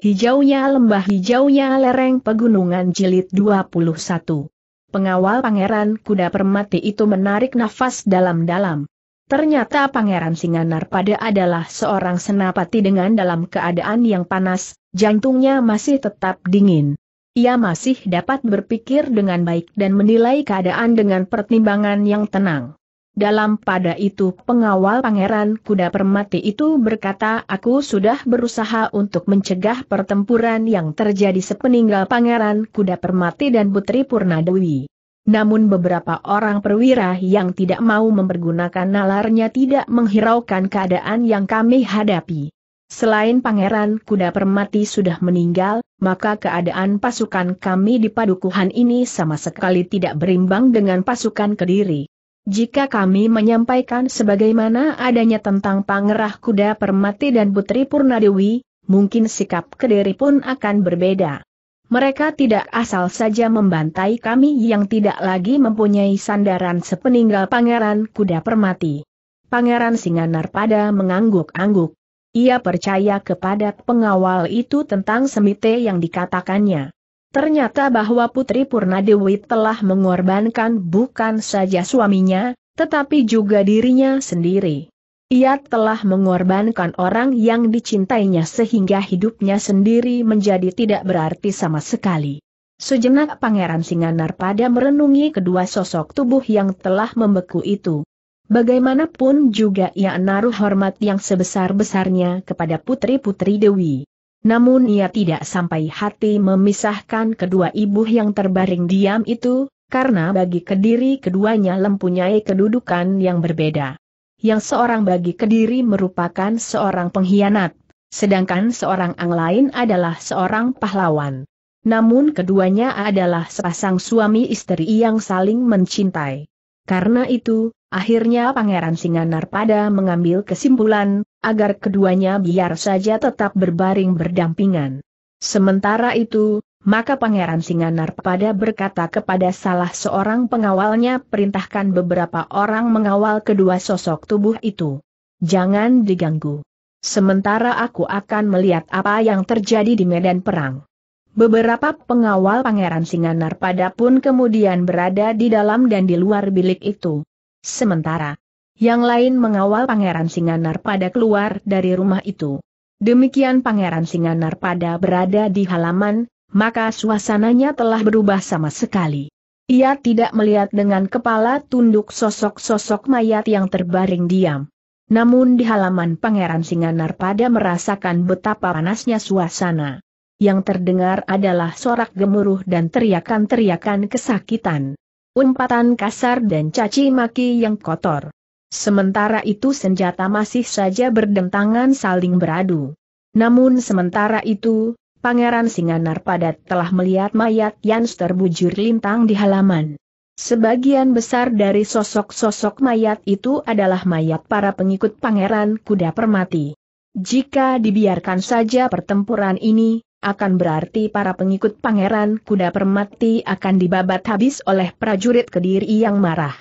Hijaunya lembah hijaunya lereng pegunungan jilid 21. Pengawal pangeran kuda permati itu menarik nafas dalam-dalam. Ternyata pangeran Singanar pada adalah seorang senapati dengan dalam keadaan yang panas, jantungnya masih tetap dingin. Ia masih dapat berpikir dengan baik dan menilai keadaan dengan pertimbangan yang tenang. Dalam pada itu pengawal pangeran kuda permati itu berkata aku sudah berusaha untuk mencegah pertempuran yang terjadi sepeninggal pangeran kuda permati dan putri Purnadewi. Namun beberapa orang perwira yang tidak mau mempergunakan nalarnya tidak menghiraukan keadaan yang kami hadapi. Selain pangeran kuda permati sudah meninggal, maka keadaan pasukan kami di padukuhan ini sama sekali tidak berimbang dengan pasukan kediri. Jika kami menyampaikan sebagaimana adanya tentang Pangerah Kuda Permati dan Putri Purnadewi, mungkin sikap kediri pun akan berbeda. Mereka tidak asal saja membantai kami yang tidak lagi mempunyai sandaran sepeninggal Pangeran Kuda Permati. Pangeran Singanar pada mengangguk-angguk. Ia percaya kepada pengawal itu tentang semite yang dikatakannya. Ternyata bahwa Putri Purnadewi telah mengorbankan bukan saja suaminya, tetapi juga dirinya sendiri. Ia telah mengorbankan orang yang dicintainya sehingga hidupnya sendiri menjadi tidak berarti sama sekali. Sejenak Pangeran Singanar pada merenungi kedua sosok tubuh yang telah membeku itu. Bagaimanapun juga ia menaruh hormat yang sebesar-besarnya kepada putri-putri Dewi. Namun ia tidak sampai hati memisahkan kedua ibu yang terbaring diam itu, karena bagi Kediri keduanya mempunyai kedudukan yang berbeda. Yang seorang bagi Kediri merupakan seorang pengkhianat, sedangkan seorang ang lain adalah seorang pahlawan. Namun keduanya adalah sepasang suami istri yang saling mencintai. Karena itu, akhirnya Pangeran Singanar pada mengambil kesimpulan, agar keduanya biar saja tetap berbaring berdampingan. Sementara itu, maka Pangeran Singanar pada berkata kepada salah seorang pengawalnya perintahkan beberapa orang mengawal kedua sosok tubuh itu. Jangan diganggu. Sementara aku akan melihat apa yang terjadi di medan perang. Beberapa pengawal Pangeran pada pun kemudian berada di dalam dan di luar bilik itu. Sementara, yang lain mengawal Pangeran Singanar pada keluar dari rumah itu. Demikian Pangeran Singanar pada berada di halaman, maka suasananya telah berubah sama sekali. Ia tidak melihat dengan kepala tunduk sosok-sosok mayat yang terbaring diam. Namun di halaman Pangeran Singanar pada merasakan betapa panasnya suasana. Yang terdengar adalah sorak gemuruh dan teriakan-teriakan kesakitan. Umpatan kasar dan caci maki yang kotor. Sementara itu senjata masih saja berdentangan saling beradu. Namun sementara itu, Pangeran Singanar Padat telah melihat mayat Yans terbujur lintang di halaman. Sebagian besar dari sosok-sosok mayat itu adalah mayat para pengikut Pangeran Kuda Permati. Jika dibiarkan saja pertempuran ini, akan berarti para pengikut pangeran kuda permati akan dibabat habis oleh prajurit kediri yang marah.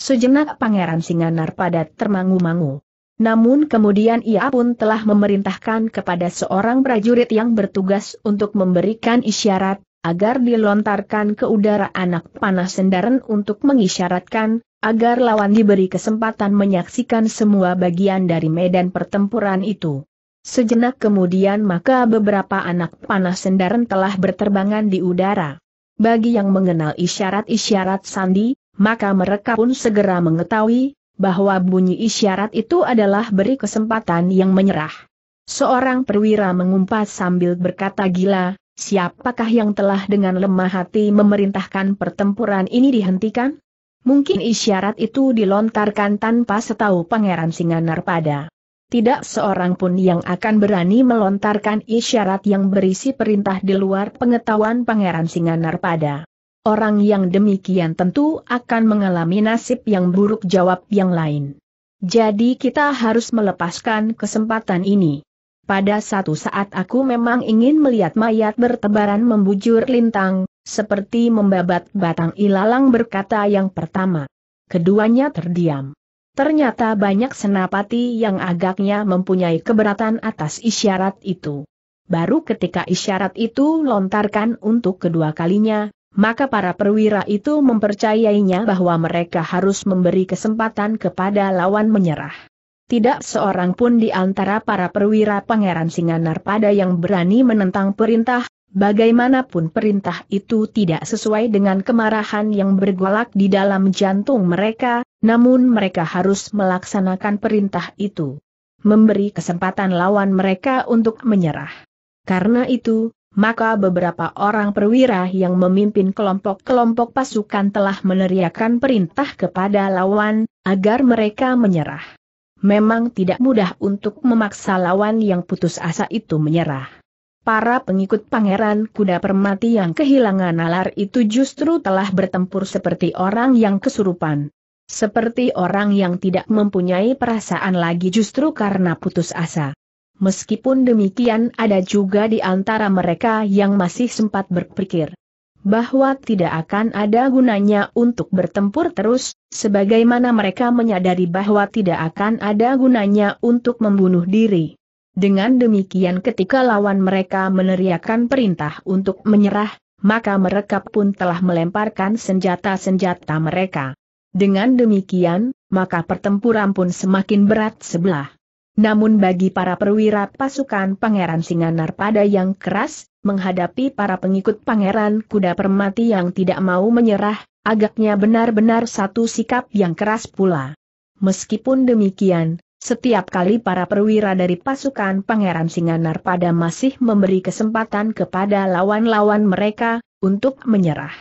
Sejenak Pangeran Singanar pada termangu-mangu. Namun kemudian ia pun telah memerintahkan kepada seorang prajurit yang bertugas untuk memberikan isyarat, agar dilontarkan ke udara anak panah sendaren untuk mengisyaratkan, agar lawan diberi kesempatan menyaksikan semua bagian dari medan pertempuran itu. Sejenak kemudian maka beberapa anak panah sendaren telah berterbangan di udara. Bagi yang mengenal isyarat-isyarat sandi, maka mereka pun segera mengetahui bahwa bunyi isyarat itu adalah beri kesempatan yang menyerah. Seorang perwira mengumpat sambil berkata gila, siapakah yang telah dengan lemah hati memerintahkan pertempuran ini dihentikan? Mungkin isyarat itu dilontarkan tanpa setahu Pangeran pada. Tidak seorang pun yang akan berani melontarkan isyarat yang berisi perintah di luar pengetahuan Pangeran pada. Orang yang demikian tentu akan mengalami nasib yang buruk jawab yang lain. Jadi kita harus melepaskan kesempatan ini. Pada satu saat aku memang ingin melihat mayat bertebaran membujur lintang, seperti membabat batang ilalang berkata yang pertama. Keduanya terdiam. Ternyata banyak senapati yang agaknya mempunyai keberatan atas isyarat itu. Baru ketika isyarat itu lontarkan untuk kedua kalinya, maka para perwira itu mempercayainya bahwa mereka harus memberi kesempatan kepada lawan menyerah. Tidak seorang pun di antara para perwira Pangeran Singanar pada yang berani menentang perintah, bagaimanapun perintah itu tidak sesuai dengan kemarahan yang bergolak di dalam jantung mereka, namun mereka harus melaksanakan perintah itu. Memberi kesempatan lawan mereka untuk menyerah. Karena itu, maka beberapa orang perwira yang memimpin kelompok-kelompok pasukan telah meneriakkan perintah kepada lawan, agar mereka menyerah. Memang tidak mudah untuk memaksa lawan yang putus asa itu menyerah. Para pengikut pangeran kuda permati yang kehilangan nalar itu justru telah bertempur seperti orang yang kesurupan. Seperti orang yang tidak mempunyai perasaan lagi justru karena putus asa meskipun demikian ada juga di antara mereka yang masih sempat berpikir bahwa tidak akan ada gunanya untuk bertempur terus, sebagaimana mereka menyadari bahwa tidak akan ada gunanya untuk membunuh diri. Dengan demikian ketika lawan mereka meneriakkan perintah untuk menyerah, maka mereka pun telah melemparkan senjata-senjata mereka. Dengan demikian, maka pertempuran pun semakin berat sebelah namun bagi para perwira pasukan Pangeran Singanar pada yang keras, menghadapi para pengikut Pangeran Kuda Permati yang tidak mau menyerah, agaknya benar-benar satu sikap yang keras pula. Meskipun demikian, setiap kali para perwira dari pasukan Pangeran Singanar pada masih memberi kesempatan kepada lawan-lawan mereka, untuk menyerah.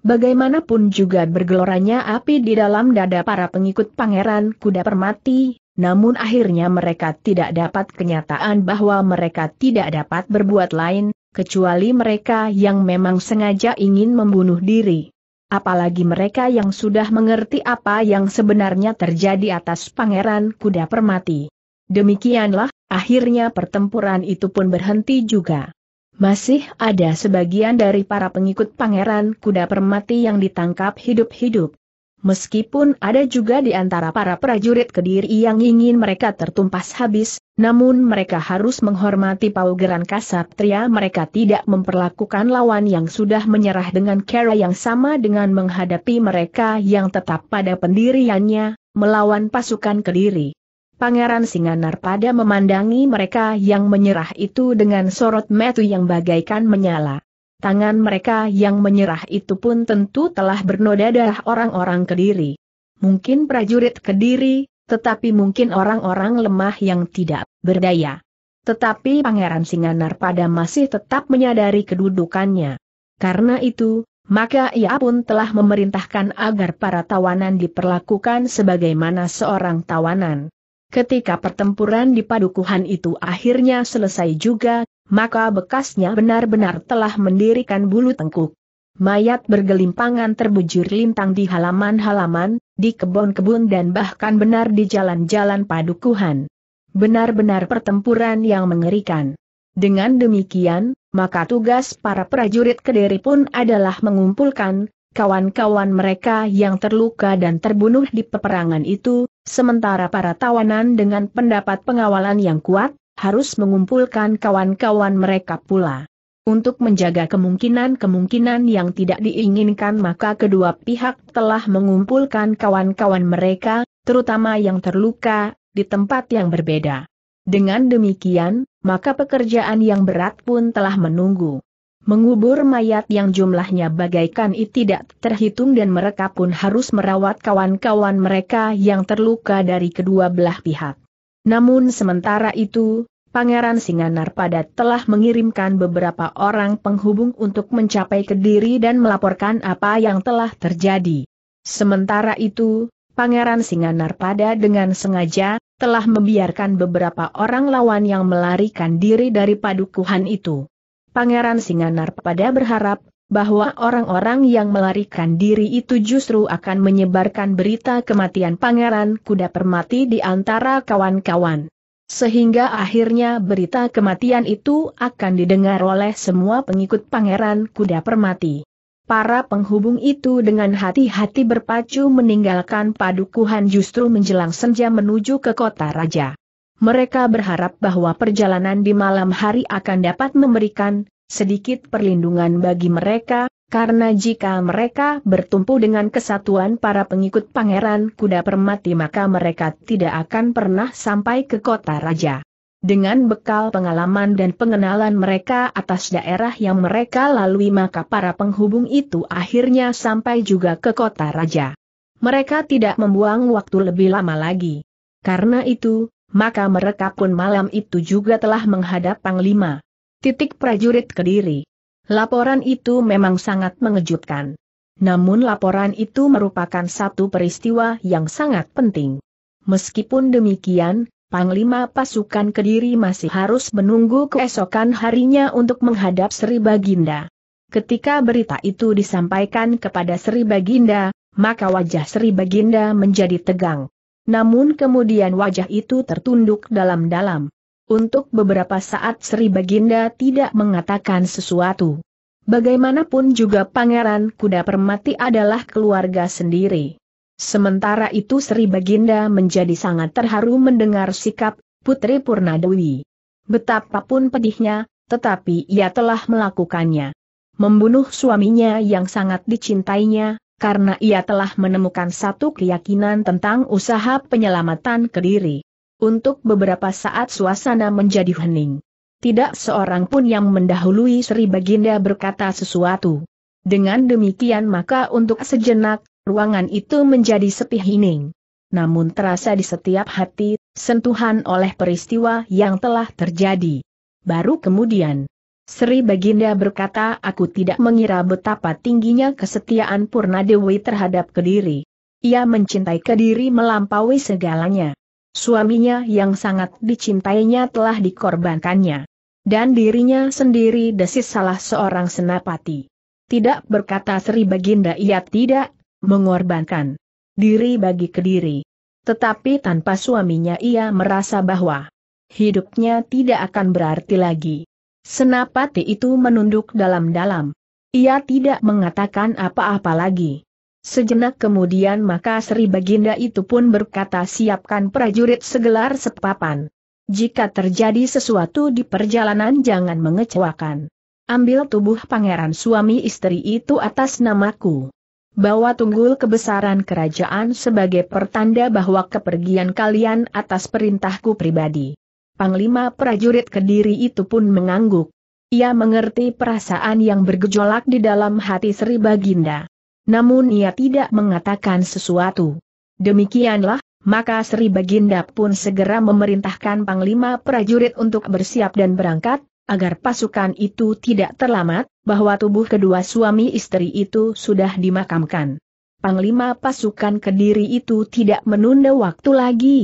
Bagaimanapun juga bergeloranya api di dalam dada para pengikut Pangeran Kuda Permati, namun akhirnya mereka tidak dapat kenyataan bahwa mereka tidak dapat berbuat lain, kecuali mereka yang memang sengaja ingin membunuh diri. Apalagi mereka yang sudah mengerti apa yang sebenarnya terjadi atas pangeran kuda permati. Demikianlah, akhirnya pertempuran itu pun berhenti juga. Masih ada sebagian dari para pengikut pangeran kuda permati yang ditangkap hidup-hidup. Meskipun ada juga di antara para prajurit Kediri yang ingin mereka tertumpas habis, namun mereka harus menghormati paugeran kasatria mereka tidak memperlakukan lawan yang sudah menyerah dengan cara yang sama dengan menghadapi mereka yang tetap pada pendiriannya, melawan pasukan Kediri. Pangeran Singanar pada memandangi mereka yang menyerah itu dengan sorot metu yang bagaikan menyala tangan mereka yang menyerah itu pun tentu telah bernoda darah orang-orang Kediri. Mungkin prajurit Kediri, tetapi mungkin orang-orang lemah yang tidak berdaya. Tetapi Pangeran Singanar pada masih tetap menyadari kedudukannya. Karena itu, maka ia pun telah memerintahkan agar para tawanan diperlakukan sebagaimana seorang tawanan. Ketika pertempuran di padukuhan itu akhirnya selesai juga, maka bekasnya benar-benar telah mendirikan bulu tengkuk. Mayat bergelimpangan terbujur lintang di halaman-halaman, di kebun-kebun dan bahkan benar di jalan-jalan padukuhan. Benar-benar pertempuran yang mengerikan. Dengan demikian, maka tugas para prajurit kediri pun adalah mengumpulkan kawan-kawan mereka yang terluka dan terbunuh di peperangan itu, sementara para tawanan dengan pendapat pengawalan yang kuat, harus mengumpulkan kawan-kawan mereka pula. Untuk menjaga kemungkinan-kemungkinan yang tidak diinginkan maka kedua pihak telah mengumpulkan kawan-kawan mereka, terutama yang terluka, di tempat yang berbeda. Dengan demikian, maka pekerjaan yang berat pun telah menunggu. Mengubur mayat yang jumlahnya bagaikan itu tidak terhitung dan mereka pun harus merawat kawan-kawan mereka yang terluka dari kedua belah pihak. Namun sementara itu, Pangeran Singanar Padat telah mengirimkan beberapa orang penghubung untuk mencapai Kediri dan melaporkan apa yang telah terjadi. Sementara itu, Pangeran Singanar Pada dengan sengaja, telah membiarkan beberapa orang lawan yang melarikan diri dari padukuhan itu. Pangeran Singanar Pada berharap, bahwa orang-orang yang melarikan diri itu justru akan menyebarkan berita kematian Pangeran Kuda Permati di antara kawan-kawan. Sehingga akhirnya berita kematian itu akan didengar oleh semua pengikut Pangeran Kuda Permati. Para penghubung itu dengan hati-hati berpacu meninggalkan padukuhan justru menjelang senja menuju ke kota raja. Mereka berharap bahwa perjalanan di malam hari akan dapat memberikan sedikit perlindungan bagi mereka, karena jika mereka bertumpu dengan kesatuan para pengikut pangeran kuda permati maka mereka tidak akan pernah sampai ke kota raja. Dengan bekal pengalaman dan pengenalan mereka atas daerah yang mereka lalui maka para penghubung itu akhirnya sampai juga ke kota raja. Mereka tidak membuang waktu lebih lama lagi. Karena itu, maka mereka pun malam itu juga telah menghadap Panglima. Titik prajurit Kediri. Laporan itu memang sangat mengejutkan. Namun laporan itu merupakan satu peristiwa yang sangat penting. Meskipun demikian, Panglima pasukan Kediri masih harus menunggu keesokan harinya untuk menghadap Sri Baginda. Ketika berita itu disampaikan kepada Sri Baginda, maka wajah Sri Baginda menjadi tegang. Namun kemudian wajah itu tertunduk dalam-dalam. Untuk beberapa saat Sri Baginda tidak mengatakan sesuatu. Bagaimanapun juga Pangeran Kuda Permati adalah keluarga sendiri. Sementara itu Sri Baginda menjadi sangat terharu mendengar sikap Putri Purnadewi. Betapapun pedihnya, tetapi ia telah melakukannya. Membunuh suaminya yang sangat dicintainya, karena ia telah menemukan satu keyakinan tentang usaha penyelamatan Kediri. Untuk beberapa saat suasana menjadi hening. Tidak seorang pun yang mendahului Sri Baginda berkata sesuatu. Dengan demikian maka untuk sejenak, ruangan itu menjadi sepi hening. Namun terasa di setiap hati, sentuhan oleh peristiwa yang telah terjadi. Baru kemudian, Sri Baginda berkata aku tidak mengira betapa tingginya kesetiaan Purnadewi terhadap Kediri. Ia mencintai Kediri melampaui segalanya. Suaminya yang sangat dicintainya telah dikorbankannya. Dan dirinya sendiri desis salah seorang senapati. Tidak berkata Sri Baginda ia tidak mengorbankan diri bagi kediri. Tetapi tanpa suaminya ia merasa bahwa hidupnya tidak akan berarti lagi. Senapati itu menunduk dalam-dalam. Ia tidak mengatakan apa-apa lagi. Sejenak kemudian maka Sri Baginda itu pun berkata siapkan prajurit segelar sepapan. Jika terjadi sesuatu di perjalanan jangan mengecewakan. Ambil tubuh pangeran suami istri itu atas namaku. Bawa tunggul kebesaran kerajaan sebagai pertanda bahwa kepergian kalian atas perintahku pribadi. Panglima prajurit kediri itu pun mengangguk. Ia mengerti perasaan yang bergejolak di dalam hati Sri Baginda. Namun ia tidak mengatakan sesuatu. Demikianlah, maka Sri Baginda pun segera memerintahkan Panglima prajurit untuk bersiap dan berangkat, agar pasukan itu tidak terlambat, bahwa tubuh kedua suami istri itu sudah dimakamkan. Panglima pasukan Kediri itu tidak menunda waktu lagi.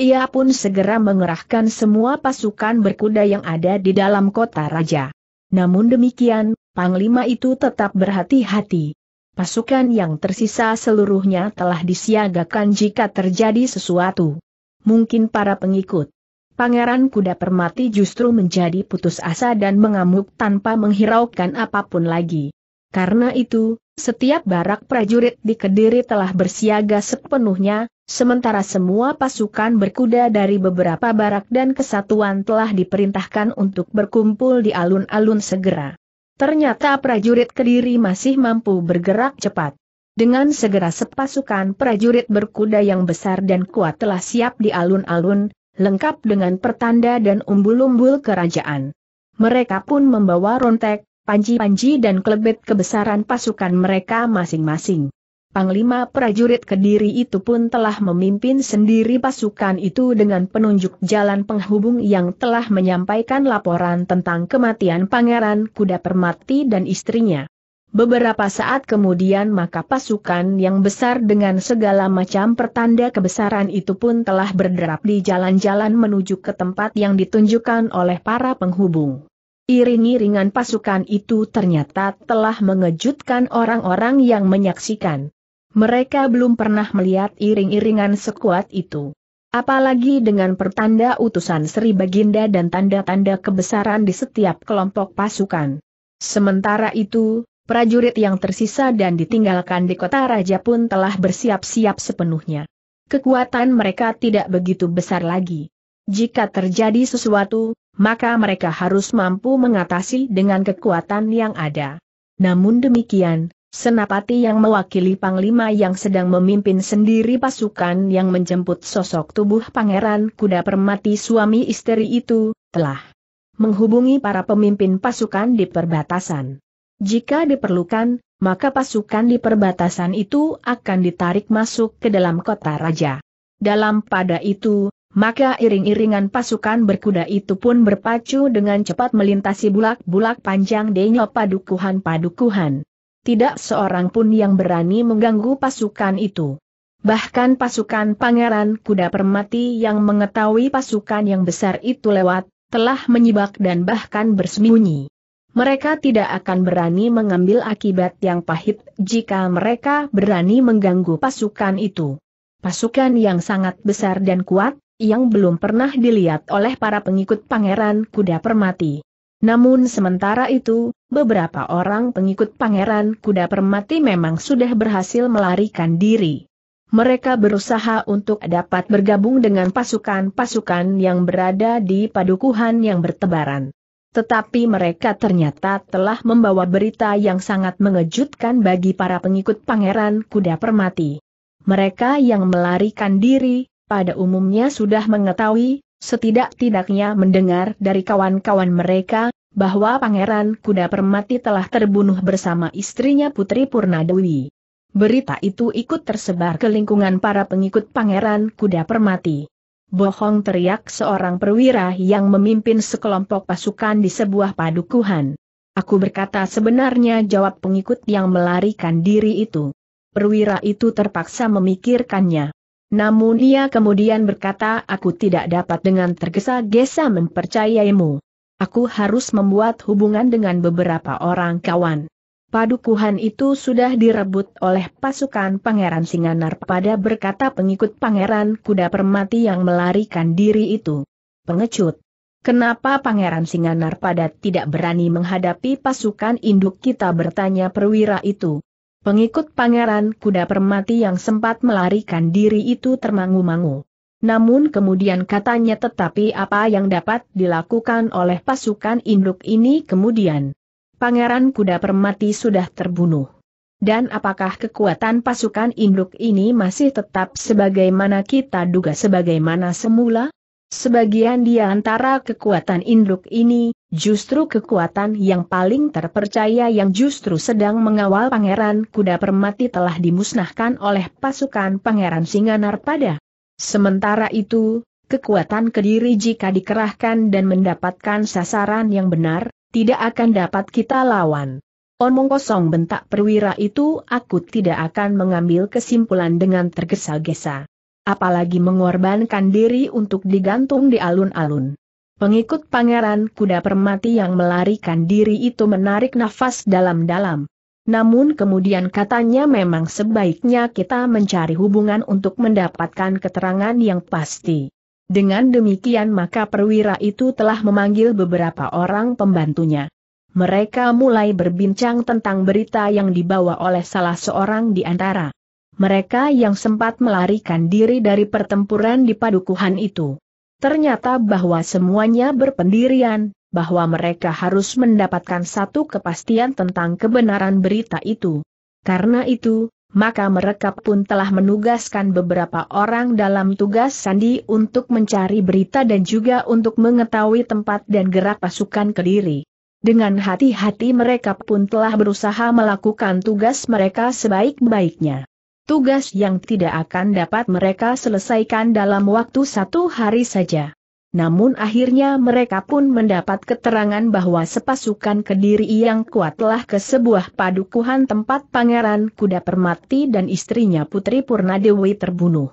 Ia pun segera mengerahkan semua pasukan berkuda yang ada di dalam kota raja. Namun demikian, Panglima itu tetap berhati-hati pasukan yang tersisa seluruhnya telah disiagakan jika terjadi sesuatu. Mungkin para pengikut Pangeran Kuda Permati justru menjadi putus asa dan mengamuk tanpa menghiraukan apapun lagi. Karena itu, setiap barak prajurit di Kediri telah bersiaga sepenuhnya, sementara semua pasukan berkuda dari beberapa barak dan kesatuan telah diperintahkan untuk berkumpul di alun-alun segera. Ternyata prajurit Kediri masih mampu bergerak cepat. Dengan segera sepasukan prajurit berkuda yang besar dan kuat telah siap di alun-alun, lengkap dengan pertanda dan umbul-umbul kerajaan. Mereka pun membawa rontek, panji-panji dan klebet kebesaran pasukan mereka masing-masing. Panglima prajurit Kediri itu pun telah memimpin sendiri pasukan itu dengan penunjuk jalan penghubung yang telah menyampaikan laporan tentang kematian Pangeran Kuda Permati dan istrinya. Beberapa saat kemudian maka pasukan yang besar dengan segala macam pertanda kebesaran itu pun telah berderap di jalan-jalan menuju ke tempat yang ditunjukkan oleh para penghubung. Iring-iringan pasukan itu ternyata telah mengejutkan orang-orang yang menyaksikan. Mereka belum pernah melihat iring-iringan sekuat itu. Apalagi dengan pertanda utusan Sri Baginda dan tanda-tanda kebesaran di setiap kelompok pasukan. Sementara itu, prajurit yang tersisa dan ditinggalkan di kota raja pun telah bersiap-siap sepenuhnya. Kekuatan mereka tidak begitu besar lagi. Jika terjadi sesuatu, maka mereka harus mampu mengatasi dengan kekuatan yang ada. Namun demikian, Senapati yang mewakili Panglima yang sedang memimpin sendiri pasukan yang menjemput sosok tubuh Pangeran Kuda Permati suami istri itu, telah menghubungi para pemimpin pasukan di perbatasan. Jika diperlukan, maka pasukan di perbatasan itu akan ditarik masuk ke dalam kota raja. Dalam pada itu, maka iring-iringan pasukan berkuda itu pun berpacu dengan cepat melintasi bulak-bulak panjang denyo padukuhan-padukuhan tidak seorang pun yang berani mengganggu pasukan itu. Bahkan pasukan Pangeran Kuda Permati yang mengetahui pasukan yang besar itu lewat, telah menyibak dan bahkan bersembunyi. Mereka tidak akan berani mengambil akibat yang pahit jika mereka berani mengganggu pasukan itu. Pasukan yang sangat besar dan kuat, yang belum pernah dilihat oleh para pengikut Pangeran Kuda Permati. Namun sementara itu, beberapa orang pengikut pangeran kuda permati memang sudah berhasil melarikan diri. Mereka berusaha untuk dapat bergabung dengan pasukan-pasukan yang berada di padukuhan yang bertebaran. Tetapi mereka ternyata telah membawa berita yang sangat mengejutkan bagi para pengikut pangeran kuda permati. Mereka yang melarikan diri, pada umumnya sudah mengetahui, setidak-tidaknya mendengar dari kawan-kawan mereka, bahwa Pangeran Kuda Permati telah terbunuh bersama istrinya Putri Purnadewi. Berita itu ikut tersebar ke lingkungan para pengikut Pangeran Kuda Permati. Bohong teriak seorang perwira yang memimpin sekelompok pasukan di sebuah padukuhan. Aku berkata sebenarnya jawab pengikut yang melarikan diri itu. Perwira itu terpaksa memikirkannya. Namun ia kemudian berkata aku tidak dapat dengan tergesa-gesa mempercayaimu. Aku harus membuat hubungan dengan beberapa orang kawan. Padukuhan itu sudah direbut oleh pasukan Pangeran Singanar pada berkata pengikut Pangeran Kuda Permati yang melarikan diri itu. Pengecut. Kenapa Pangeran Singanar pada tidak berani menghadapi pasukan induk kita bertanya perwira itu? Pengikut Pangeran Kuda Permati yang sempat melarikan diri itu termangu-mangu. Namun kemudian katanya tetapi apa yang dapat dilakukan oleh pasukan induk ini kemudian? Pangeran Kuda Permati sudah terbunuh. Dan apakah kekuatan pasukan induk ini masih tetap sebagaimana kita duga sebagaimana semula? Sebagian di antara kekuatan induk ini, justru kekuatan yang paling terpercaya yang justru sedang mengawal Pangeran Kuda Permati telah dimusnahkan oleh pasukan Pangeran Singanar pada. Sementara itu, kekuatan kediri jika dikerahkan dan mendapatkan sasaran yang benar, tidak akan dapat kita lawan. Omong kosong bentak perwira itu aku tidak akan mengambil kesimpulan dengan tergesa-gesa. Apalagi mengorbankan diri untuk digantung di alun-alun. Pengikut pangeran kuda permati yang melarikan diri itu menarik nafas dalam-dalam. Namun kemudian katanya memang sebaiknya kita mencari hubungan untuk mendapatkan keterangan yang pasti. Dengan demikian maka perwira itu telah memanggil beberapa orang pembantunya. Mereka mulai berbincang tentang berita yang dibawa oleh salah seorang di antara mereka yang sempat melarikan diri dari pertempuran di padukuhan itu. Ternyata bahwa semuanya berpendirian, bahwa mereka harus mendapatkan satu kepastian tentang kebenaran berita itu. Karena itu, maka mereka pun telah menugaskan beberapa orang dalam tugas Sandi untuk mencari berita dan juga untuk mengetahui tempat dan gerak pasukan Kediri. Dengan hati-hati mereka pun telah berusaha melakukan tugas mereka sebaik-baiknya. Tugas yang tidak akan dapat mereka selesaikan dalam waktu satu hari saja. Namun akhirnya mereka pun mendapat keterangan bahwa sepasukan kediri yang kuat telah ke sebuah padukuhan tempat Pangeran Kuda Permati dan istrinya Putri Purnadewi terbunuh.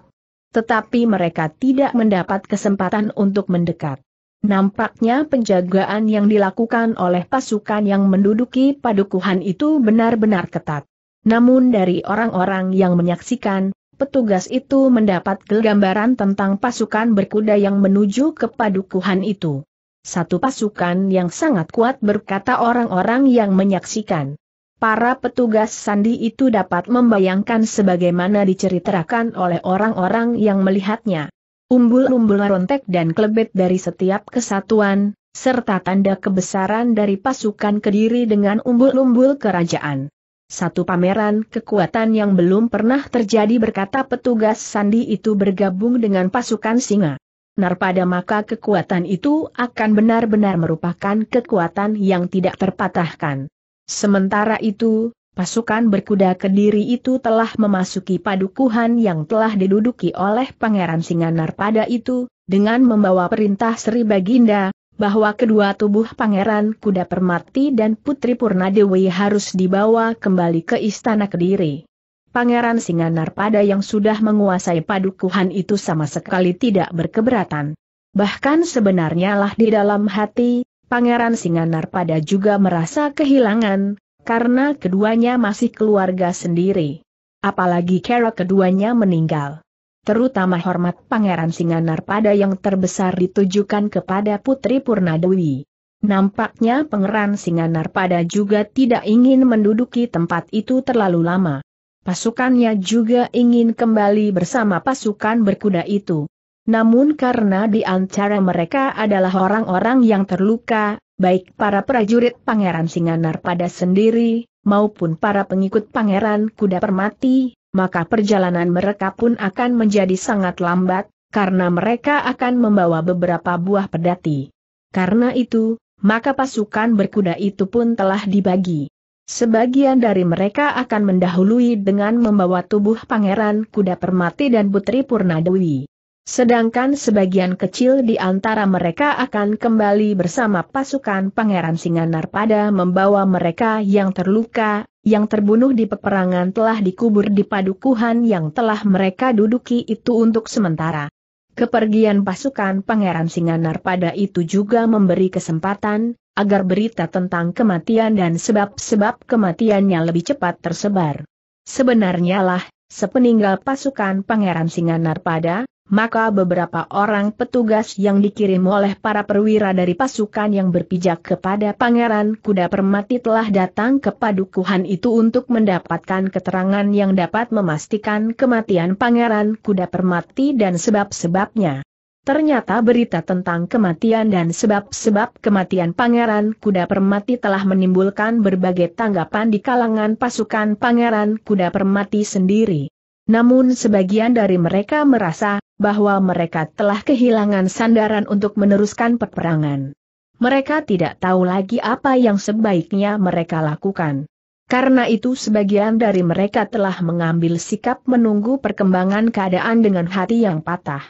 Tetapi mereka tidak mendapat kesempatan untuk mendekat. Nampaknya penjagaan yang dilakukan oleh pasukan yang menduduki padukuhan itu benar-benar ketat. Namun dari orang-orang yang menyaksikan, petugas itu mendapat gambaran tentang pasukan berkuda yang menuju ke padukuhan itu. Satu pasukan yang sangat kuat berkata orang-orang yang menyaksikan. Para petugas sandi itu dapat membayangkan sebagaimana diceritakan oleh orang-orang yang melihatnya. Umbul-umbul rontek dan klebet dari setiap kesatuan, serta tanda kebesaran dari pasukan kediri dengan umbul-umbul kerajaan. Satu pameran kekuatan yang belum pernah terjadi berkata petugas sandi itu bergabung dengan pasukan singa. Narpada maka kekuatan itu akan benar-benar merupakan kekuatan yang tidak terpatahkan. Sementara itu, pasukan berkuda kediri itu telah memasuki padukuhan yang telah diduduki oleh Pangeran Singa Narpada itu, dengan membawa perintah Sri Baginda, bahwa kedua tubuh Pangeran Kuda Permati dan Putri Purnadewi harus dibawa kembali ke Istana Kediri. Pangeran Singanar pada yang sudah menguasai padukuhan itu sama sekali tidak berkeberatan. Bahkan sebenarnya lah di dalam hati, Pangeran Singanar pada juga merasa kehilangan, karena keduanya masih keluarga sendiri. Apalagi kera keduanya meninggal terutama hormat Pangeran Singanar pada yang terbesar ditujukan kepada Putri Purnadewi. Nampaknya Pangeran Singanar pada juga tidak ingin menduduki tempat itu terlalu lama. Pasukannya juga ingin kembali bersama pasukan berkuda itu. Namun karena di antara mereka adalah orang-orang yang terluka, baik para prajurit Pangeran Singanar pada sendiri, maupun para pengikut Pangeran Kuda Permati, maka perjalanan mereka pun akan menjadi sangat lambat, karena mereka akan membawa beberapa buah pedati. Karena itu, maka pasukan berkuda itu pun telah dibagi. Sebagian dari mereka akan mendahului dengan membawa tubuh pangeran kuda permati dan putri Purnadewi. Sedangkan sebagian kecil di antara mereka akan kembali bersama pasukan Pangeran Singanar pada membawa mereka yang terluka, yang terbunuh di peperangan telah dikubur di padukuhan yang telah mereka duduki itu untuk sementara. Kepergian pasukan Pangeran Singanar pada itu juga memberi kesempatan, agar berita tentang kematian dan sebab-sebab kematiannya lebih cepat tersebar. Sebenarnya lah, sepeninggal pasukan Pangeran Singanar pada, maka beberapa orang petugas yang dikirim oleh para perwira dari pasukan yang berpijak kepada Pangeran Kuda Permati telah datang ke padukuhan itu untuk mendapatkan keterangan yang dapat memastikan kematian Pangeran Kuda Permati dan sebab-sebabnya. Ternyata berita tentang kematian dan sebab-sebab kematian Pangeran Kuda Permati telah menimbulkan berbagai tanggapan di kalangan pasukan Pangeran Kuda Permati sendiri. Namun sebagian dari mereka merasa bahwa mereka telah kehilangan sandaran untuk meneruskan peperangan. Mereka tidak tahu lagi apa yang sebaiknya mereka lakukan. Karena itu sebagian dari mereka telah mengambil sikap menunggu perkembangan keadaan dengan hati yang patah.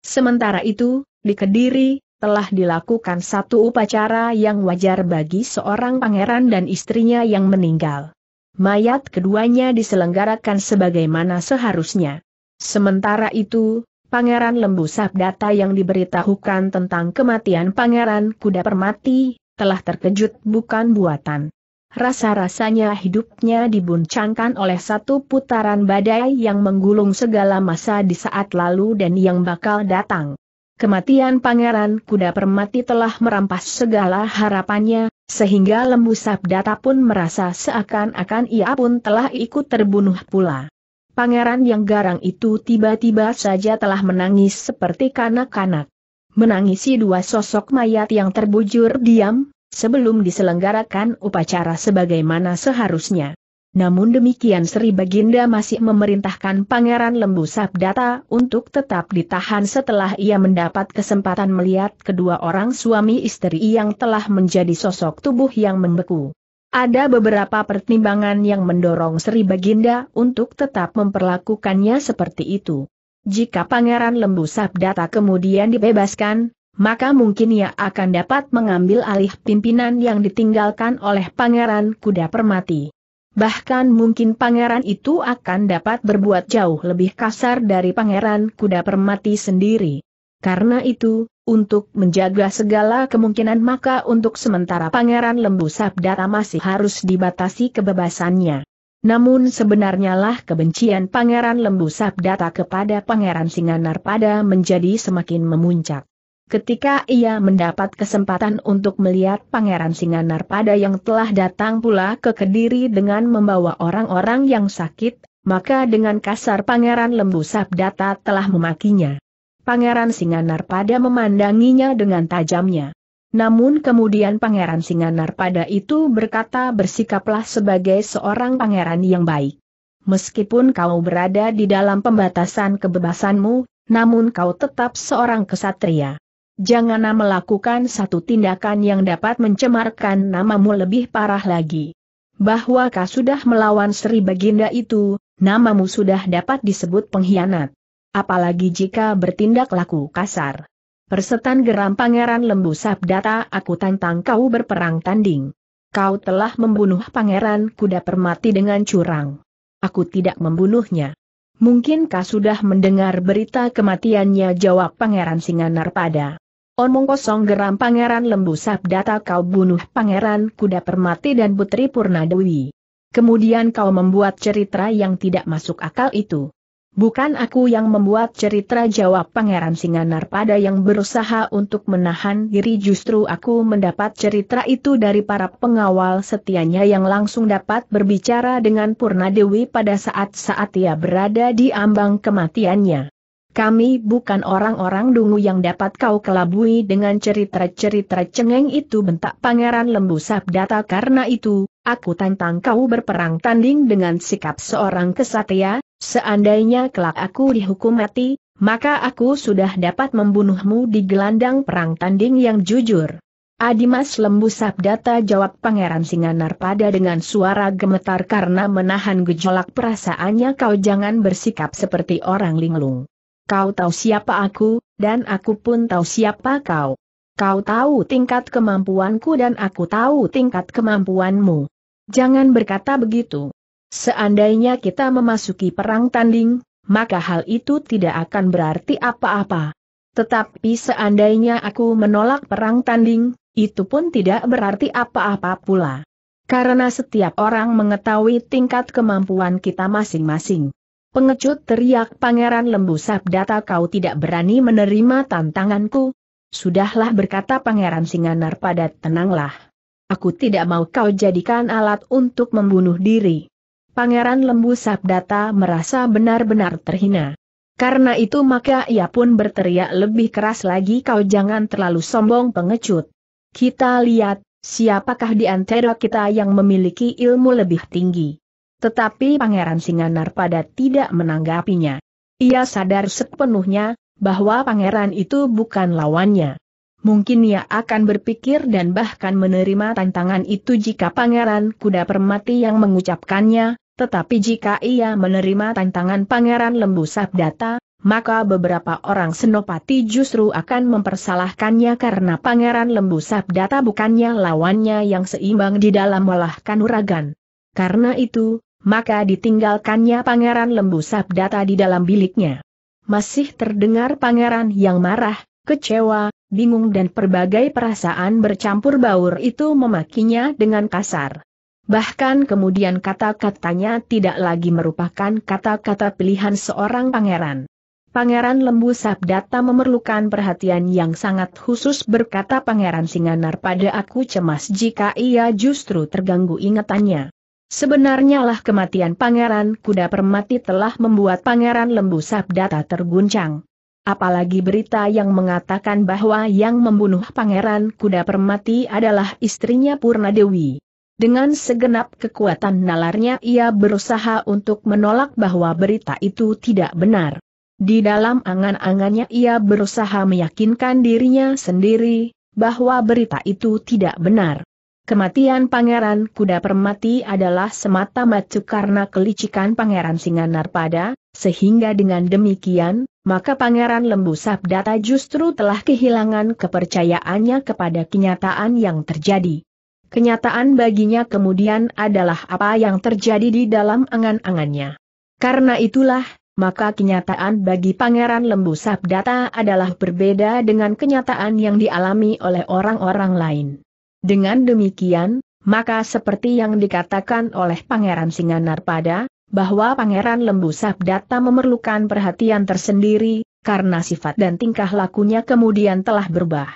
Sementara itu, di Kediri, telah dilakukan satu upacara yang wajar bagi seorang pangeran dan istrinya yang meninggal. Mayat keduanya diselenggarakan sebagaimana seharusnya. Sementara itu, Pangeran Lembu Sabdata yang diberitahukan tentang kematian Pangeran Kuda Permati, telah terkejut bukan buatan. Rasa-rasanya hidupnya dibuncangkan oleh satu putaran badai yang menggulung segala masa di saat lalu dan yang bakal datang. Kematian Pangeran Kuda Permati telah merampas segala harapannya, sehingga Lembu Sabdata pun merasa seakan-akan ia pun telah ikut terbunuh pula pangeran yang garang itu tiba-tiba saja telah menangis seperti kanak-kanak. Menangisi dua sosok mayat yang terbujur diam, sebelum diselenggarakan upacara sebagaimana seharusnya. Namun demikian Sri Baginda masih memerintahkan Pangeran Lembu Sabdata untuk tetap ditahan setelah ia mendapat kesempatan melihat kedua orang suami istri yang telah menjadi sosok tubuh yang membeku. Ada beberapa pertimbangan yang mendorong Sri Baginda untuk tetap memperlakukannya seperti itu. Jika Pangeran Lembu Sabdata kemudian dibebaskan, maka mungkin ia akan dapat mengambil alih pimpinan yang ditinggalkan oleh Pangeran Kuda Permati. Bahkan mungkin pangeran itu akan dapat berbuat jauh lebih kasar dari pangeran Kuda Permati sendiri. Karena itu, untuk menjaga segala kemungkinan maka untuk sementara Pangeran Lembu Sabdara masih harus dibatasi kebebasannya. Namun sebenarnya lah kebencian Pangeran Lembu Sabdata kepada Pangeran Singanar pada menjadi semakin memuncak. Ketika ia mendapat kesempatan untuk melihat Pangeran Singanar pada yang telah datang pula ke Kediri dengan membawa orang-orang yang sakit, maka dengan kasar Pangeran Lembu Sabdata telah memakinya. Pangeran Singanar pada memandanginya dengan tajamnya. Namun kemudian Pangeran Singanar pada itu berkata bersikaplah sebagai seorang pangeran yang baik. Meskipun kau berada di dalam pembatasan kebebasanmu, namun kau tetap seorang kesatria. Janganlah melakukan satu tindakan yang dapat mencemarkan namamu lebih parah lagi. Bahwa kau sudah melawan Sri Baginda itu, namamu sudah dapat disebut pengkhianat. Apalagi jika bertindak laku kasar. Persetan geram Pangeran Lembu Sabdata aku tantang kau berperang tanding. Kau telah membunuh Pangeran Kuda Permati dengan curang. Aku tidak membunuhnya. Mungkinkah sudah mendengar berita kematiannya jawab Pangeran Singanarpada. Omong kosong geram Pangeran Lembu Sabdata kau bunuh Pangeran Kuda Permati dan Putri Purnadewi. Kemudian kau membuat cerita yang tidak masuk akal itu. Bukan aku yang membuat cerita jawab Pangeran Singanar pada yang berusaha untuk menahan diri justru aku mendapat cerita itu dari para pengawal setianya yang langsung dapat berbicara dengan Purnadewi pada saat-saat ia berada di ambang kematiannya. Kami bukan orang-orang dungu yang dapat kau kelabui dengan cerita-cerita cengeng itu bentak Pangeran Lembu Sabdata karena itu, aku tantang kau berperang tanding dengan sikap seorang kesatria, Seandainya kelak aku dihukum mati, maka aku sudah dapat membunuhmu di gelandang perang tanding yang jujur. Adimas Lembu Sabdata jawab Pangeran Singanar pada dengan suara gemetar karena menahan gejolak perasaannya kau jangan bersikap seperti orang linglung. Kau tahu siapa aku, dan aku pun tahu siapa kau. Kau tahu tingkat kemampuanku dan aku tahu tingkat kemampuanmu. Jangan berkata begitu. Seandainya kita memasuki perang tanding, maka hal itu tidak akan berarti apa-apa. Tetapi seandainya aku menolak perang tanding, itu pun tidak berarti apa-apa pula. Karena setiap orang mengetahui tingkat kemampuan kita masing-masing. Pengecut teriak Pangeran Lembu Sabdata kau tidak berani menerima tantanganku. Sudahlah berkata Pangeran Singanar padat tenanglah. Aku tidak mau kau jadikan alat untuk membunuh diri. Pangeran Lembu Sabdata merasa benar-benar terhina. Karena itu maka ia pun berteriak lebih keras lagi kau jangan terlalu sombong pengecut. Kita lihat, siapakah di antara kita yang memiliki ilmu lebih tinggi. Tetapi Pangeran Singanar pada tidak menanggapinya. Ia sadar sepenuhnya, bahwa pangeran itu bukan lawannya. Mungkin ia akan berpikir dan bahkan menerima tantangan itu jika pangeran kuda permati yang mengucapkannya, tetapi jika ia menerima tantangan pangeran lembu sabdata, maka beberapa orang senopati justru akan mempersalahkannya karena pangeran lembu sabdata bukannya lawannya yang seimbang di dalam olah kanuragan. Karena itu, maka ditinggalkannya pangeran lembu sabdata di dalam biliknya. Masih terdengar pangeran yang marah, kecewa, bingung dan berbagai perasaan bercampur baur itu memakinya dengan kasar. Bahkan kemudian kata-katanya tidak lagi merupakan kata-kata pilihan seorang pangeran. Pangeran Lembu Sabdata memerlukan perhatian yang sangat khusus berkata Pangeran Singanar pada aku cemas jika ia justru terganggu ingatannya. Sebenarnya lah kematian Pangeran Kuda Permati telah membuat Pangeran Lembu Sabdata terguncang. Apalagi berita yang mengatakan bahwa yang membunuh Pangeran Kuda Permati adalah istrinya Purna Dengan segenap kekuatan nalarnya ia berusaha untuk menolak bahwa berita itu tidak benar. Di dalam angan-angannya ia berusaha meyakinkan dirinya sendiri, bahwa berita itu tidak benar. Kematian Pangeran Kuda Permati adalah semata-mata karena kelicikan Pangeran Singanar pada sehingga dengan demikian, maka Pangeran Lembu Sabdata justru telah kehilangan kepercayaannya kepada kenyataan yang terjadi. Kenyataan baginya kemudian adalah apa yang terjadi di dalam angan-angannya. Karena itulah, maka kenyataan bagi Pangeran Lembu Sabdata adalah berbeda dengan kenyataan yang dialami oleh orang-orang lain. Dengan demikian, maka seperti yang dikatakan oleh Pangeran Singanar pada bahwa Pangeran Lembu Sabdata memerlukan perhatian tersendiri, karena sifat dan tingkah lakunya kemudian telah berubah.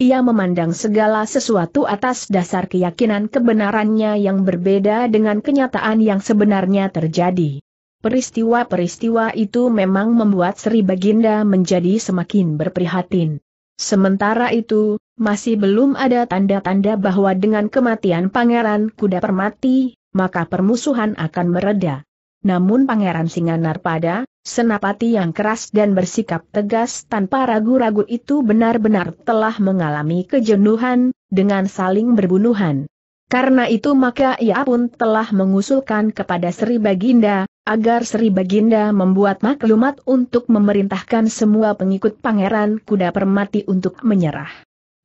Ia memandang segala sesuatu atas dasar keyakinan kebenarannya yang berbeda dengan kenyataan yang sebenarnya terjadi. Peristiwa-peristiwa itu memang membuat Sri Baginda menjadi semakin berprihatin. Sementara itu, masih belum ada tanda-tanda bahwa dengan kematian Pangeran Kuda Permati, maka permusuhan akan mereda. Namun Pangeran Singanar pada, senapati yang keras dan bersikap tegas tanpa ragu-ragu itu benar-benar telah mengalami kejenuhan, dengan saling berbunuhan. Karena itu maka ia pun telah mengusulkan kepada Sri Baginda, agar Sri Baginda membuat maklumat untuk memerintahkan semua pengikut Pangeran Kuda Permati untuk menyerah.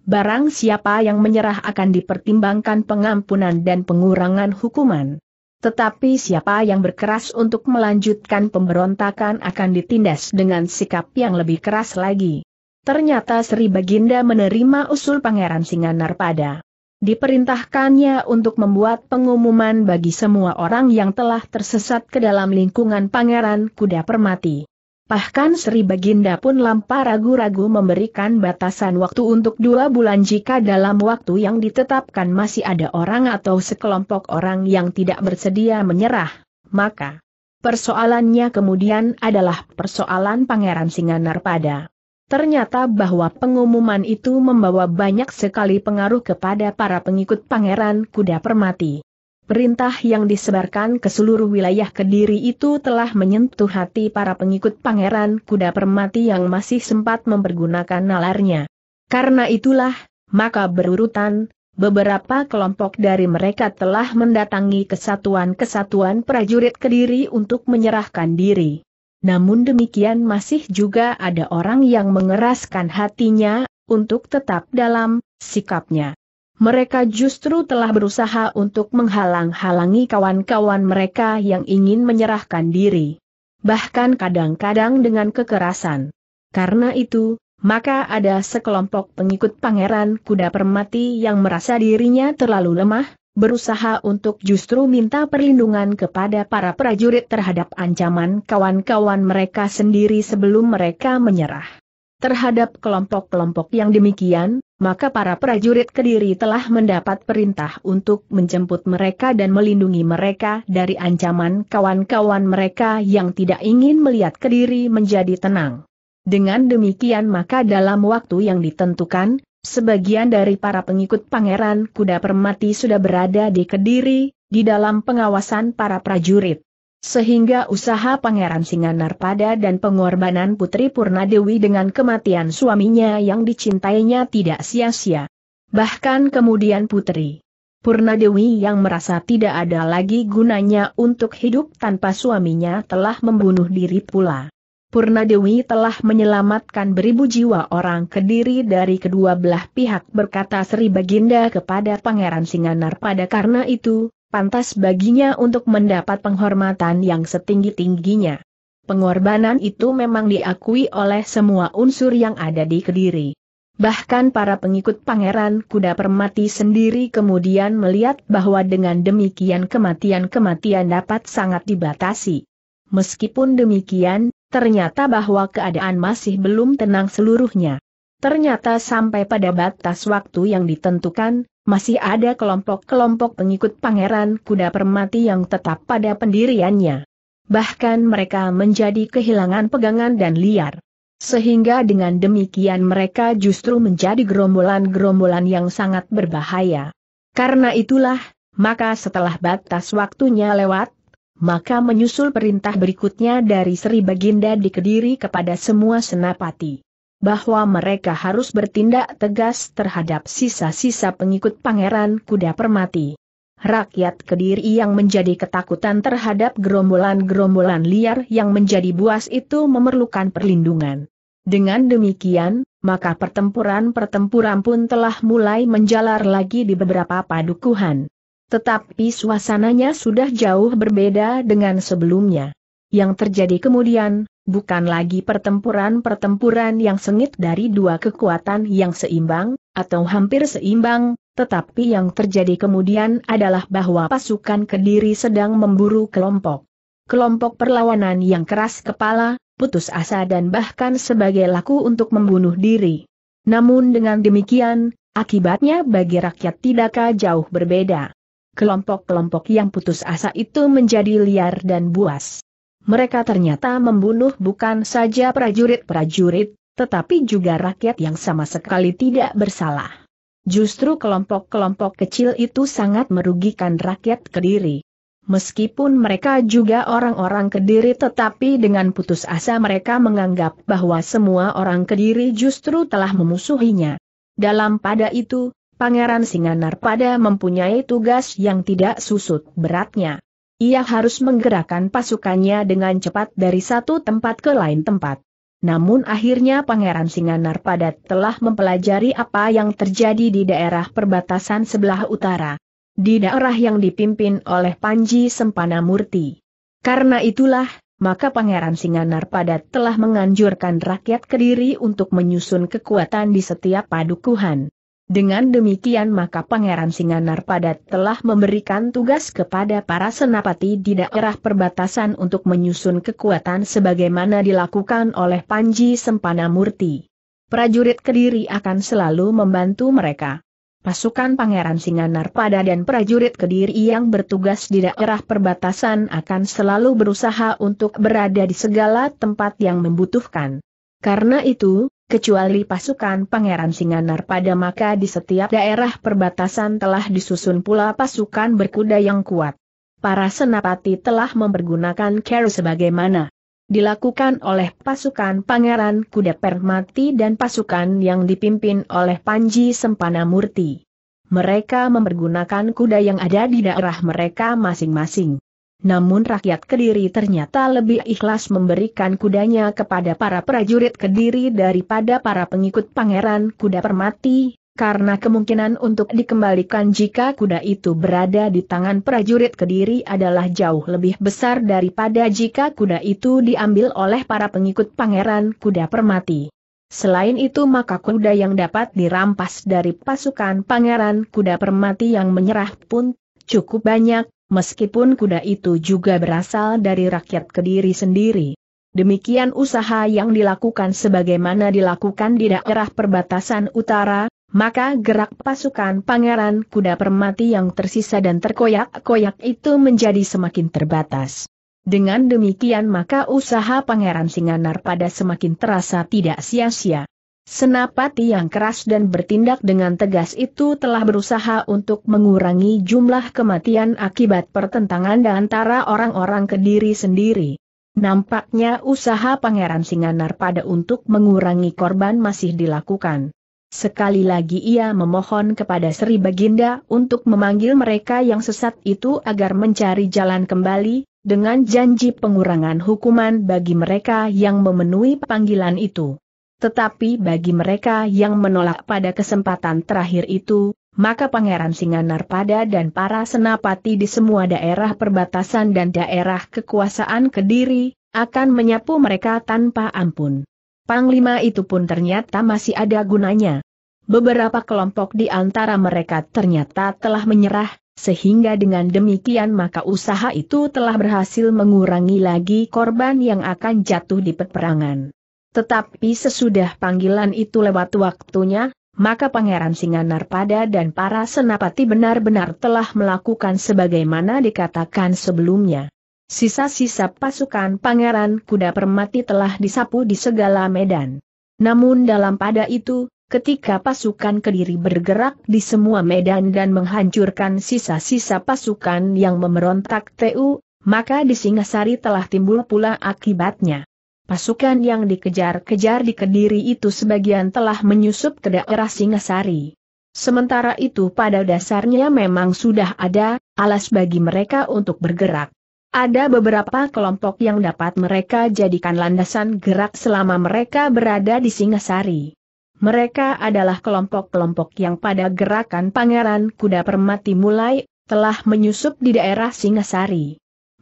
Barang siapa yang menyerah akan dipertimbangkan pengampunan dan pengurangan hukuman. Tetapi siapa yang berkeras untuk melanjutkan pemberontakan akan ditindas dengan sikap yang lebih keras lagi. Ternyata Sri Baginda menerima usul Pangeran Singanarpada. Diperintahkannya untuk membuat pengumuman bagi semua orang yang telah tersesat ke dalam lingkungan Pangeran Kuda Permati. Bahkan Sri Baginda pun lampa ragu-ragu memberikan batasan waktu untuk dua bulan jika dalam waktu yang ditetapkan masih ada orang atau sekelompok orang yang tidak bersedia menyerah, maka persoalannya kemudian adalah persoalan Pangeran Singanar pada. Ternyata bahwa pengumuman itu membawa banyak sekali pengaruh kepada para pengikut Pangeran Kuda Permati. Perintah yang disebarkan ke seluruh wilayah Kediri itu telah menyentuh hati para pengikut Pangeran Kuda Permati yang masih sempat mempergunakan nalarnya. Karena itulah, maka berurutan, beberapa kelompok dari mereka telah mendatangi kesatuan-kesatuan prajurit Kediri untuk menyerahkan diri. Namun demikian masih juga ada orang yang mengeraskan hatinya, untuk tetap dalam, sikapnya. Mereka justru telah berusaha untuk menghalang-halangi kawan-kawan mereka yang ingin menyerahkan diri. Bahkan kadang-kadang dengan kekerasan. Karena itu, maka ada sekelompok pengikut pangeran kuda permati yang merasa dirinya terlalu lemah, berusaha untuk justru minta perlindungan kepada para prajurit terhadap ancaman kawan-kawan mereka sendiri sebelum mereka menyerah. Terhadap kelompok-kelompok yang demikian, maka para prajurit Kediri telah mendapat perintah untuk menjemput mereka dan melindungi mereka dari ancaman kawan-kawan mereka yang tidak ingin melihat Kediri menjadi tenang. Dengan demikian maka dalam waktu yang ditentukan, sebagian dari para pengikut Pangeran Kuda Permati sudah berada di Kediri, di dalam pengawasan para prajurit. Sehingga usaha Pangeran Singanar pada dan pengorbanan Putri Purnadewi dengan kematian suaminya yang dicintainya tidak sia-sia. Bahkan kemudian Putri Purnadewi yang merasa tidak ada lagi gunanya untuk hidup tanpa suaminya telah membunuh diri pula. Purnadewi telah menyelamatkan beribu jiwa orang kediri dari kedua belah pihak berkata Sri Baginda kepada Pangeran Singanar pada karena itu, pantas baginya untuk mendapat penghormatan yang setinggi-tingginya. Pengorbanan itu memang diakui oleh semua unsur yang ada di Kediri. Bahkan para pengikut Pangeran Kuda Permati sendiri kemudian melihat bahwa dengan demikian kematian-kematian dapat sangat dibatasi. Meskipun demikian, ternyata bahwa keadaan masih belum tenang seluruhnya. Ternyata sampai pada batas waktu yang ditentukan, masih ada kelompok-kelompok pengikut pangeran kuda permati yang tetap pada pendiriannya. Bahkan mereka menjadi kehilangan pegangan dan liar. Sehingga dengan demikian mereka justru menjadi gerombolan-gerombolan yang sangat berbahaya. Karena itulah, maka setelah batas waktunya lewat, maka menyusul perintah berikutnya dari Sri Baginda di Kediri kepada semua senapati bahwa mereka harus bertindak tegas terhadap sisa-sisa pengikut Pangeran Kuda Permati. Rakyat Kediri yang menjadi ketakutan terhadap gerombolan-gerombolan liar yang menjadi buas itu memerlukan perlindungan. Dengan demikian, maka pertempuran-pertempuran pun telah mulai menjalar lagi di beberapa padukuhan. Tetapi suasananya sudah jauh berbeda dengan sebelumnya. Yang terjadi kemudian, bukan lagi pertempuran-pertempuran yang sengit dari dua kekuatan yang seimbang, atau hampir seimbang, tetapi yang terjadi kemudian adalah bahwa pasukan Kediri sedang memburu kelompok. Kelompok perlawanan yang keras kepala, putus asa dan bahkan sebagai laku untuk membunuh diri. Namun dengan demikian, akibatnya bagi rakyat tidakkah jauh berbeda. Kelompok-kelompok yang putus asa itu menjadi liar dan buas mereka ternyata membunuh bukan saja prajurit-prajurit, tetapi juga rakyat yang sama sekali tidak bersalah. Justru kelompok-kelompok kecil itu sangat merugikan rakyat Kediri. Meskipun mereka juga orang-orang Kediri tetapi dengan putus asa mereka menganggap bahwa semua orang Kediri justru telah memusuhinya. Dalam pada itu, Pangeran Singanar pada mempunyai tugas yang tidak susut beratnya. Ia harus menggerakkan pasukannya dengan cepat dari satu tempat ke lain tempat. Namun akhirnya Pangeran Singanar Padat telah mempelajari apa yang terjadi di daerah perbatasan sebelah utara. Di daerah yang dipimpin oleh Panji Sempana Murti. Karena itulah, maka Pangeran Singanar Padat telah menganjurkan rakyat Kediri untuk menyusun kekuatan di setiap padukuhan. Dengan demikian maka Pangeran Singanar Padat telah memberikan tugas kepada para senapati di daerah perbatasan untuk menyusun kekuatan sebagaimana dilakukan oleh Panji Sempana Murti. Prajurit Kediri akan selalu membantu mereka. Pasukan Pangeran Singanar Padat dan prajurit Kediri yang bertugas di daerah perbatasan akan selalu berusaha untuk berada di segala tempat yang membutuhkan. Karena itu, kecuali pasukan Pangeran Singanar pada maka di setiap daerah perbatasan telah disusun pula pasukan berkuda yang kuat. Para senapati telah mempergunakan keru sebagaimana dilakukan oleh pasukan Pangeran Kuda Permati dan pasukan yang dipimpin oleh Panji Sempana Murti. Mereka mempergunakan kuda yang ada di daerah mereka masing-masing namun rakyat Kediri ternyata lebih ikhlas memberikan kudanya kepada para prajurit Kediri daripada para pengikut pangeran kuda permati, karena kemungkinan untuk dikembalikan jika kuda itu berada di tangan prajurit Kediri adalah jauh lebih besar daripada jika kuda itu diambil oleh para pengikut pangeran kuda permati. Selain itu maka kuda yang dapat dirampas dari pasukan pangeran kuda permati yang menyerah pun cukup banyak, meskipun kuda itu juga berasal dari rakyat Kediri sendiri. Demikian usaha yang dilakukan sebagaimana dilakukan di daerah perbatasan utara, maka gerak pasukan pangeran kuda permati yang tersisa dan terkoyak-koyak itu menjadi semakin terbatas. Dengan demikian maka usaha pangeran Singanar pada semakin terasa tidak sia-sia. Senapati yang keras dan bertindak dengan tegas itu telah berusaha untuk mengurangi jumlah kematian akibat pertentangan antara orang-orang kediri sendiri. Nampaknya usaha Pangeran Singanar pada untuk mengurangi korban masih dilakukan. Sekali lagi ia memohon kepada Sri Baginda untuk memanggil mereka yang sesat itu agar mencari jalan kembali, dengan janji pengurangan hukuman bagi mereka yang memenuhi panggilan itu. Tetapi bagi mereka yang menolak pada kesempatan terakhir itu, maka Pangeran Narpada dan para senapati di semua daerah perbatasan dan daerah kekuasaan Kediri, akan menyapu mereka tanpa ampun. Panglima itu pun ternyata masih ada gunanya. Beberapa kelompok di antara mereka ternyata telah menyerah, sehingga dengan demikian maka usaha itu telah berhasil mengurangi lagi korban yang akan jatuh di peperangan. Tetapi sesudah panggilan itu lewat waktunya, maka Pangeran Singanarpada dan para senapati benar-benar telah melakukan sebagaimana dikatakan sebelumnya. Sisa-sisa pasukan Pangeran Kuda Permati telah disapu di segala medan. Namun dalam pada itu, ketika pasukan Kediri bergerak di semua medan dan menghancurkan sisa-sisa pasukan yang memberontak TU, maka di Singasari telah timbul pula akibatnya. Pasukan yang dikejar-kejar di Kediri itu sebagian telah menyusup ke daerah Singasari. Sementara itu pada dasarnya memang sudah ada alas bagi mereka untuk bergerak. Ada beberapa kelompok yang dapat mereka jadikan landasan gerak selama mereka berada di Singasari. Mereka adalah kelompok-kelompok yang pada gerakan Pangeran Kuda Permati mulai, telah menyusup di daerah Singasari.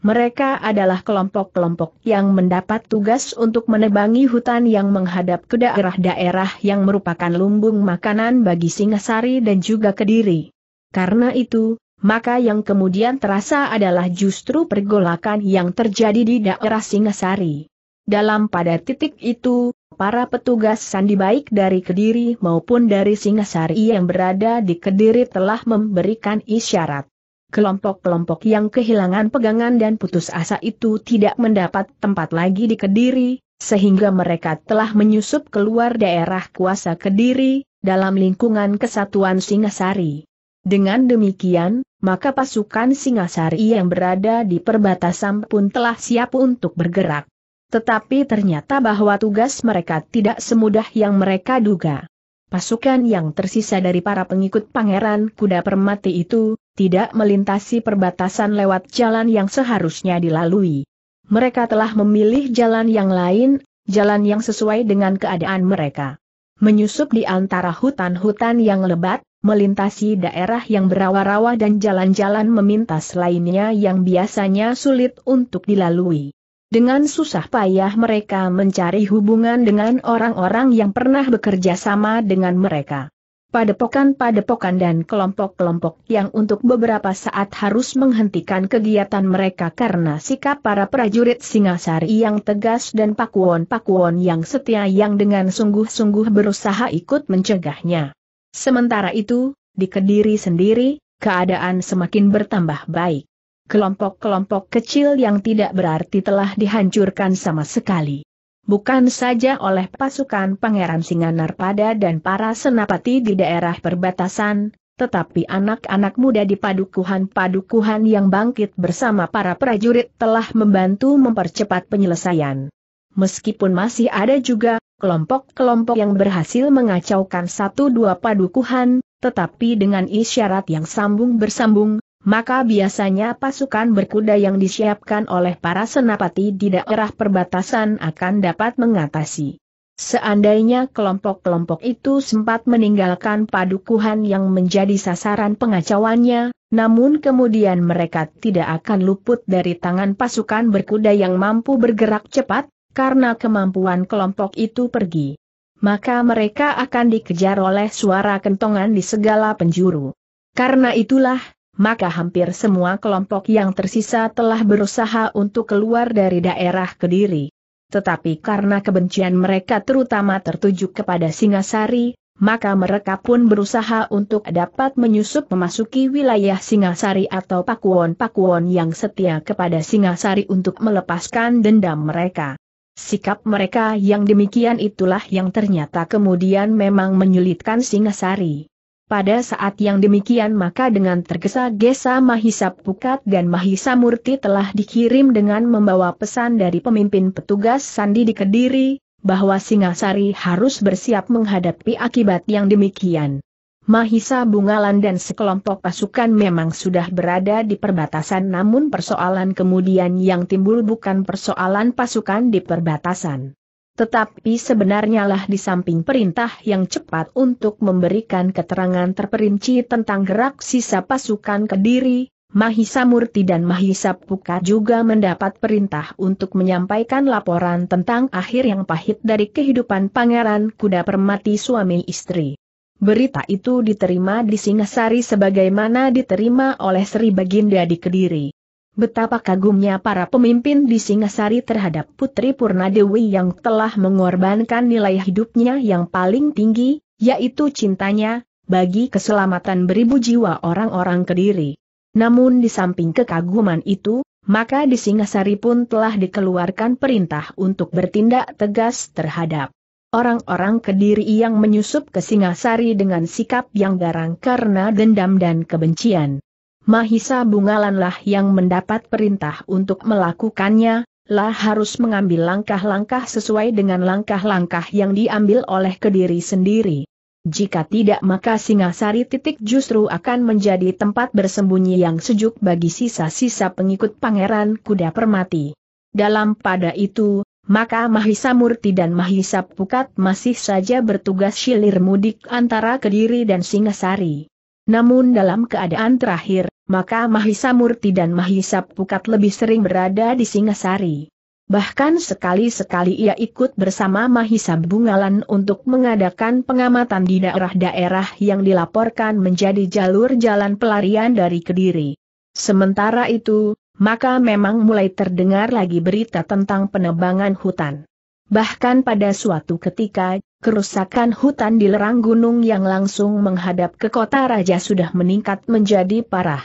Mereka adalah kelompok-kelompok yang mendapat tugas untuk menebangi hutan yang menghadap ke daerah-daerah yang merupakan lumbung makanan bagi Singasari dan juga Kediri. Karena itu, maka yang kemudian terasa adalah justru pergolakan yang terjadi di daerah Singasari. Dalam pada titik itu, para petugas sandi baik dari Kediri maupun dari Singasari yang berada di Kediri telah memberikan isyarat kelompok-kelompok yang kehilangan pegangan dan putus asa itu tidak mendapat tempat lagi di Kediri, sehingga mereka telah menyusup keluar daerah kuasa Kediri, dalam lingkungan kesatuan Singasari. Dengan demikian, maka pasukan Singasari yang berada di perbatasan pun telah siap untuk bergerak. Tetapi ternyata bahwa tugas mereka tidak semudah yang mereka duga. Pasukan yang tersisa dari para pengikut Pangeran Kuda Permati itu, tidak melintasi perbatasan lewat jalan yang seharusnya dilalui. Mereka telah memilih jalan yang lain, jalan yang sesuai dengan keadaan mereka. Menyusup di antara hutan-hutan yang lebat, melintasi daerah yang berawa-rawa dan jalan-jalan memintas lainnya yang biasanya sulit untuk dilalui. Dengan susah payah mereka mencari hubungan dengan orang-orang yang pernah bekerja sama dengan mereka padepokan-padepokan dan kelompok-kelompok yang untuk beberapa saat harus menghentikan kegiatan mereka karena sikap para prajurit Singasari yang tegas dan pakuon-pakuon yang setia yang dengan sungguh-sungguh berusaha ikut mencegahnya. Sementara itu, di Kediri sendiri, keadaan semakin bertambah baik. Kelompok-kelompok kecil yang tidak berarti telah dihancurkan sama sekali bukan saja oleh pasukan Pangeran Singanar pada dan para senapati di daerah perbatasan, tetapi anak-anak muda di padukuhan-padukuhan yang bangkit bersama para prajurit telah membantu mempercepat penyelesaian. Meskipun masih ada juga kelompok-kelompok yang berhasil mengacaukan satu dua padukuhan, tetapi dengan isyarat yang sambung bersambung, maka biasanya pasukan berkuda yang disiapkan oleh para senapati di daerah perbatasan akan dapat mengatasi. Seandainya kelompok-kelompok itu sempat meninggalkan padukuhan yang menjadi sasaran pengacauannya, namun kemudian mereka tidak akan luput dari tangan pasukan berkuda yang mampu bergerak cepat, karena kemampuan kelompok itu pergi. Maka mereka akan dikejar oleh suara kentongan di segala penjuru. Karena itulah, maka hampir semua kelompok yang tersisa telah berusaha untuk keluar dari daerah Kediri. Tetapi karena kebencian mereka terutama tertuju kepada Singasari, maka mereka pun berusaha untuk dapat menyusup memasuki wilayah Singasari atau Pakuwon-Pakuwon yang setia kepada Singasari untuk melepaskan dendam mereka. Sikap mereka yang demikian itulah yang ternyata kemudian memang menyulitkan Singasari. Pada saat yang demikian maka dengan tergesa-gesa Mahisa Pukat dan Mahisa Murti telah dikirim dengan membawa pesan dari pemimpin petugas Sandi di Kediri, bahwa Singasari harus bersiap menghadapi akibat yang demikian. Mahisa Bungalan dan sekelompok pasukan memang sudah berada di perbatasan namun persoalan kemudian yang timbul bukan persoalan pasukan di perbatasan. Tetapi sebenarnya lah di samping perintah yang cepat untuk memberikan keterangan terperinci tentang gerak sisa pasukan Kediri, Mahisa Murti dan Mahisa Puka juga mendapat perintah untuk menyampaikan laporan tentang akhir yang pahit dari kehidupan Pangeran Kuda Permati suami istri. Berita itu diterima di Singasari sebagaimana diterima oleh Sri Baginda di Kediri. Betapa kagumnya para pemimpin di Singasari terhadap Putri Purnadewi yang telah mengorbankan nilai hidupnya yang paling tinggi, yaitu cintanya, bagi keselamatan beribu jiwa orang-orang Kediri. Namun di samping kekaguman itu, maka di Singasari pun telah dikeluarkan perintah untuk bertindak tegas terhadap orang-orang Kediri yang menyusup ke Singasari dengan sikap yang garang karena dendam dan kebencian. Mahisa Bungalanlah yang mendapat perintah untuk melakukannya, lah harus mengambil langkah-langkah sesuai dengan langkah-langkah yang diambil oleh kediri sendiri. Jika tidak maka Singasari titik justru akan menjadi tempat bersembunyi yang sejuk bagi sisa-sisa pengikut pangeran kuda permati. Dalam pada itu, maka Mahisa Murti dan Mahisa Pukat masih saja bertugas silir mudik antara Kediri dan Singasari. Namun dalam keadaan terakhir, maka Mahisa Murti dan Mahisa Pukat lebih sering berada di Singasari. Bahkan sekali-sekali ia ikut bersama Mahisa Bungalan untuk mengadakan pengamatan di daerah-daerah yang dilaporkan menjadi jalur jalan pelarian dari Kediri. Sementara itu, maka memang mulai terdengar lagi berita tentang penebangan hutan. Bahkan pada suatu ketika, kerusakan hutan di lerang gunung yang langsung menghadap ke kota raja sudah meningkat menjadi parah.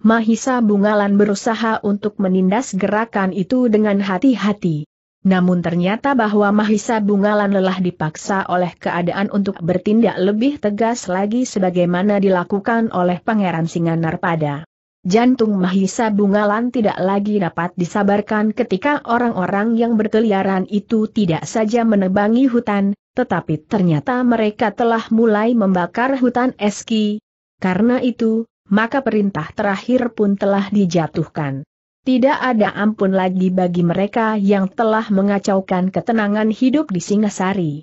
Mahisa Bungalan berusaha untuk menindas gerakan itu dengan hati-hati. Namun ternyata bahwa Mahisa Bungalan lelah dipaksa oleh keadaan untuk bertindak lebih tegas lagi sebagaimana dilakukan oleh Pangeran pada. Jantung Mahisa Bungalan tidak lagi dapat disabarkan ketika orang-orang yang berkeliaran itu tidak saja menebangi hutan, tetapi ternyata mereka telah mulai membakar hutan eski. Karena itu, maka perintah terakhir pun telah dijatuhkan. Tidak ada ampun lagi bagi mereka yang telah mengacaukan ketenangan hidup di Singasari.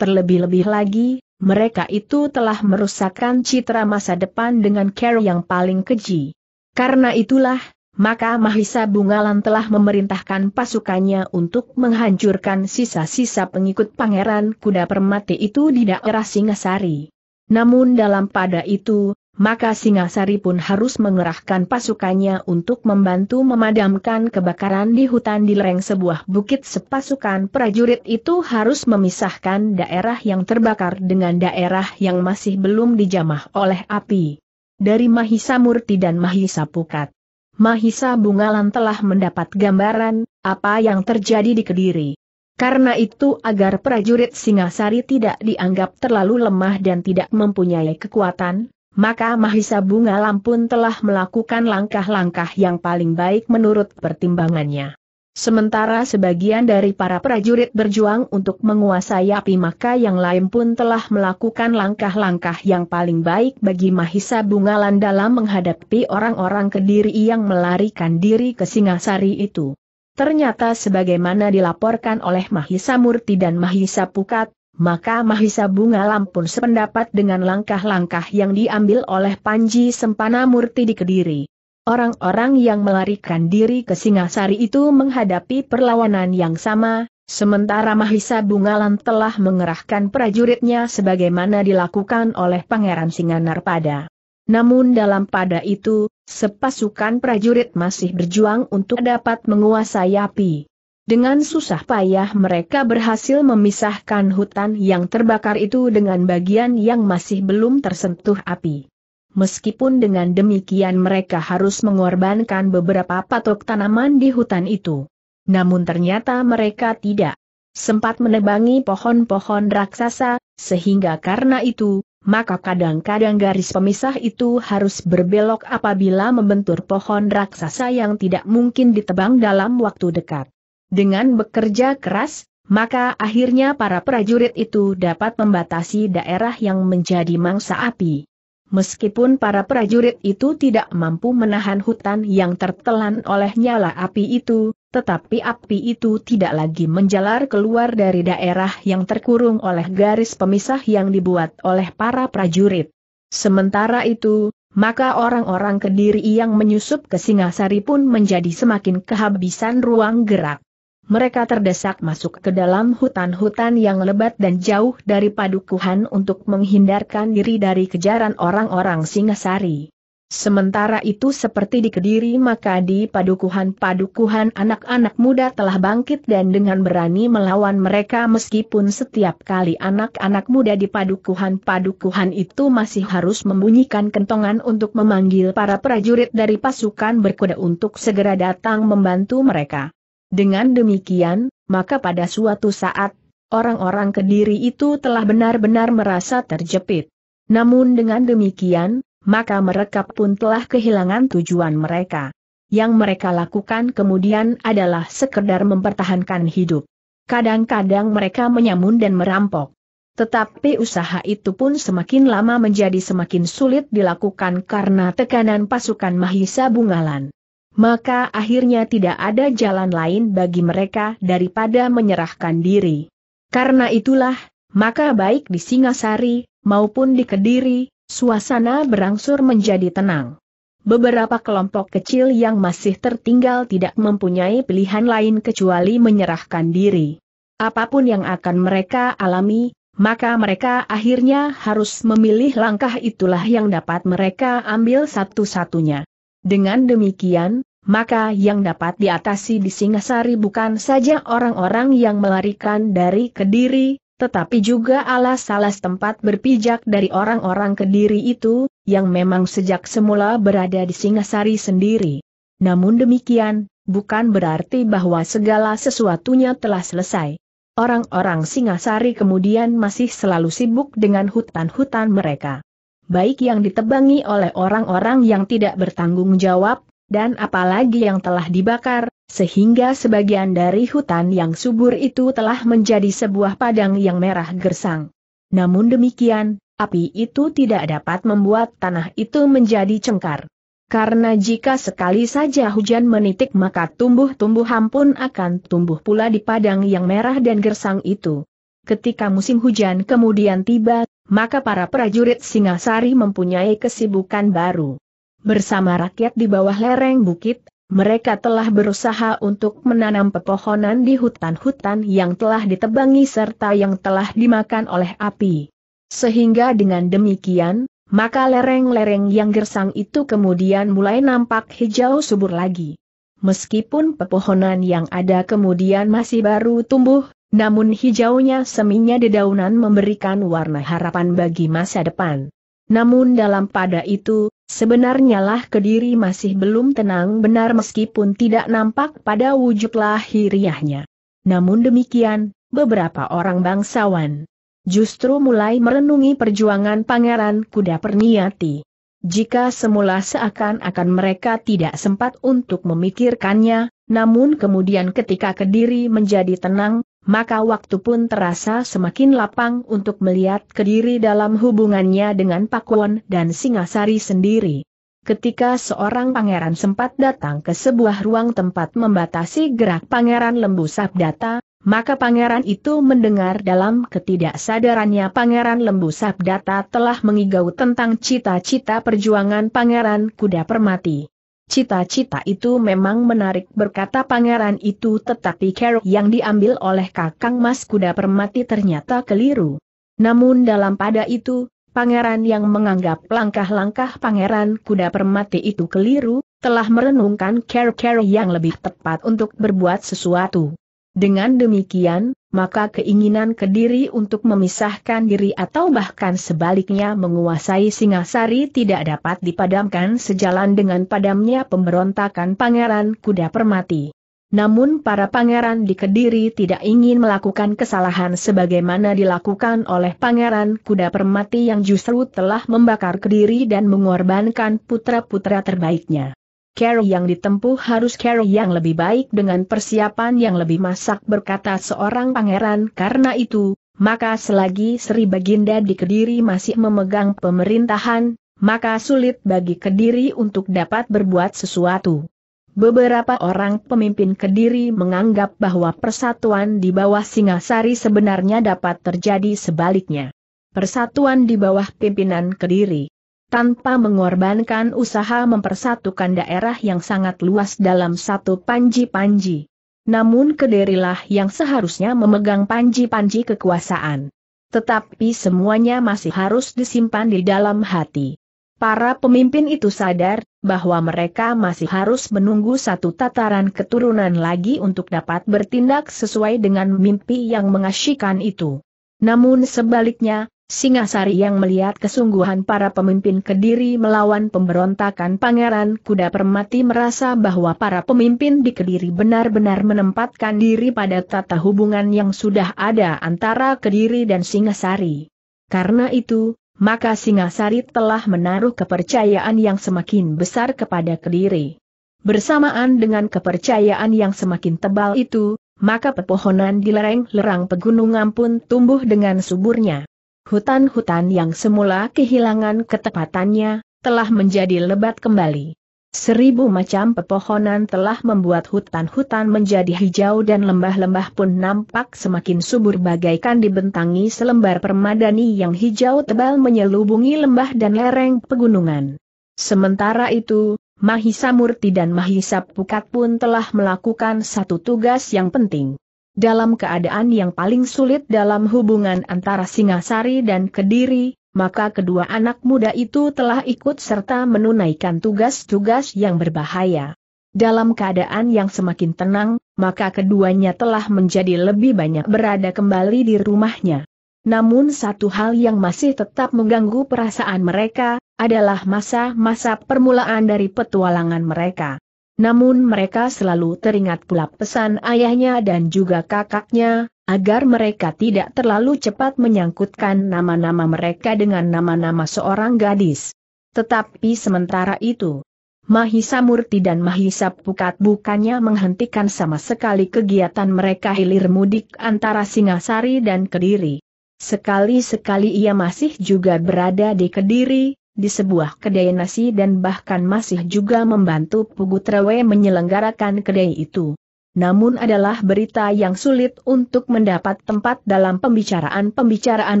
Terlebih-lebih lagi, mereka itu telah merusakkan citra masa depan dengan care yang paling keji. Karena itulah, maka Mahisa Bungalan telah memerintahkan pasukannya untuk menghancurkan sisa-sisa pengikut pangeran kuda permati itu di daerah Singasari. Namun dalam pada itu, maka Singasari pun harus mengerahkan pasukannya untuk membantu memadamkan kebakaran di hutan di lereng sebuah bukit sepasukan prajurit itu harus memisahkan daerah yang terbakar dengan daerah yang masih belum dijamah oleh api dari Mahisa Murti dan Mahisa Pukat. Mahisa Bungalan telah mendapat gambaran, apa yang terjadi di Kediri. Karena itu agar prajurit Singasari tidak dianggap terlalu lemah dan tidak mempunyai kekuatan, maka Mahisa Bungalan pun telah melakukan langkah-langkah yang paling baik menurut pertimbangannya. Sementara sebagian dari para prajurit berjuang untuk menguasai api maka yang lain pun telah melakukan langkah-langkah yang paling baik bagi Mahisa Bungalan dalam menghadapi orang-orang kediri yang melarikan diri ke Singasari itu. Ternyata sebagaimana dilaporkan oleh Mahisa Murti dan Mahisa Pukat, maka Mahisa Bunga pun sependapat dengan langkah-langkah yang diambil oleh Panji Sempana Murti di Kediri. Orang-orang yang melarikan diri ke Singasari itu menghadapi perlawanan yang sama, sementara Mahisa Bungalan telah mengerahkan prajuritnya sebagaimana dilakukan oleh Pangeran Singanarpada. Namun dalam pada itu, sepasukan prajurit masih berjuang untuk dapat menguasai api. Dengan susah payah mereka berhasil memisahkan hutan yang terbakar itu dengan bagian yang masih belum tersentuh api meskipun dengan demikian mereka harus mengorbankan beberapa patok tanaman di hutan itu. Namun ternyata mereka tidak sempat menebangi pohon-pohon raksasa, sehingga karena itu, maka kadang-kadang garis pemisah itu harus berbelok apabila membentur pohon raksasa yang tidak mungkin ditebang dalam waktu dekat. Dengan bekerja keras, maka akhirnya para prajurit itu dapat membatasi daerah yang menjadi mangsa api. Meskipun para prajurit itu tidak mampu menahan hutan yang tertelan oleh nyala api itu, tetapi api itu tidak lagi menjalar keluar dari daerah yang terkurung oleh garis pemisah yang dibuat oleh para prajurit. Sementara itu, maka orang-orang kediri yang menyusup ke Singasari pun menjadi semakin kehabisan ruang gerak. Mereka terdesak masuk ke dalam hutan-hutan yang lebat dan jauh dari padukuhan untuk menghindarkan diri dari kejaran orang-orang Singasari. Sementara itu seperti di Kediri maka di padukuhan-padukuhan anak-anak muda telah bangkit dan dengan berani melawan mereka meskipun setiap kali anak-anak muda di padukuhan-padukuhan itu masih harus membunyikan kentongan untuk memanggil para prajurit dari pasukan berkuda untuk segera datang membantu mereka. Dengan demikian, maka pada suatu saat, orang-orang kediri itu telah benar-benar merasa terjepit. Namun dengan demikian, maka mereka pun telah kehilangan tujuan mereka. Yang mereka lakukan kemudian adalah sekedar mempertahankan hidup. Kadang-kadang mereka menyamun dan merampok. Tetapi usaha itu pun semakin lama menjadi semakin sulit dilakukan karena tekanan pasukan Mahisa Bungalan maka akhirnya tidak ada jalan lain bagi mereka daripada menyerahkan diri. Karena itulah, maka baik di Singasari, maupun di Kediri, suasana berangsur menjadi tenang. Beberapa kelompok kecil yang masih tertinggal tidak mempunyai pilihan lain kecuali menyerahkan diri. Apapun yang akan mereka alami, maka mereka akhirnya harus memilih langkah itulah yang dapat mereka ambil satu-satunya. Dengan demikian, maka yang dapat diatasi di Singasari bukan saja orang-orang yang melarikan dari Kediri, tetapi juga alas-alas tempat berpijak dari orang-orang Kediri itu, yang memang sejak semula berada di Singasari sendiri. Namun demikian, bukan berarti bahwa segala sesuatunya telah selesai. Orang-orang Singasari kemudian masih selalu sibuk dengan hutan-hutan mereka. Baik yang ditebangi oleh orang-orang yang tidak bertanggung jawab, dan apalagi yang telah dibakar, sehingga sebagian dari hutan yang subur itu telah menjadi sebuah padang yang merah gersang. Namun demikian, api itu tidak dapat membuat tanah itu menjadi cengkar. Karena jika sekali saja hujan menitik maka tumbuh-tumbuhan pun akan tumbuh pula di padang yang merah dan gersang itu. Ketika musim hujan kemudian tiba, maka para prajurit Singasari mempunyai kesibukan baru. Bersama rakyat di bawah lereng bukit, mereka telah berusaha untuk menanam pepohonan di hutan-hutan yang telah ditebangi serta yang telah dimakan oleh api. Sehingga dengan demikian, maka lereng-lereng yang gersang itu kemudian mulai nampak hijau subur lagi. Meskipun pepohonan yang ada kemudian masih baru tumbuh, namun hijaunya seminya dedaunan memberikan warna harapan bagi masa depan. Namun dalam pada itu, Sebenarnya lah Kediri masih belum tenang benar meskipun tidak nampak pada wujud lahiriahnya. Namun demikian, beberapa orang bangsawan justru mulai merenungi perjuangan Pangeran Kuda Perniati. Jika semula seakan-akan mereka tidak sempat untuk memikirkannya, namun kemudian ketika Kediri menjadi tenang, maka waktu pun terasa semakin lapang untuk melihat kediri dalam hubungannya dengan Pakuan dan Singasari sendiri. Ketika seorang pangeran sempat datang ke sebuah ruang tempat membatasi gerak pangeran lembu sabdata, maka pangeran itu mendengar dalam ketidaksadarannya pangeran lembu sabdata telah mengigau tentang cita-cita perjuangan pangeran kuda permati. Cita-cita itu memang menarik berkata pangeran itu tetapi kerok yang diambil oleh kakang mas kuda permati ternyata keliru. Namun dalam pada itu, pangeran yang menganggap langkah-langkah pangeran kuda permati itu keliru, telah merenungkan kerok-kerok yang lebih tepat untuk berbuat sesuatu. Dengan demikian, maka keinginan Kediri untuk memisahkan diri atau bahkan sebaliknya menguasai Singasari tidak dapat dipadamkan sejalan dengan padamnya pemberontakan Pangeran Kuda Permati. Namun para pangeran di Kediri tidak ingin melakukan kesalahan sebagaimana dilakukan oleh pangeran kuda permati yang justru telah membakar Kediri dan mengorbankan putra-putra terbaiknya. Carry yang ditempuh harus carry yang lebih baik dengan persiapan yang lebih masak berkata seorang pangeran karena itu, maka selagi Sri Baginda di Kediri masih memegang pemerintahan, maka sulit bagi Kediri untuk dapat berbuat sesuatu. Beberapa orang pemimpin Kediri menganggap bahwa persatuan di bawah Singasari sebenarnya dapat terjadi sebaliknya. Persatuan di bawah pimpinan Kediri tanpa mengorbankan usaha mempersatukan daerah yang sangat luas dalam satu panji-panji. Namun kederilah yang seharusnya memegang panji-panji kekuasaan. Tetapi semuanya masih harus disimpan di dalam hati. Para pemimpin itu sadar bahwa mereka masih harus menunggu satu tataran keturunan lagi untuk dapat bertindak sesuai dengan mimpi yang mengasyikan itu. Namun sebaliknya, Singasari yang melihat kesungguhan para pemimpin Kediri melawan pemberontakan Pangeran Kuda Permati merasa bahwa para pemimpin di Kediri benar-benar menempatkan diri pada tata hubungan yang sudah ada antara Kediri dan Singasari. Karena itu, maka Singasari telah menaruh kepercayaan yang semakin besar kepada Kediri. Bersamaan dengan kepercayaan yang semakin tebal itu, maka pepohonan di lereng lereng pegunungan pun tumbuh dengan suburnya hutan-hutan yang semula kehilangan ketepatannya, telah menjadi lebat kembali. Seribu macam pepohonan telah membuat hutan-hutan menjadi hijau dan lembah-lembah pun nampak semakin subur bagaikan dibentangi selembar permadani yang hijau tebal menyelubungi lembah dan lereng pegunungan. Sementara itu, Mahisa Murti dan Mahisa Pukat pun telah melakukan satu tugas yang penting dalam keadaan yang paling sulit dalam hubungan antara Singasari dan Kediri, maka kedua anak muda itu telah ikut serta menunaikan tugas-tugas yang berbahaya. Dalam keadaan yang semakin tenang, maka keduanya telah menjadi lebih banyak berada kembali di rumahnya. Namun satu hal yang masih tetap mengganggu perasaan mereka, adalah masa-masa permulaan dari petualangan mereka. Namun mereka selalu teringat pula pesan ayahnya dan juga kakaknya, agar mereka tidak terlalu cepat menyangkutkan nama-nama mereka dengan nama-nama seorang gadis. Tetapi sementara itu, Mahisa Murti dan Mahisa Pukat bukannya menghentikan sama sekali kegiatan mereka hilir mudik antara Singasari dan Kediri. Sekali-sekali ia masih juga berada di Kediri, di sebuah kedai nasi dan bahkan masih juga membantu Pugu Trewe menyelenggarakan kedai itu. Namun adalah berita yang sulit untuk mendapat tempat dalam pembicaraan-pembicaraan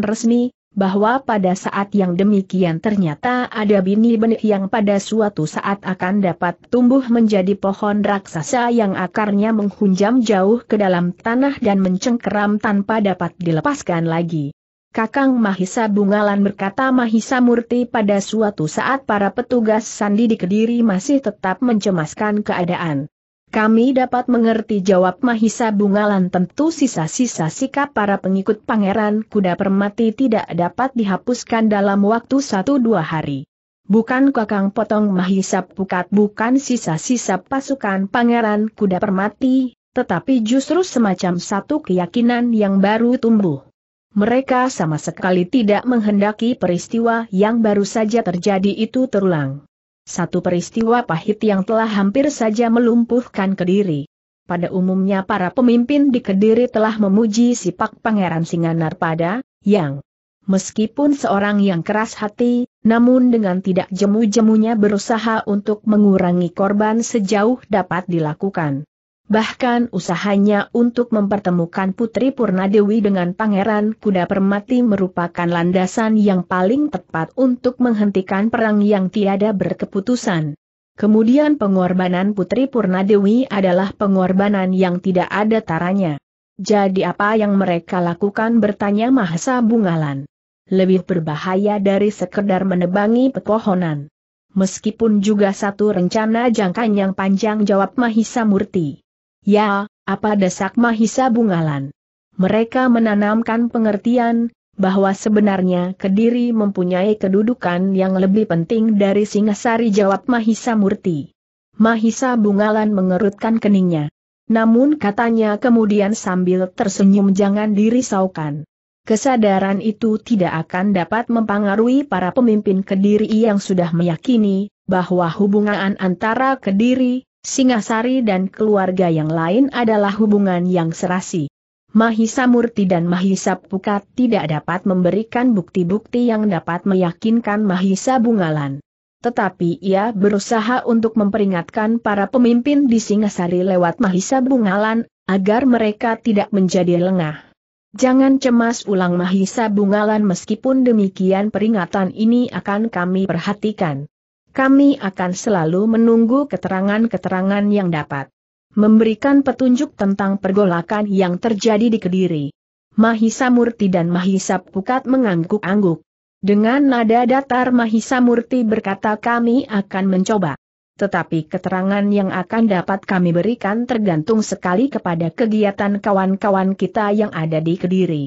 resmi, bahwa pada saat yang demikian ternyata ada bini benih yang pada suatu saat akan dapat tumbuh menjadi pohon raksasa yang akarnya menghunjam jauh ke dalam tanah dan mencengkeram tanpa dapat dilepaskan lagi. Kakang Mahisa Bungalan berkata Mahisa Murti pada suatu saat para petugas sandi di Kediri masih tetap mencemaskan keadaan. Kami dapat mengerti jawab Mahisa Bungalan tentu sisa-sisa sikap para pengikut pangeran kuda permati tidak dapat dihapuskan dalam waktu satu dua hari. Bukan kakang potong Mahisa Pukat bukan sisa-sisa pasukan pangeran kuda permati, tetapi justru semacam satu keyakinan yang baru tumbuh. Mereka sama sekali tidak menghendaki peristiwa yang baru saja terjadi itu terulang. Satu peristiwa pahit yang telah hampir saja melumpuhkan Kediri. Pada umumnya para pemimpin di Kediri telah memuji sipak Pangeran Singanar pada, yang Meskipun seorang yang keras hati, namun dengan tidak jemu-jemunya berusaha untuk mengurangi korban sejauh dapat dilakukan. Bahkan usahanya untuk mempertemukan Putri Purnadewi dengan Pangeran Kuda Permati merupakan landasan yang paling tepat untuk menghentikan perang yang tiada berkeputusan. Kemudian pengorbanan Putri Purnadewi adalah pengorbanan yang tidak ada taranya. Jadi apa yang mereka lakukan bertanya Mahasa Bungalan. Lebih berbahaya dari sekedar menebangi pepohonan. Meskipun juga satu rencana jangka yang panjang jawab Mahisa Murti. Ya, apa desak Mahisa Bungalan? Mereka menanamkan pengertian, bahwa sebenarnya Kediri mempunyai kedudukan yang lebih penting dari Singasari jawab Mahisa Murti. Mahisa Bungalan mengerutkan keningnya. Namun katanya kemudian sambil tersenyum jangan dirisaukan. Kesadaran itu tidak akan dapat mempengaruhi para pemimpin Kediri yang sudah meyakini bahwa hubungan antara Kediri, Singasari dan keluarga yang lain adalah hubungan yang serasi. Mahisa Murti dan Mahisa Pukat tidak dapat memberikan bukti-bukti yang dapat meyakinkan Mahisa Bungalan. Tetapi ia berusaha untuk memperingatkan para pemimpin di Singasari lewat Mahisa Bungalan, agar mereka tidak menjadi lengah. Jangan cemas ulang Mahisa Bungalan meskipun demikian peringatan ini akan kami perhatikan. Kami akan selalu menunggu keterangan-keterangan yang dapat memberikan petunjuk tentang pergolakan yang terjadi di Kediri. Mahisa Murti dan Mahisa Pukat mengangguk-angguk. Dengan nada datar Mahisa Murti berkata kami akan mencoba. Tetapi keterangan yang akan dapat kami berikan tergantung sekali kepada kegiatan kawan-kawan kita yang ada di Kediri.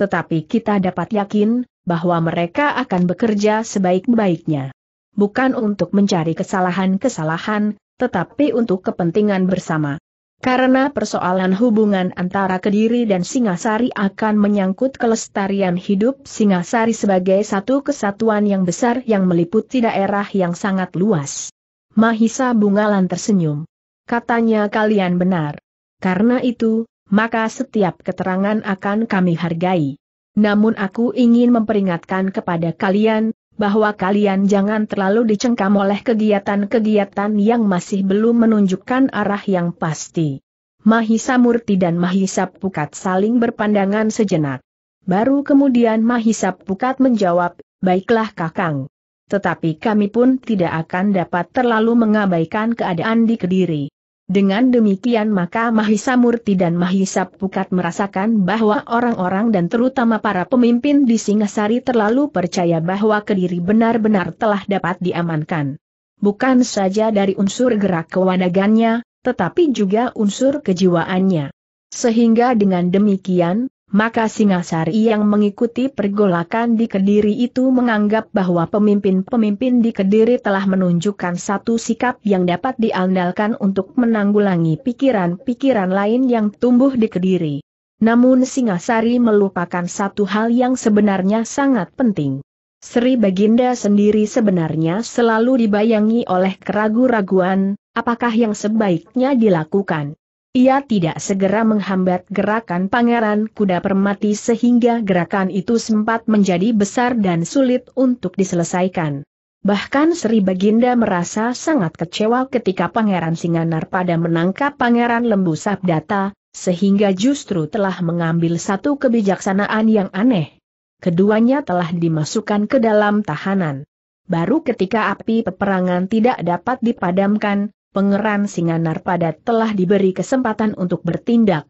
Tetapi kita dapat yakin, bahwa mereka akan bekerja sebaik-baiknya bukan untuk mencari kesalahan-kesalahan, tetapi untuk kepentingan bersama. Karena persoalan hubungan antara Kediri dan Singasari akan menyangkut kelestarian hidup Singasari sebagai satu kesatuan yang besar yang meliputi daerah yang sangat luas. Mahisa Bungalan tersenyum. Katanya kalian benar. Karena itu, maka setiap keterangan akan kami hargai. Namun aku ingin memperingatkan kepada kalian, bahwa kalian jangan terlalu dicengkam oleh kegiatan-kegiatan yang masih belum menunjukkan arah yang pasti. Mahisa Murti dan Mahisa Pukat saling berpandangan sejenak. Baru kemudian Mahisa Pukat menjawab, baiklah kakang. Tetapi kami pun tidak akan dapat terlalu mengabaikan keadaan di Kediri. Dengan demikian maka Mahisa Murti dan Mahisa Pukat merasakan bahwa orang-orang dan terutama para pemimpin di Singasari terlalu percaya bahwa Kediri benar-benar telah dapat diamankan. Bukan saja dari unsur gerak kewanagannya, tetapi juga unsur kejiwaannya. Sehingga dengan demikian, maka Singasari yang mengikuti pergolakan di Kediri itu menganggap bahwa pemimpin-pemimpin di Kediri telah menunjukkan satu sikap yang dapat diandalkan untuk menanggulangi pikiran-pikiran lain yang tumbuh di Kediri. Namun Singasari melupakan satu hal yang sebenarnya sangat penting. Sri Baginda sendiri sebenarnya selalu dibayangi oleh keraguan raguan apakah yang sebaiknya dilakukan. Ia tidak segera menghambat gerakan pangeran kuda permati sehingga gerakan itu sempat menjadi besar dan sulit untuk diselesaikan. Bahkan Sri Baginda merasa sangat kecewa ketika Pangeran Singanar pada menangkap Pangeran Lembu Sabdata, sehingga justru telah mengambil satu kebijaksanaan yang aneh. Keduanya telah dimasukkan ke dalam tahanan. Baru ketika api peperangan tidak dapat dipadamkan, Pangeran Singanar Padat telah diberi kesempatan untuk bertindak.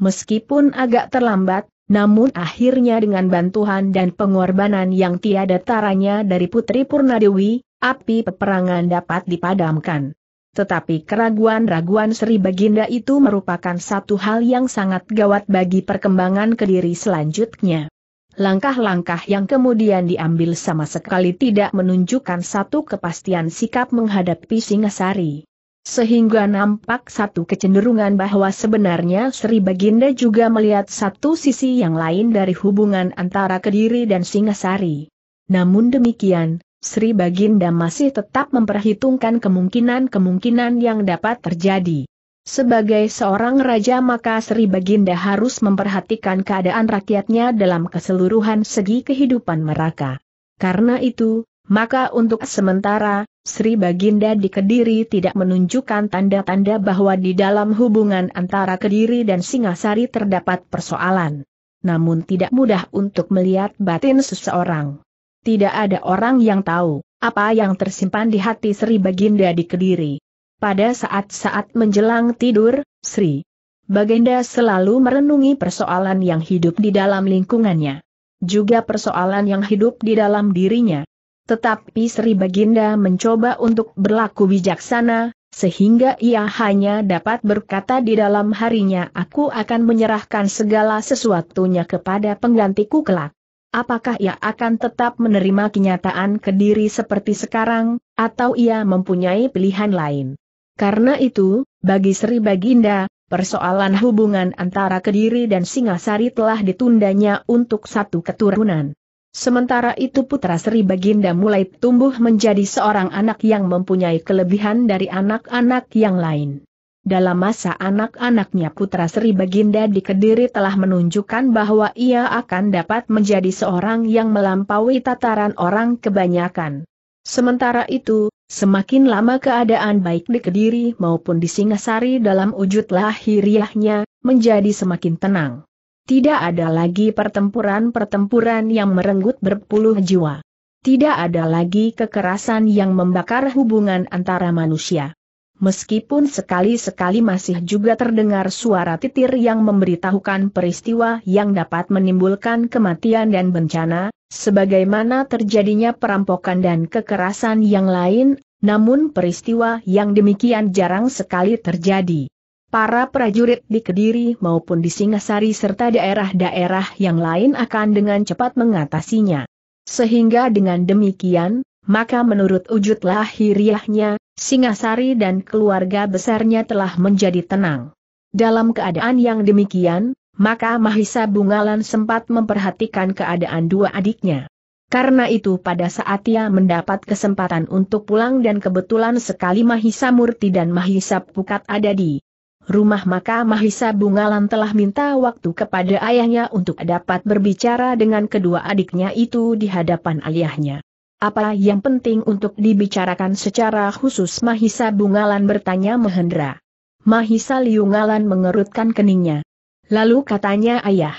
Meskipun agak terlambat, namun akhirnya dengan bantuan dan pengorbanan yang tiada taranya dari Putri Purnadewi, api peperangan dapat dipadamkan. Tetapi keraguan-raguan Sri Baginda itu merupakan satu hal yang sangat gawat bagi perkembangan kediri selanjutnya. Langkah-langkah yang kemudian diambil sama sekali tidak menunjukkan satu kepastian sikap menghadapi Singasari. Sehingga nampak satu kecenderungan bahwa sebenarnya Sri Baginda juga melihat satu sisi yang lain dari hubungan antara Kediri dan Singasari. Namun demikian, Sri Baginda masih tetap memperhitungkan kemungkinan-kemungkinan yang dapat terjadi. Sebagai seorang raja maka Sri Baginda harus memperhatikan keadaan rakyatnya dalam keseluruhan segi kehidupan mereka. Karena itu, maka untuk sementara, Sri Baginda di Kediri tidak menunjukkan tanda-tanda bahwa di dalam hubungan antara Kediri dan Singasari terdapat persoalan. Namun tidak mudah untuk melihat batin seseorang. Tidak ada orang yang tahu apa yang tersimpan di hati Sri Baginda di Kediri. Pada saat-saat menjelang tidur, Sri Baginda selalu merenungi persoalan yang hidup di dalam lingkungannya. Juga persoalan yang hidup di dalam dirinya tetapi Sri Baginda mencoba untuk berlaku bijaksana, sehingga ia hanya dapat berkata di dalam harinya aku akan menyerahkan segala sesuatunya kepada penggantiku kelak. Apakah ia akan tetap menerima kenyataan kediri seperti sekarang, atau ia mempunyai pilihan lain? Karena itu, bagi Sri Baginda, persoalan hubungan antara Kediri dan Singasari telah ditundanya untuk satu keturunan. Sementara itu putra Sri Baginda mulai tumbuh menjadi seorang anak yang mempunyai kelebihan dari anak-anak yang lain. Dalam masa anak-anaknya putra Sri Baginda di Kediri telah menunjukkan bahwa ia akan dapat menjadi seorang yang melampaui tataran orang kebanyakan. Sementara itu, semakin lama keadaan baik di Kediri maupun di Singasari dalam wujud lahiriahnya, menjadi semakin tenang. Tidak ada lagi pertempuran-pertempuran yang merenggut berpuluh jiwa. Tidak ada lagi kekerasan yang membakar hubungan antara manusia. Meskipun sekali-sekali masih juga terdengar suara titir yang memberitahukan peristiwa yang dapat menimbulkan kematian dan bencana, sebagaimana terjadinya perampokan dan kekerasan yang lain, namun peristiwa yang demikian jarang sekali terjadi para prajurit di Kediri maupun di Singasari serta daerah-daerah yang lain akan dengan cepat mengatasinya. Sehingga dengan demikian, maka menurut wujud lahiriahnya, Singasari dan keluarga besarnya telah menjadi tenang. Dalam keadaan yang demikian, maka Mahisa Bungalan sempat memperhatikan keadaan dua adiknya. Karena itu pada saat ia mendapat kesempatan untuk pulang dan kebetulan sekali Mahisa Murti dan Mahisa Pukat ada di rumah maka Mahisa Bungalan telah minta waktu kepada ayahnya untuk dapat berbicara dengan kedua adiknya itu di hadapan ayahnya. Apa yang penting untuk dibicarakan secara khusus Mahisa Bungalan bertanya Mahendra. Mahisa Liungalan mengerutkan keningnya. Lalu katanya ayah,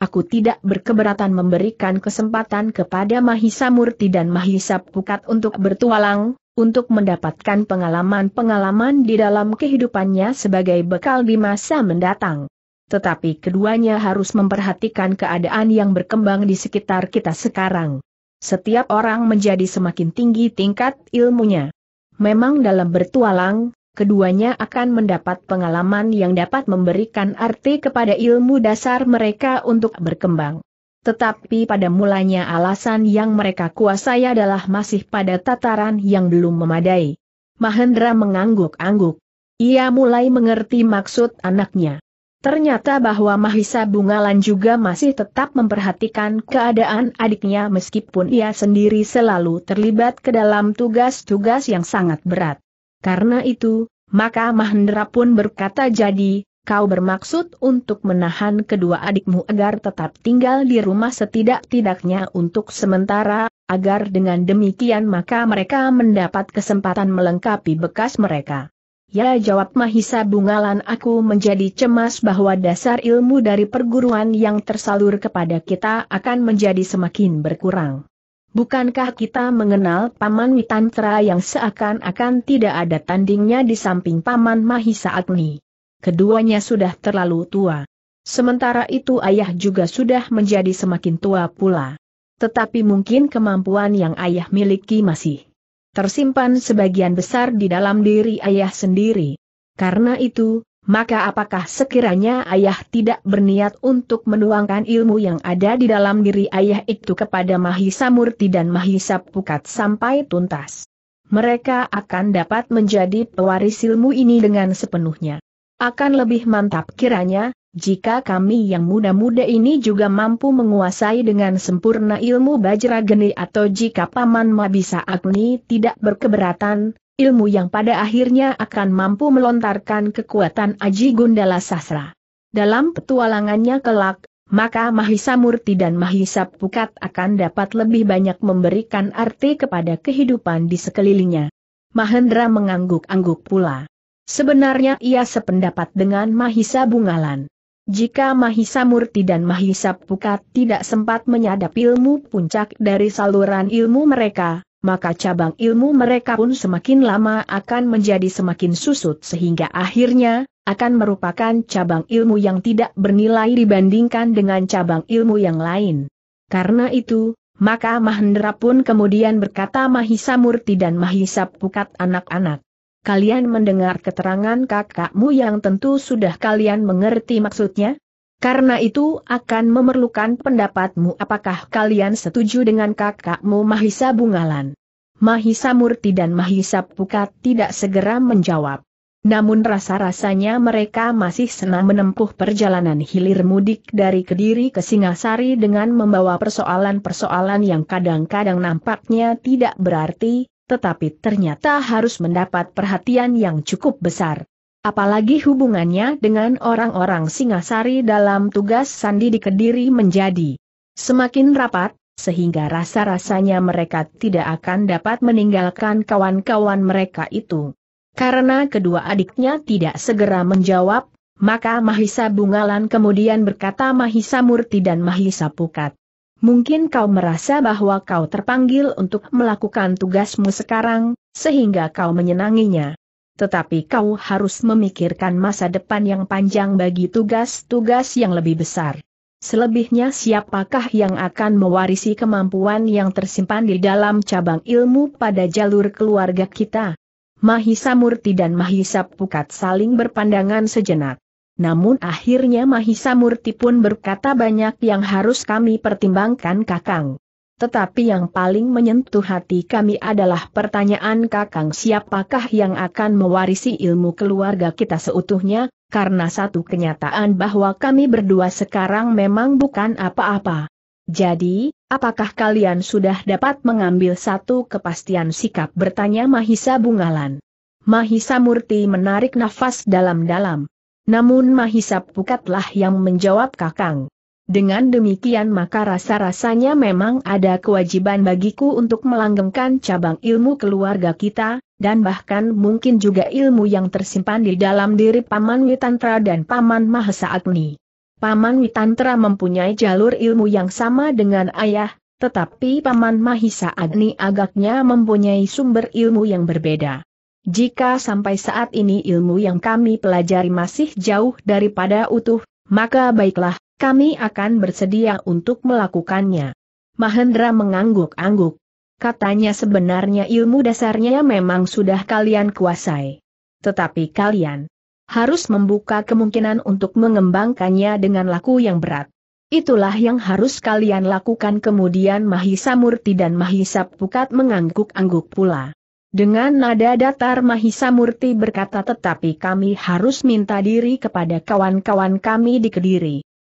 aku tidak berkeberatan memberikan kesempatan kepada Mahisa Murti dan Mahisa Pukat untuk bertualang, untuk mendapatkan pengalaman-pengalaman di dalam kehidupannya sebagai bekal di masa mendatang. Tetapi keduanya harus memperhatikan keadaan yang berkembang di sekitar kita sekarang. Setiap orang menjadi semakin tinggi tingkat ilmunya. Memang dalam bertualang, keduanya akan mendapat pengalaman yang dapat memberikan arti kepada ilmu dasar mereka untuk berkembang. Tetapi pada mulanya alasan yang mereka kuasai adalah masih pada tataran yang belum memadai. Mahendra mengangguk-angguk. Ia mulai mengerti maksud anaknya. Ternyata bahwa Mahisa Bungalan juga masih tetap memperhatikan keadaan adiknya meskipun ia sendiri selalu terlibat ke dalam tugas-tugas yang sangat berat. Karena itu, maka Mahendra pun berkata jadi, kau bermaksud untuk menahan kedua adikmu agar tetap tinggal di rumah setidak-tidaknya untuk sementara, agar dengan demikian maka mereka mendapat kesempatan melengkapi bekas mereka. Ya jawab Mahisa Bungalan aku menjadi cemas bahwa dasar ilmu dari perguruan yang tersalur kepada kita akan menjadi semakin berkurang. Bukankah kita mengenal Paman Witantra yang seakan-akan tidak ada tandingnya di samping Paman Mahisa Agni? keduanya sudah terlalu tua. Sementara itu ayah juga sudah menjadi semakin tua pula. Tetapi mungkin kemampuan yang ayah miliki masih tersimpan sebagian besar di dalam diri ayah sendiri. Karena itu, maka apakah sekiranya ayah tidak berniat untuk menuangkan ilmu yang ada di dalam diri ayah itu kepada Mahisa Murti dan Mahisa Pukat sampai tuntas? Mereka akan dapat menjadi pewaris ilmu ini dengan sepenuhnya. Akan lebih mantap kiranya, jika kami yang muda-muda ini juga mampu menguasai dengan sempurna ilmu bajra geni atau jika Paman Mabisa Agni tidak berkeberatan, ilmu yang pada akhirnya akan mampu melontarkan kekuatan Aji Gundala Sasra. Dalam petualangannya kelak, maka Mahisa Murti dan Mahisa Pukat akan dapat lebih banyak memberikan arti kepada kehidupan di sekelilingnya. Mahendra mengangguk-angguk pula. Sebenarnya ia sependapat dengan Mahisa Bungalan. Jika Mahisa Murti dan Mahisa Pukat tidak sempat menyadap ilmu puncak dari saluran ilmu mereka, maka cabang ilmu mereka pun semakin lama akan menjadi semakin susut sehingga akhirnya, akan merupakan cabang ilmu yang tidak bernilai dibandingkan dengan cabang ilmu yang lain. Karena itu, maka Mahendra pun kemudian berkata Mahisa Murti dan Mahisa Pukat anak-anak kalian mendengar keterangan kakakmu yang tentu sudah kalian mengerti maksudnya? Karena itu akan memerlukan pendapatmu apakah kalian setuju dengan kakakmu Mahisa Bungalan. Mahisa Murti dan Mahisa Pukat tidak segera menjawab. Namun rasa-rasanya mereka masih senang menempuh perjalanan hilir mudik dari Kediri ke Singasari dengan membawa persoalan-persoalan yang kadang-kadang nampaknya tidak berarti, tetapi ternyata harus mendapat perhatian yang cukup besar. Apalagi hubungannya dengan orang-orang Singasari dalam tugas Sandi di Kediri menjadi semakin rapat, sehingga rasa-rasanya mereka tidak akan dapat meninggalkan kawan-kawan mereka itu. Karena kedua adiknya tidak segera menjawab, maka Mahisa Bungalan kemudian berkata Mahisa Murti dan Mahisa Pukat. Mungkin kau merasa bahwa kau terpanggil untuk melakukan tugasmu sekarang, sehingga kau menyenanginya. Tetapi kau harus memikirkan masa depan yang panjang bagi tugas-tugas yang lebih besar. Selebihnya siapakah yang akan mewarisi kemampuan yang tersimpan di dalam cabang ilmu pada jalur keluarga kita? Mahisa Murti dan Mahisa Pukat saling berpandangan sejenak. Namun akhirnya Mahisa Murti pun berkata banyak yang harus kami pertimbangkan Kakang. Tetapi yang paling menyentuh hati kami adalah pertanyaan Kakang siapakah yang akan mewarisi ilmu keluarga kita seutuhnya, karena satu kenyataan bahwa kami berdua sekarang memang bukan apa-apa. Jadi, apakah kalian sudah dapat mengambil satu kepastian sikap bertanya Mahisa Bungalan? Mahisa Murti menarik nafas dalam-dalam. Namun Mahisa Pukatlah yang menjawab Kakang. Dengan demikian maka rasa-rasanya memang ada kewajiban bagiku untuk melanggengkan cabang ilmu keluarga kita, dan bahkan mungkin juga ilmu yang tersimpan di dalam diri Paman Witantra dan Paman Mahesa Agni. Paman Witantra mempunyai jalur ilmu yang sama dengan ayah, tetapi Paman Mahisa Agni agaknya mempunyai sumber ilmu yang berbeda. Jika sampai saat ini ilmu yang kami pelajari masih jauh daripada utuh, maka baiklah, kami akan bersedia untuk melakukannya. Mahendra mengangguk-angguk. Katanya sebenarnya ilmu dasarnya memang sudah kalian kuasai. Tetapi kalian harus membuka kemungkinan untuk mengembangkannya dengan laku yang berat. Itulah yang harus kalian lakukan kemudian Mahisa Murti dan Mahisa Pukat mengangguk-angguk pula. Dengan nada datar Mahisa Murti berkata tetapi kami harus minta diri kepada kawan-kawan kami di Kediri.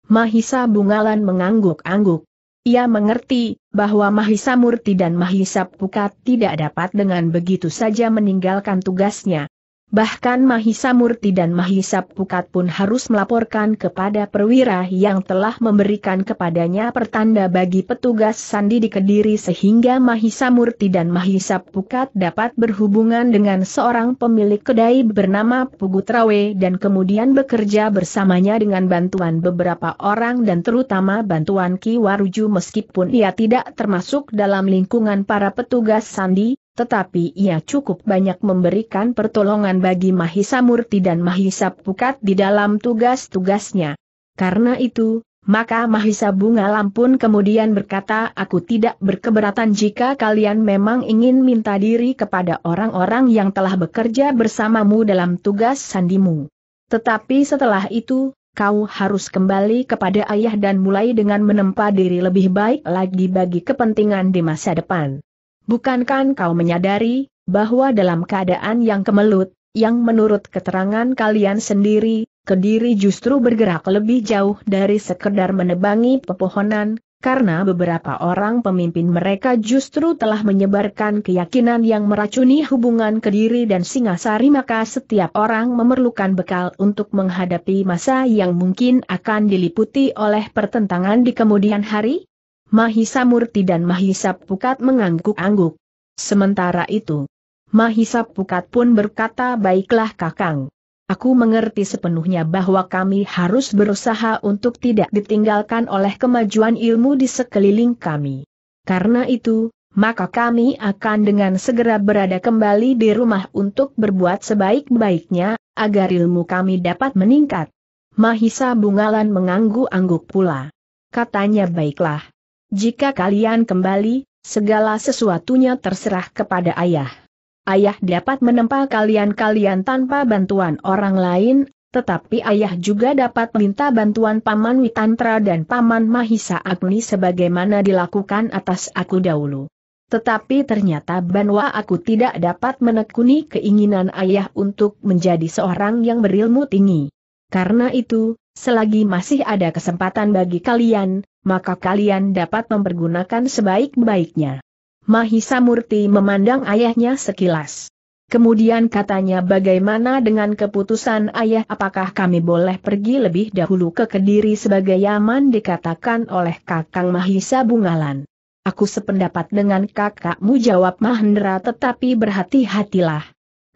Mahisa Bungalan mengangguk-angguk. Ia mengerti, bahwa Mahisa Murti dan Mahisa Pukat tidak dapat dengan begitu saja meninggalkan tugasnya. Bahkan Mahisa Murti dan Mahisa Pukat pun harus melaporkan kepada perwira yang telah memberikan kepadanya pertanda bagi petugas sandi di Kediri sehingga Mahisa Murti dan Mahisa Pukat dapat berhubungan dengan seorang pemilik kedai bernama Pugutrawe dan kemudian bekerja bersamanya dengan bantuan beberapa orang dan terutama bantuan Ki Waruju meskipun ia tidak termasuk dalam lingkungan para petugas sandi, tetapi ia cukup banyak memberikan pertolongan bagi Mahisa Murti dan Mahisa Pukat di dalam tugas-tugasnya. Karena itu, maka Mahisa Bunga Lampun kemudian berkata aku tidak berkeberatan jika kalian memang ingin minta diri kepada orang-orang yang telah bekerja bersamamu dalam tugas sandimu. Tetapi setelah itu, kau harus kembali kepada ayah dan mulai dengan menempa diri lebih baik lagi bagi kepentingan di masa depan. Bukankah kau menyadari, bahwa dalam keadaan yang kemelut, yang menurut keterangan kalian sendiri, Kediri justru bergerak lebih jauh dari sekedar menebangi pepohonan, karena beberapa orang pemimpin mereka justru telah menyebarkan keyakinan yang meracuni hubungan Kediri dan Singasari maka setiap orang memerlukan bekal untuk menghadapi masa yang mungkin akan diliputi oleh pertentangan di kemudian hari, Mahisa Murti dan Mahisa Pukat mengangguk-angguk. Sementara itu, Mahisa Pukat pun berkata baiklah kakang. Aku mengerti sepenuhnya bahwa kami harus berusaha untuk tidak ditinggalkan oleh kemajuan ilmu di sekeliling kami. Karena itu, maka kami akan dengan segera berada kembali di rumah untuk berbuat sebaik-baiknya, agar ilmu kami dapat meningkat. Mahisa Bungalan mengangguk-angguk pula. Katanya baiklah. Jika kalian kembali, segala sesuatunya terserah kepada ayah. Ayah dapat menempa kalian-kalian tanpa bantuan orang lain, tetapi ayah juga dapat minta bantuan Paman Witantra dan Paman Mahisa Agni sebagaimana dilakukan atas aku dahulu. Tetapi ternyata Banwa aku tidak dapat menekuni keinginan ayah untuk menjadi seorang yang berilmu tinggi. Karena itu, selagi masih ada kesempatan bagi kalian, maka kalian dapat mempergunakan sebaik-baiknya. Mahisa Murti memandang ayahnya sekilas. Kemudian katanya bagaimana dengan keputusan ayah apakah kami boleh pergi lebih dahulu ke Kediri sebagai Yaman dikatakan oleh kakang Mahisa Bungalan. Aku sependapat dengan kakakmu jawab Mahendra tetapi berhati-hatilah.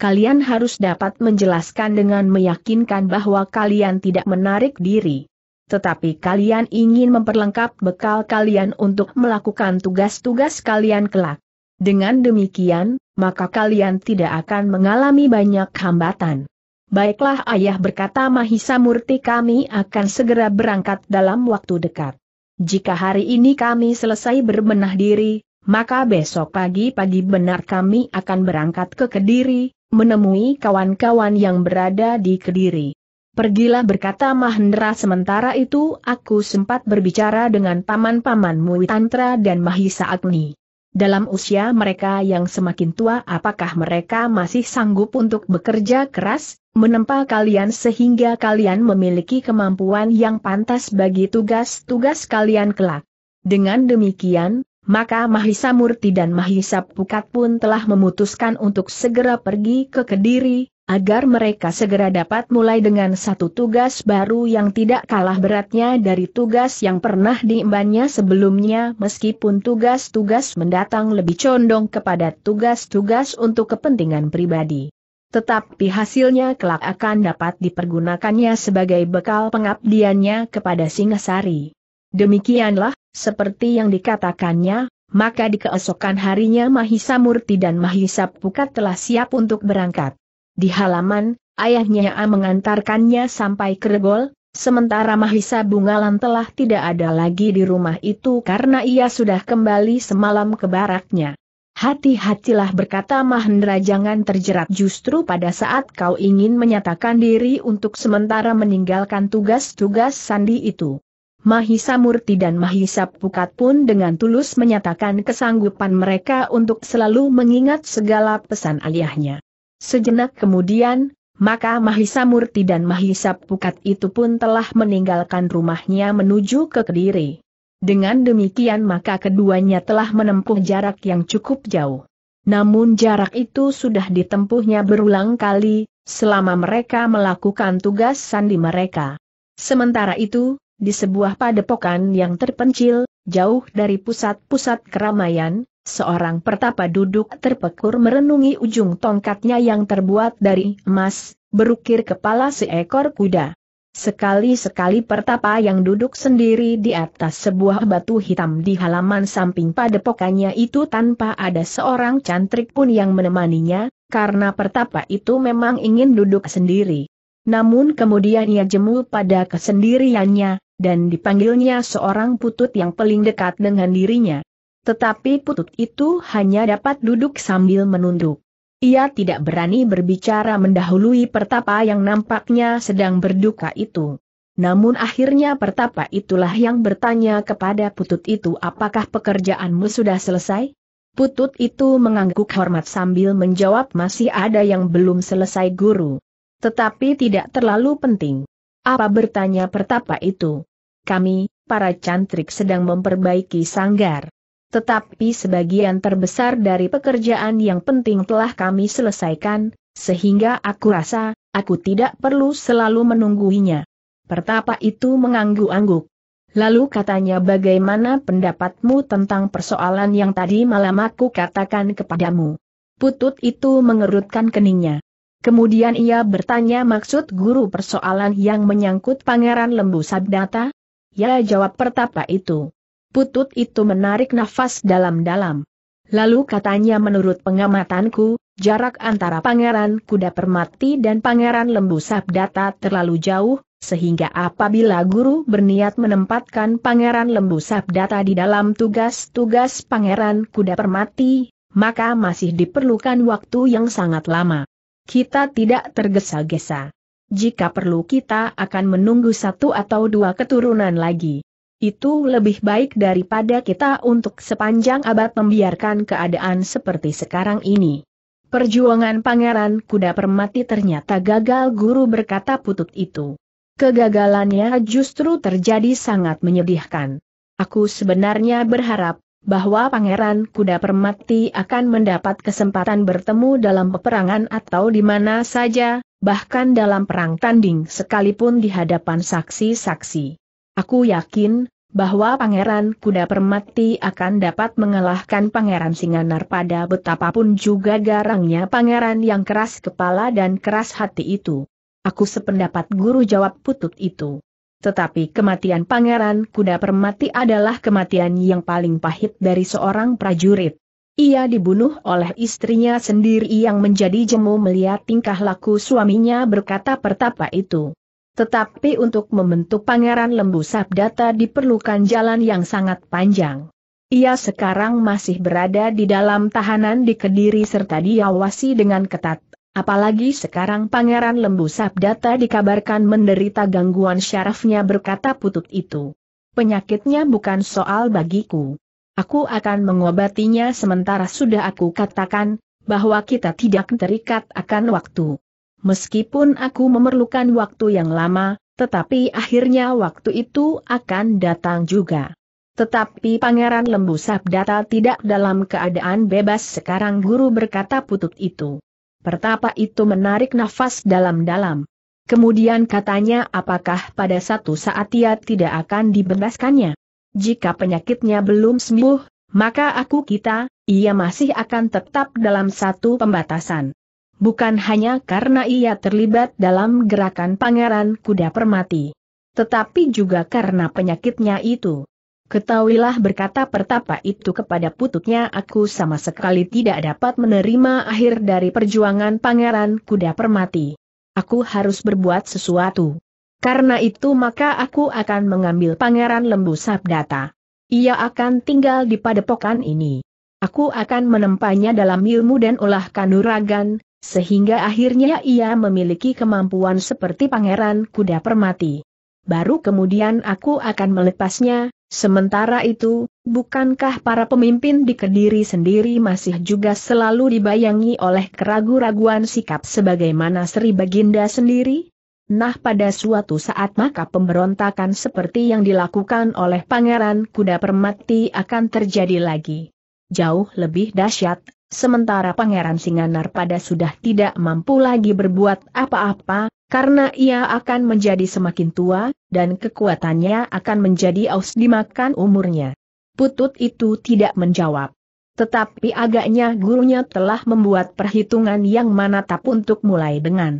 Kalian harus dapat menjelaskan dengan meyakinkan bahwa kalian tidak menarik diri. Tetapi kalian ingin memperlengkap bekal kalian untuk melakukan tugas-tugas kalian kelak. Dengan demikian, maka kalian tidak akan mengalami banyak hambatan. Baiklah ayah berkata Mahisa Murti kami akan segera berangkat dalam waktu dekat. Jika hari ini kami selesai berbenah diri, maka besok pagi-pagi benar kami akan berangkat ke Kediri, menemui kawan-kawan yang berada di Kediri. Pergilah berkata Mahendra sementara itu aku sempat berbicara dengan paman paman Muitantra dan Mahisa Agni. Dalam usia mereka yang semakin tua apakah mereka masih sanggup untuk bekerja keras, menempa kalian sehingga kalian memiliki kemampuan yang pantas bagi tugas-tugas kalian kelak. Dengan demikian, maka Mahisa Murti dan Mahisa Pukat pun telah memutuskan untuk segera pergi ke Kediri, agar mereka segera dapat mulai dengan satu tugas baru yang tidak kalah beratnya dari tugas yang pernah diembannya sebelumnya meskipun tugas-tugas mendatang lebih condong kepada tugas-tugas untuk kepentingan pribadi. Tetapi hasilnya kelak akan dapat dipergunakannya sebagai bekal pengabdiannya kepada Singasari. Demikianlah, seperti yang dikatakannya, maka di keesokan harinya Mahisa Murti dan Mahisa Pukat telah siap untuk berangkat. Di halaman, ayahnya A mengantarkannya sampai Kregol, sementara Mahisa Bungalan telah tidak ada lagi di rumah itu karena ia sudah kembali semalam ke baraknya. Hati-hatilah berkata Mahendra jangan terjerat justru pada saat kau ingin menyatakan diri untuk sementara meninggalkan tugas-tugas sandi itu. Mahisa Murti dan Mahisa Pukat pun dengan tulus menyatakan kesanggupan mereka untuk selalu mengingat segala pesan aliahnya. Sejenak kemudian, maka Mahisa Murti dan Mahisa Pukat itu pun telah meninggalkan rumahnya menuju ke Kediri. Dengan demikian maka keduanya telah menempuh jarak yang cukup jauh. Namun jarak itu sudah ditempuhnya berulang kali, selama mereka melakukan tugas sandi mereka. Sementara itu, di sebuah padepokan yang terpencil, jauh dari pusat-pusat keramaian, seorang pertapa duduk terpekur merenungi ujung tongkatnya yang terbuat dari emas, berukir kepala seekor kuda. Sekali-sekali pertapa yang duduk sendiri di atas sebuah batu hitam di halaman samping padepokannya itu tanpa ada seorang cantrik pun yang menemaninya, karena pertapa itu memang ingin duduk sendiri. Namun kemudian ia jemu pada kesendiriannya, dan dipanggilnya seorang putut yang paling dekat dengan dirinya. Tetapi putut itu hanya dapat duduk sambil menunduk. Ia tidak berani berbicara mendahului pertapa yang nampaknya sedang berduka itu. Namun akhirnya pertapa itulah yang bertanya kepada putut itu apakah pekerjaanmu sudah selesai? Putut itu mengangguk hormat sambil menjawab masih ada yang belum selesai guru. Tetapi tidak terlalu penting. Apa bertanya pertapa itu? Kami, para cantrik sedang memperbaiki sanggar tetapi sebagian terbesar dari pekerjaan yang penting telah kami selesaikan, sehingga aku rasa, aku tidak perlu selalu menungguinya. Pertapa itu mengangguk-angguk. Lalu katanya bagaimana pendapatmu tentang persoalan yang tadi malam aku katakan kepadamu. Putut itu mengerutkan keningnya. Kemudian ia bertanya maksud guru persoalan yang menyangkut Pangeran Lembu Sabdata? Ya jawab pertapa itu. Putut itu menarik nafas dalam-dalam. Lalu katanya menurut pengamatanku, jarak antara pangeran kuda permati dan pangeran lembu sabdata terlalu jauh, sehingga apabila guru berniat menempatkan pangeran lembu sabdata di dalam tugas-tugas pangeran kuda permati, maka masih diperlukan waktu yang sangat lama. Kita tidak tergesa-gesa. Jika perlu kita akan menunggu satu atau dua keturunan lagi. Itu lebih baik daripada kita untuk sepanjang abad membiarkan keadaan seperti sekarang ini. Perjuangan Pangeran Kuda Permati ternyata gagal guru berkata putut itu. Kegagalannya justru terjadi sangat menyedihkan. Aku sebenarnya berharap, bahwa Pangeran Kuda Permati akan mendapat kesempatan bertemu dalam peperangan atau di mana saja, bahkan dalam perang tanding sekalipun di hadapan saksi-saksi. Aku yakin, bahwa Pangeran Kuda Permati akan dapat mengalahkan Pangeran Singanar pada betapapun juga garangnya pangeran yang keras kepala dan keras hati itu. Aku sependapat guru jawab putut itu. Tetapi kematian Pangeran Kuda Permati adalah kematian yang paling pahit dari seorang prajurit. Ia dibunuh oleh istrinya sendiri yang menjadi jemu melihat tingkah laku suaminya berkata pertapa itu. Tetapi untuk membentuk Pangeran Lembu Sabdata diperlukan jalan yang sangat panjang. Ia sekarang masih berada di dalam tahanan di Kediri serta diawasi dengan ketat. Apalagi sekarang Pangeran Lembu Sabdata dikabarkan menderita gangguan syarafnya berkata putut itu. Penyakitnya bukan soal bagiku. Aku akan mengobatinya sementara sudah aku katakan, bahwa kita tidak terikat akan waktu. Meskipun aku memerlukan waktu yang lama, tetapi akhirnya waktu itu akan datang juga. Tetapi Pangeran Lembu Sabdata tidak dalam keadaan bebas sekarang guru berkata putut itu. Pertapa itu menarik nafas dalam-dalam. Kemudian katanya apakah pada satu saat ia tidak akan dibebaskannya. Jika penyakitnya belum sembuh, maka aku kita, ia masih akan tetap dalam satu pembatasan bukan hanya karena ia terlibat dalam gerakan pangeran kuda permati. Tetapi juga karena penyakitnya itu. Ketahuilah berkata pertapa itu kepada pututnya aku sama sekali tidak dapat menerima akhir dari perjuangan pangeran kuda permati. Aku harus berbuat sesuatu. Karena itu maka aku akan mengambil pangeran lembu sabdata. Ia akan tinggal di padepokan ini. Aku akan menempanya dalam ilmu dan olah kanuragan, sehingga akhirnya ia memiliki kemampuan seperti pangeran kuda permati. Baru kemudian aku akan melepasnya, sementara itu, bukankah para pemimpin di Kediri sendiri masih juga selalu dibayangi oleh keraguan-raguan sikap sebagaimana Sri Baginda sendiri? Nah pada suatu saat maka pemberontakan seperti yang dilakukan oleh Pangeran Kuda Permati akan terjadi lagi. Jauh lebih dahsyat, sementara Pangeran Singanar pada sudah tidak mampu lagi berbuat apa-apa, karena ia akan menjadi semakin tua, dan kekuatannya akan menjadi aus dimakan umurnya. Putut itu tidak menjawab. Tetapi agaknya gurunya telah membuat perhitungan yang mana tak untuk mulai dengan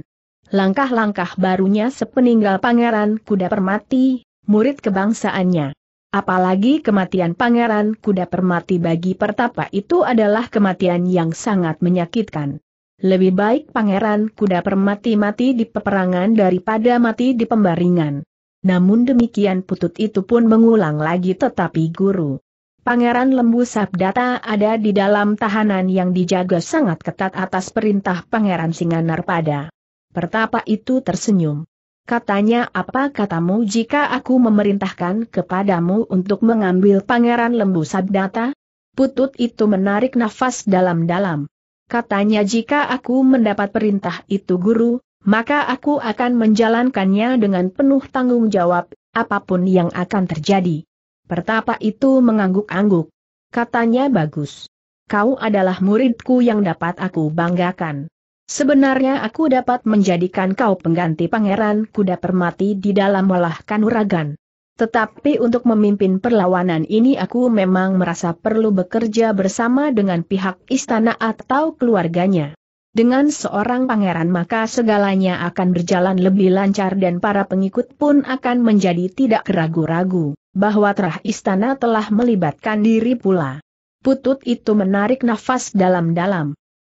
langkah-langkah barunya sepeninggal pangeran kuda permati, murid kebangsaannya. Apalagi kematian Pangeran Kuda Permati bagi Pertapa itu adalah kematian yang sangat menyakitkan. Lebih baik Pangeran Kuda Permati mati di peperangan daripada mati di pembaringan. Namun demikian putut itu pun mengulang lagi tetapi guru. Pangeran Lembu Sabdata ada di dalam tahanan yang dijaga sangat ketat atas perintah Pangeran Singanar pada. Pertapa itu tersenyum katanya apa katamu jika aku memerintahkan kepadamu untuk mengambil pangeran lembu sabdata? Putut itu menarik nafas dalam-dalam. Katanya jika aku mendapat perintah itu guru, maka aku akan menjalankannya dengan penuh tanggung jawab, apapun yang akan terjadi. Pertapa itu mengangguk-angguk. Katanya bagus. Kau adalah muridku yang dapat aku banggakan. Sebenarnya aku dapat menjadikan kau pengganti pangeran kuda permati di dalam olah kanuragan. Tetapi untuk memimpin perlawanan ini aku memang merasa perlu bekerja bersama dengan pihak istana atau keluarganya. Dengan seorang pangeran maka segalanya akan berjalan lebih lancar dan para pengikut pun akan menjadi tidak ragu ragu bahwa terah istana telah melibatkan diri pula. Putut itu menarik nafas dalam-dalam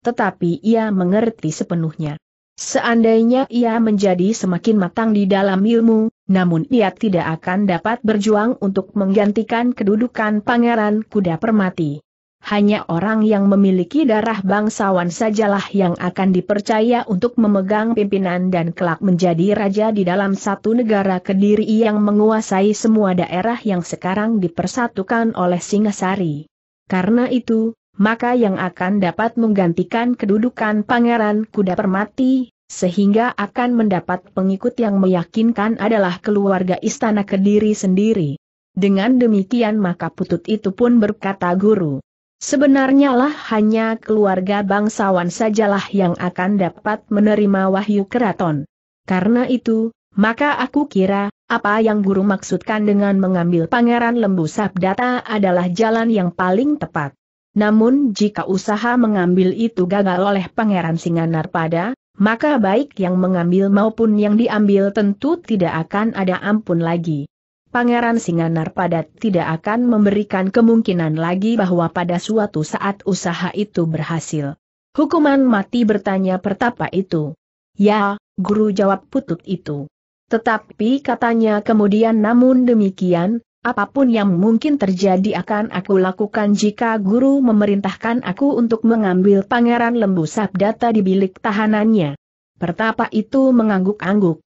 tetapi ia mengerti sepenuhnya. Seandainya ia menjadi semakin matang di dalam ilmu, namun ia tidak akan dapat berjuang untuk menggantikan kedudukan pangeran kuda permati. Hanya orang yang memiliki darah bangsawan sajalah yang akan dipercaya untuk memegang pimpinan dan kelak menjadi raja di dalam satu negara kediri yang menguasai semua daerah yang sekarang dipersatukan oleh Singasari. Karena itu, maka yang akan dapat menggantikan kedudukan Pangeran Kuda Permati, sehingga akan mendapat pengikut yang meyakinkan adalah keluarga istana Kediri sendiri. Dengan demikian maka putut itu pun berkata guru. Sebenarnya lah hanya keluarga bangsawan sajalah yang akan dapat menerima wahyu keraton. Karena itu, maka aku kira, apa yang guru maksudkan dengan mengambil pangeran lembu sabdata adalah jalan yang paling tepat. Namun jika usaha mengambil itu gagal oleh Pangeran Singanarpada, maka baik yang mengambil maupun yang diambil tentu tidak akan ada ampun lagi. Pangeran Singanar Padat tidak akan memberikan kemungkinan lagi bahwa pada suatu saat usaha itu berhasil. Hukuman mati bertanya pertapa itu. Ya, guru jawab putut itu. Tetapi katanya kemudian namun demikian, Apapun yang mungkin terjadi akan aku lakukan jika guru memerintahkan aku untuk mengambil pangeran lembu sabdata di bilik tahanannya. Pertapa itu mengangguk-angguk.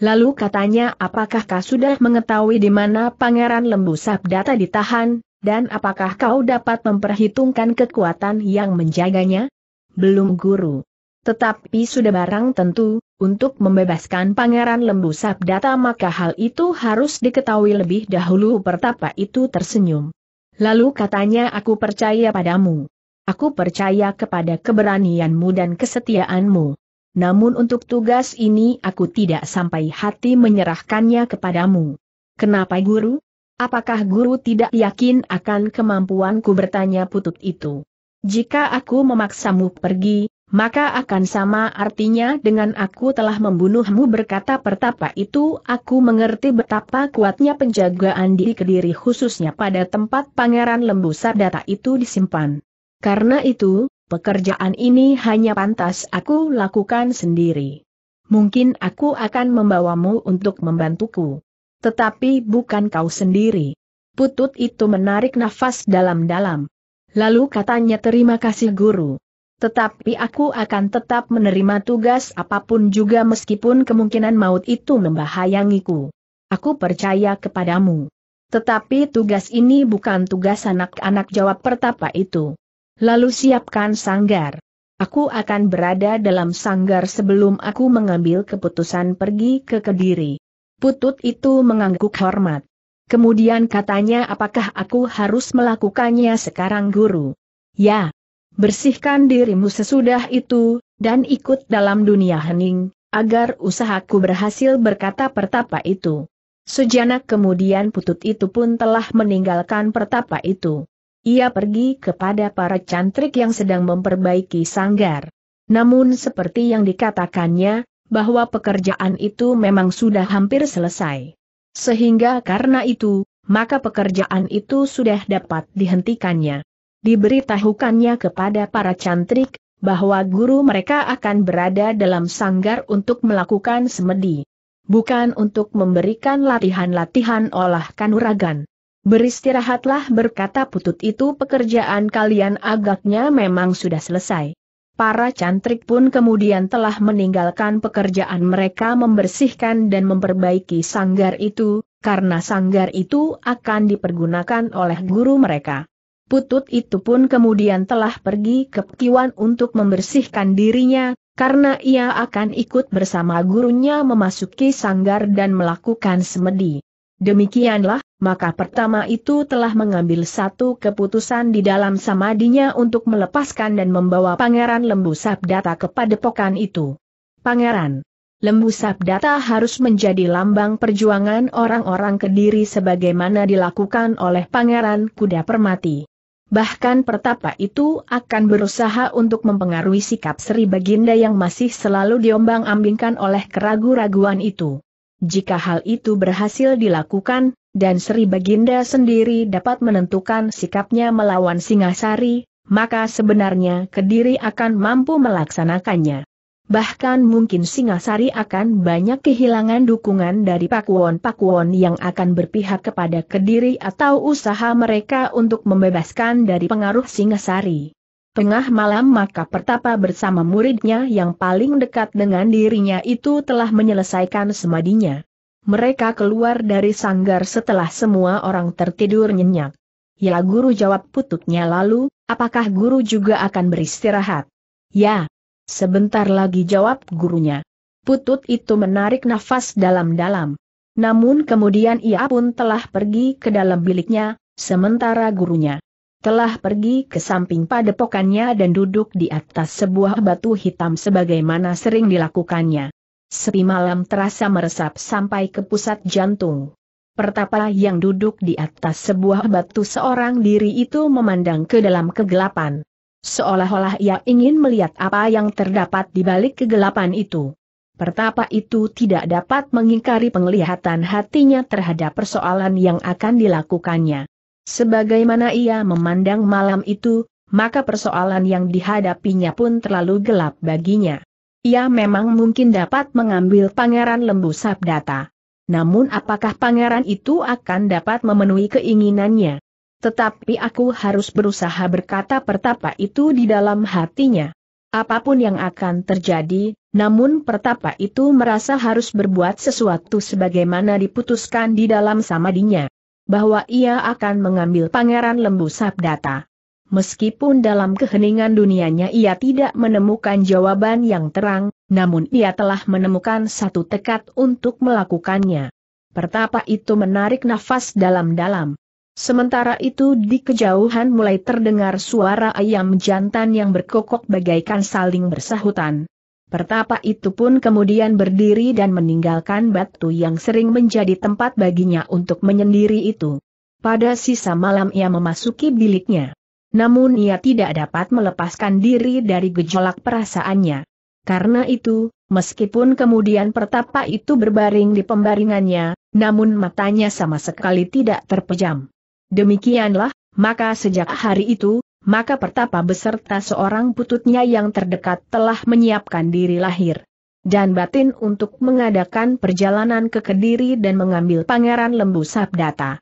Lalu katanya apakah kau sudah mengetahui di mana pangeran lembu sabdata ditahan, dan apakah kau dapat memperhitungkan kekuatan yang menjaganya? Belum guru. Tetapi sudah barang tentu, untuk membebaskan Pangeran Lembu Sabdata maka hal itu harus diketahui lebih dahulu pertapa itu tersenyum. Lalu katanya aku percaya padamu. Aku percaya kepada keberanianmu dan kesetiaanmu. Namun untuk tugas ini aku tidak sampai hati menyerahkannya kepadamu. Kenapa guru? Apakah guru tidak yakin akan kemampuanku bertanya putut itu? Jika aku memaksamu pergi, maka akan sama artinya dengan aku telah membunuhmu berkata pertapa itu aku mengerti betapa kuatnya penjagaan diri kediri khususnya pada tempat pangeran lembu Sadata itu disimpan. Karena itu, pekerjaan ini hanya pantas aku lakukan sendiri. Mungkin aku akan membawamu untuk membantuku. Tetapi bukan kau sendiri. Putut itu menarik nafas dalam-dalam. Lalu katanya terima kasih guru. Tetapi aku akan tetap menerima tugas apapun juga meskipun kemungkinan maut itu membahayangiku. Aku percaya kepadamu. Tetapi tugas ini bukan tugas anak-anak jawab pertapa itu. Lalu siapkan sanggar. Aku akan berada dalam sanggar sebelum aku mengambil keputusan pergi ke Kediri. Putut itu mengangguk hormat. Kemudian katanya apakah aku harus melakukannya sekarang guru? Ya, bersihkan dirimu sesudah itu, dan ikut dalam dunia hening, agar usahaku berhasil berkata pertapa itu. Sejanak kemudian putut itu pun telah meninggalkan pertapa itu. Ia pergi kepada para cantrik yang sedang memperbaiki sanggar. Namun seperti yang dikatakannya, bahwa pekerjaan itu memang sudah hampir selesai. Sehingga karena itu, maka pekerjaan itu sudah dapat dihentikannya. Diberitahukannya kepada para cantrik, bahwa guru mereka akan berada dalam sanggar untuk melakukan semedi. Bukan untuk memberikan latihan-latihan olah kanuragan. Beristirahatlah berkata putut itu pekerjaan kalian agaknya memang sudah selesai. Para cantrik pun kemudian telah meninggalkan pekerjaan mereka membersihkan dan memperbaiki sanggar itu, karena sanggar itu akan dipergunakan oleh guru mereka. Putut itu pun kemudian telah pergi ke Kiwan untuk membersihkan dirinya, karena ia akan ikut bersama gurunya memasuki sanggar dan melakukan semedi. Demikianlah, maka pertama itu telah mengambil satu keputusan di dalam samadinya untuk melepaskan dan membawa Pangeran Lembu Sabdata kepada pokan itu. Pangeran Lembu Sabdata harus menjadi lambang perjuangan orang-orang Kediri sebagaimana dilakukan oleh Pangeran Kuda Permati. Bahkan pertapa itu akan berusaha untuk mempengaruhi sikap Sri Baginda yang masih selalu diombang-ambingkan oleh keraguan-raguan itu. Jika hal itu berhasil dilakukan, dan Sri Baginda sendiri dapat menentukan sikapnya melawan Singasari, maka sebenarnya Kediri akan mampu melaksanakannya bahkan mungkin Singasari akan banyak kehilangan dukungan dari pakuan-pakuan yang akan berpihak kepada Kediri atau usaha mereka untuk membebaskan dari pengaruh Singasari. Tengah malam maka Pertapa bersama muridnya yang paling dekat dengan dirinya itu telah menyelesaikan semadinya. Mereka keluar dari sanggar setelah semua orang tertidur nyenyak. Ya guru jawab pututnya lalu, apakah guru juga akan beristirahat? Ya, Sebentar lagi jawab gurunya. Putut itu menarik nafas dalam-dalam. Namun kemudian ia pun telah pergi ke dalam biliknya, sementara gurunya telah pergi ke samping padepokannya dan duduk di atas sebuah batu hitam sebagaimana sering dilakukannya. Sepi malam terasa meresap sampai ke pusat jantung. Pertapa yang duduk di atas sebuah batu seorang diri itu memandang ke dalam kegelapan. Seolah-olah ia ingin melihat apa yang terdapat di balik kegelapan itu. Pertapa itu tidak dapat mengingkari penglihatan hatinya terhadap persoalan yang akan dilakukannya. Sebagaimana ia memandang malam itu, maka persoalan yang dihadapinya pun terlalu gelap baginya. Ia memang mungkin dapat mengambil pangeran lembu sabdata. Namun apakah pangeran itu akan dapat memenuhi keinginannya? Tetapi aku harus berusaha berkata pertapa itu di dalam hatinya. Apapun yang akan terjadi, namun pertapa itu merasa harus berbuat sesuatu sebagaimana diputuskan di dalam samadinya. Bahwa ia akan mengambil pangeran lembu sabdata. Meskipun dalam keheningan dunianya ia tidak menemukan jawaban yang terang, namun ia telah menemukan satu tekad untuk melakukannya. Pertapa itu menarik nafas dalam-dalam. Sementara itu di kejauhan mulai terdengar suara ayam jantan yang berkokok bagaikan saling bersahutan. Pertapa itu pun kemudian berdiri dan meninggalkan batu yang sering menjadi tempat baginya untuk menyendiri itu. Pada sisa malam ia memasuki biliknya. Namun ia tidak dapat melepaskan diri dari gejolak perasaannya. Karena itu, meskipun kemudian pertapa itu berbaring di pembaringannya, namun matanya sama sekali tidak terpejam. Demikianlah, maka sejak hari itu, maka pertapa beserta seorang pututnya yang terdekat telah menyiapkan diri lahir dan batin untuk mengadakan perjalanan ke Kediri dan mengambil Pangeran Lembu Sabdata.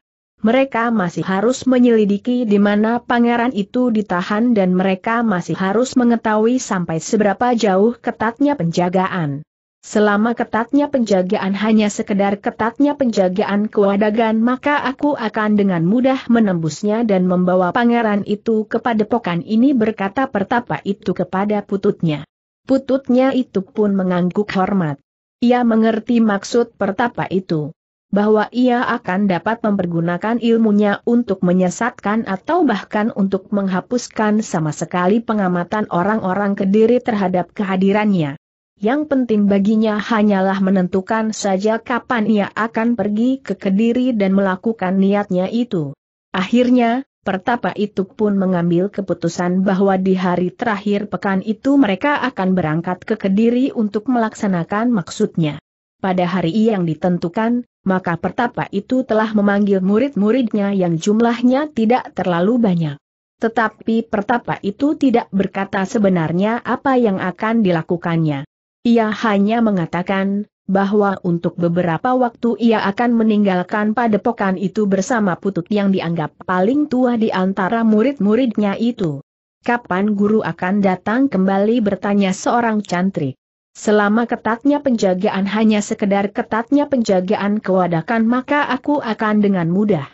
Mereka masih harus menyelidiki di mana pangeran itu ditahan dan mereka masih harus mengetahui sampai seberapa jauh ketatnya penjagaan. Selama ketatnya penjagaan hanya sekedar ketatnya penjagaan kewadagan maka aku akan dengan mudah menembusnya dan membawa pangeran itu kepada pokan ini berkata pertapa itu kepada pututnya. Pututnya itu pun mengangguk hormat. Ia mengerti maksud pertapa itu. Bahwa ia akan dapat mempergunakan ilmunya untuk menyesatkan atau bahkan untuk menghapuskan sama sekali pengamatan orang-orang kediri terhadap kehadirannya yang penting baginya hanyalah menentukan saja kapan ia akan pergi ke Kediri dan melakukan niatnya itu. Akhirnya, Pertapa itu pun mengambil keputusan bahwa di hari terakhir pekan itu mereka akan berangkat ke Kediri untuk melaksanakan maksudnya. Pada hari yang ditentukan, maka Pertapa itu telah memanggil murid-muridnya yang jumlahnya tidak terlalu banyak. Tetapi pertapa itu tidak berkata sebenarnya apa yang akan dilakukannya. Ia hanya mengatakan, bahwa untuk beberapa waktu ia akan meninggalkan padepokan itu bersama putut yang dianggap paling tua di antara murid-muridnya itu. Kapan guru akan datang kembali bertanya seorang cantrik. Selama ketatnya penjagaan hanya sekedar ketatnya penjagaan kewadakan maka aku akan dengan mudah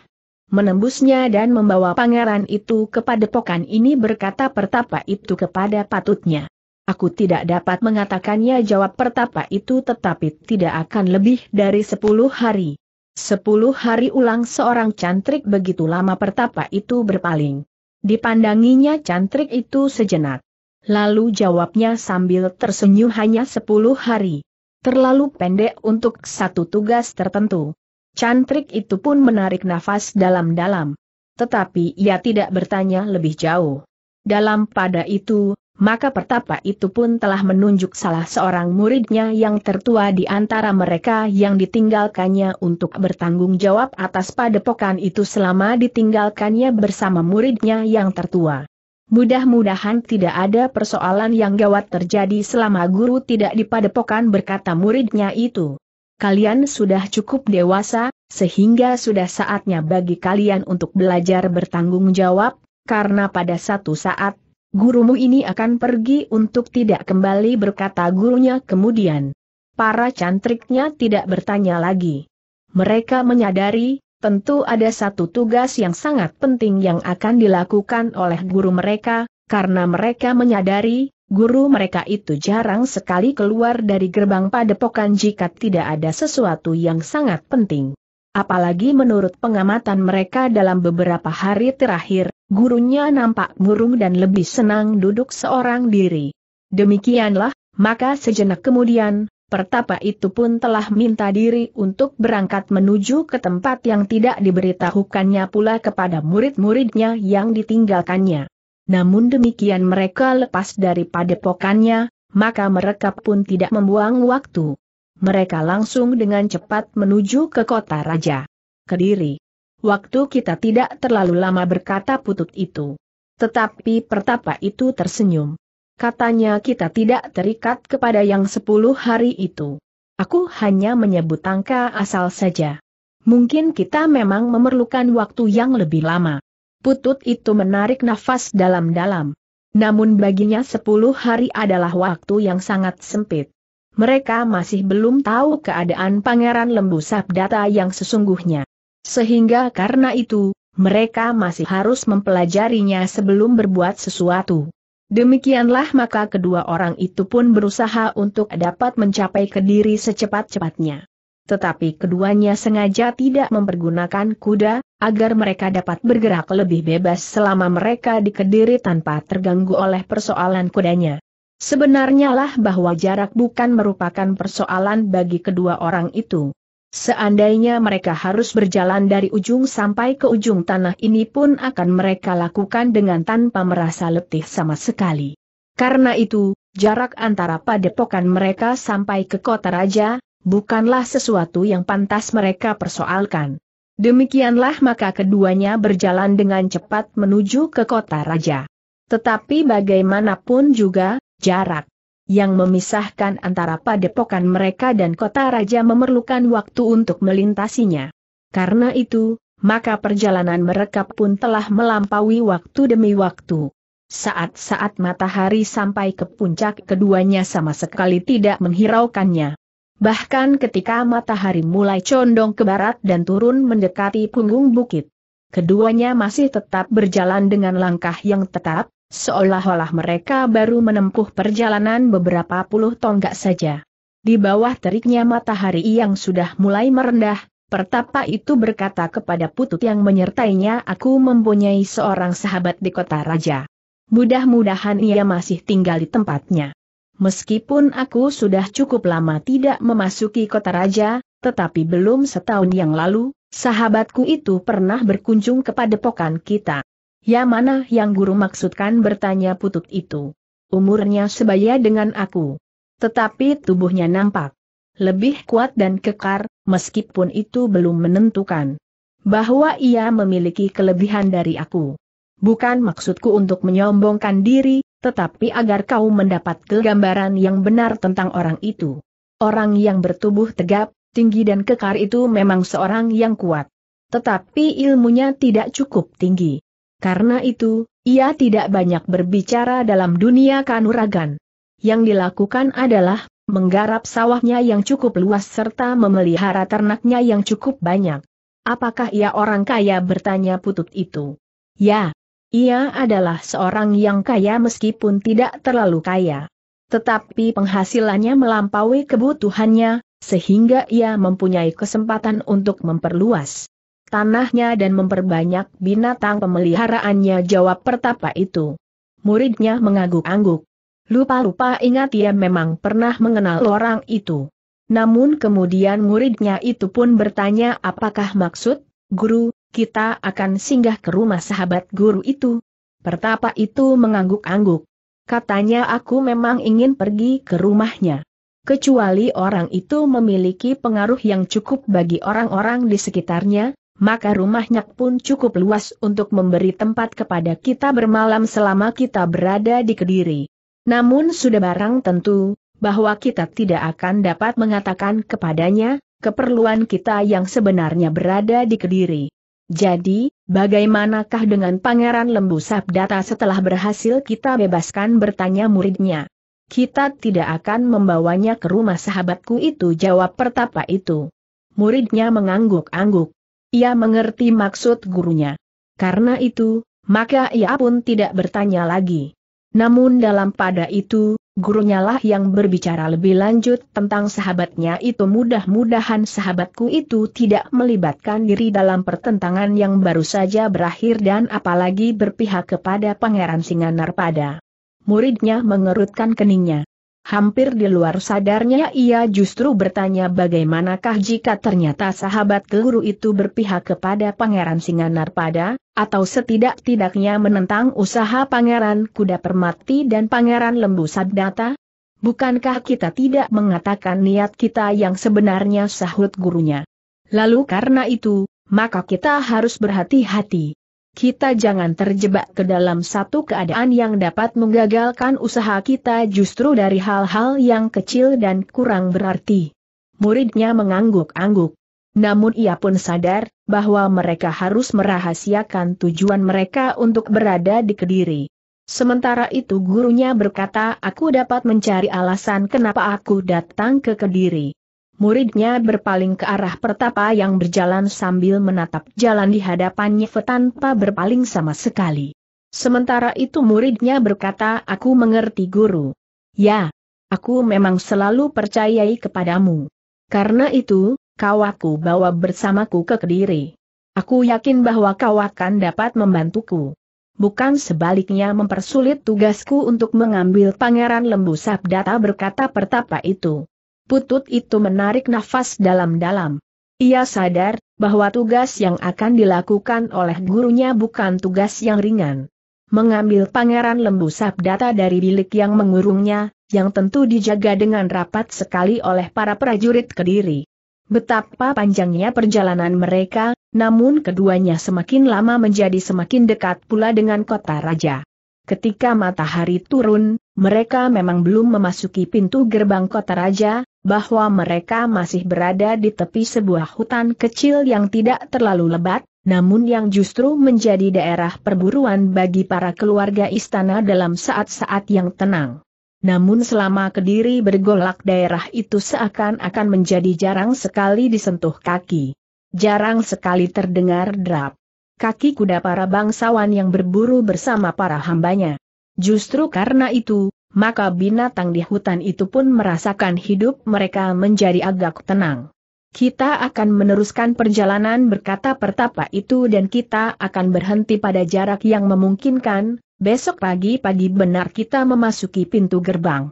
menembusnya dan membawa pangeran itu kepada pokan ini berkata pertapa itu kepada patutnya. Aku tidak dapat mengatakannya jawab pertapa itu tetapi tidak akan lebih dari sepuluh hari. Sepuluh hari ulang seorang cantrik begitu lama pertapa itu berpaling. Dipandanginya cantrik itu sejenak. Lalu jawabnya sambil tersenyum hanya sepuluh hari. Terlalu pendek untuk satu tugas tertentu. Cantrik itu pun menarik nafas dalam-dalam. Tetapi ia tidak bertanya lebih jauh. Dalam pada itu, maka pertapa itu pun telah menunjuk salah seorang muridnya yang tertua di antara mereka yang ditinggalkannya untuk bertanggung jawab atas padepokan itu selama ditinggalkannya bersama muridnya yang tertua. Mudah-mudahan tidak ada persoalan yang gawat terjadi selama guru tidak di padepokan berkata muridnya itu. Kalian sudah cukup dewasa, sehingga sudah saatnya bagi kalian untuk belajar bertanggung jawab, karena pada satu saat, gurumu ini akan pergi untuk tidak kembali berkata gurunya kemudian. Para cantriknya tidak bertanya lagi. Mereka menyadari, tentu ada satu tugas yang sangat penting yang akan dilakukan oleh guru mereka, karena mereka menyadari, guru mereka itu jarang sekali keluar dari gerbang padepokan jika tidak ada sesuatu yang sangat penting. Apalagi menurut pengamatan mereka dalam beberapa hari terakhir, gurunya nampak murung dan lebih senang duduk seorang diri. Demikianlah, maka sejenak kemudian, pertapa itu pun telah minta diri untuk berangkat menuju ke tempat yang tidak diberitahukannya pula kepada murid-muridnya yang ditinggalkannya. Namun demikian mereka lepas dari padepokannya, maka mereka pun tidak membuang waktu. Mereka langsung dengan cepat menuju ke kota raja. Kediri waktu kita tidak terlalu lama berkata putut itu. Tetapi pertapa itu tersenyum. Katanya kita tidak terikat kepada yang sepuluh hari itu. Aku hanya menyebut angka asal saja. Mungkin kita memang memerlukan waktu yang lebih lama. Putut itu menarik nafas dalam-dalam. Namun baginya sepuluh hari adalah waktu yang sangat sempit. Mereka masih belum tahu keadaan Pangeran Lembu Sabdata yang sesungguhnya. Sehingga karena itu, mereka masih harus mempelajarinya sebelum berbuat sesuatu. Demikianlah maka kedua orang itu pun berusaha untuk dapat mencapai kediri secepat-cepatnya. Tetapi keduanya sengaja tidak mempergunakan kuda, agar mereka dapat bergerak lebih bebas selama mereka di kediri tanpa terganggu oleh persoalan kudanya. Sebenarnya lah bahwa jarak bukan merupakan persoalan bagi kedua orang itu. Seandainya mereka harus berjalan dari ujung sampai ke ujung tanah ini pun akan mereka lakukan dengan tanpa merasa letih sama sekali. Karena itu, jarak antara padepokan mereka sampai ke kota raja, bukanlah sesuatu yang pantas mereka persoalkan. Demikianlah maka keduanya berjalan dengan cepat menuju ke kota raja. Tetapi bagaimanapun juga, jarak yang memisahkan antara padepokan mereka dan kota raja memerlukan waktu untuk melintasinya. Karena itu, maka perjalanan mereka pun telah melampaui waktu demi waktu. Saat-saat matahari sampai ke puncak keduanya sama sekali tidak menghiraukannya. Bahkan ketika matahari mulai condong ke barat dan turun mendekati punggung bukit, keduanya masih tetap berjalan dengan langkah yang tetap, Seolah-olah mereka baru menempuh perjalanan beberapa puluh tonggak saja. Di bawah teriknya matahari yang sudah mulai merendah, pertapa itu berkata kepada putut yang menyertainya aku mempunyai seorang sahabat di kota raja. Mudah-mudahan ia masih tinggal di tempatnya. Meskipun aku sudah cukup lama tidak memasuki kota raja, tetapi belum setahun yang lalu, sahabatku itu pernah berkunjung kepada pokan kita. Ya mana yang guru maksudkan bertanya putut itu. Umurnya sebaya dengan aku. Tetapi tubuhnya nampak lebih kuat dan kekar, meskipun itu belum menentukan bahwa ia memiliki kelebihan dari aku. Bukan maksudku untuk menyombongkan diri, tetapi agar kau mendapat kegambaran yang benar tentang orang itu. Orang yang bertubuh tegap, tinggi dan kekar itu memang seorang yang kuat. Tetapi ilmunya tidak cukup tinggi. Karena itu, ia tidak banyak berbicara dalam dunia kanuragan. Yang dilakukan adalah menggarap sawahnya yang cukup luas serta memelihara ternaknya yang cukup banyak. Apakah ia orang kaya bertanya putut itu? Ya, ia adalah seorang yang kaya meskipun tidak terlalu kaya. Tetapi penghasilannya melampaui kebutuhannya, sehingga ia mempunyai kesempatan untuk memperluas tanahnya dan memperbanyak binatang pemeliharaannya jawab pertapa itu. Muridnya mengangguk-angguk. Lupa-lupa ingat ia memang pernah mengenal orang itu. Namun kemudian muridnya itu pun bertanya apakah maksud, guru, kita akan singgah ke rumah sahabat guru itu. Pertapa itu mengangguk-angguk. Katanya aku memang ingin pergi ke rumahnya. Kecuali orang itu memiliki pengaruh yang cukup bagi orang-orang di sekitarnya, maka rumahnya pun cukup luas untuk memberi tempat kepada kita bermalam selama kita berada di Kediri. Namun sudah barang tentu, bahwa kita tidak akan dapat mengatakan kepadanya, keperluan kita yang sebenarnya berada di Kediri. Jadi, bagaimanakah dengan Pangeran Lembu Sabdata setelah berhasil kita bebaskan bertanya muridnya? Kita tidak akan membawanya ke rumah sahabatku itu jawab pertapa itu. Muridnya mengangguk-angguk. Ia mengerti maksud gurunya. Karena itu, maka ia pun tidak bertanya lagi. Namun dalam pada itu, gurunya lah yang berbicara lebih lanjut tentang sahabatnya itu mudah-mudahan sahabatku itu tidak melibatkan diri dalam pertentangan yang baru saja berakhir dan apalagi berpihak kepada Pangeran Singanar pada. Muridnya mengerutkan keningnya. Hampir di luar sadarnya ia justru bertanya bagaimanakah jika ternyata sahabat guru itu berpihak kepada Pangeran Singanar pada, atau setidak-tidaknya menentang usaha Pangeran Kuda Permati dan Pangeran Lembu Sabdata? Bukankah kita tidak mengatakan niat kita yang sebenarnya sahut gurunya? Lalu karena itu, maka kita harus berhati-hati kita jangan terjebak ke dalam satu keadaan yang dapat menggagalkan usaha kita justru dari hal-hal yang kecil dan kurang berarti. Muridnya mengangguk-angguk. Namun ia pun sadar, bahwa mereka harus merahasiakan tujuan mereka untuk berada di Kediri. Sementara itu gurunya berkata aku dapat mencari alasan kenapa aku datang ke Kediri. Muridnya berpaling ke arah pertapa yang berjalan sambil menatap jalan di hadapannya tanpa berpaling sama sekali. Sementara itu muridnya berkata aku mengerti guru. Ya, aku memang selalu percayai kepadamu. Karena itu, kau aku bawa bersamaku ke Kediri. Aku yakin bahwa kau akan dapat membantuku. Bukan sebaliknya mempersulit tugasku untuk mengambil pangeran lembu sabdata berkata pertapa itu. Putut itu menarik nafas dalam-dalam. Ia sadar bahwa tugas yang akan dilakukan oleh gurunya bukan tugas yang ringan. Mengambil pangeran lembu sabdata dari bilik yang mengurungnya, yang tentu dijaga dengan rapat sekali oleh para prajurit kediri. Betapa panjangnya perjalanan mereka, namun keduanya semakin lama menjadi semakin dekat pula dengan kota raja. Ketika matahari turun, mereka memang belum memasuki pintu gerbang kota raja, bahwa mereka masih berada di tepi sebuah hutan kecil yang tidak terlalu lebat, namun yang justru menjadi daerah perburuan bagi para keluarga istana dalam saat-saat yang tenang. Namun selama Kediri bergolak daerah itu seakan-akan menjadi jarang sekali disentuh kaki. Jarang sekali terdengar derap. Kaki kuda para bangsawan yang berburu bersama para hambanya. Justru karena itu, maka binatang di hutan itu pun merasakan hidup mereka menjadi agak tenang. Kita akan meneruskan perjalanan berkata pertapa itu dan kita akan berhenti pada jarak yang memungkinkan, besok pagi-pagi benar kita memasuki pintu gerbang.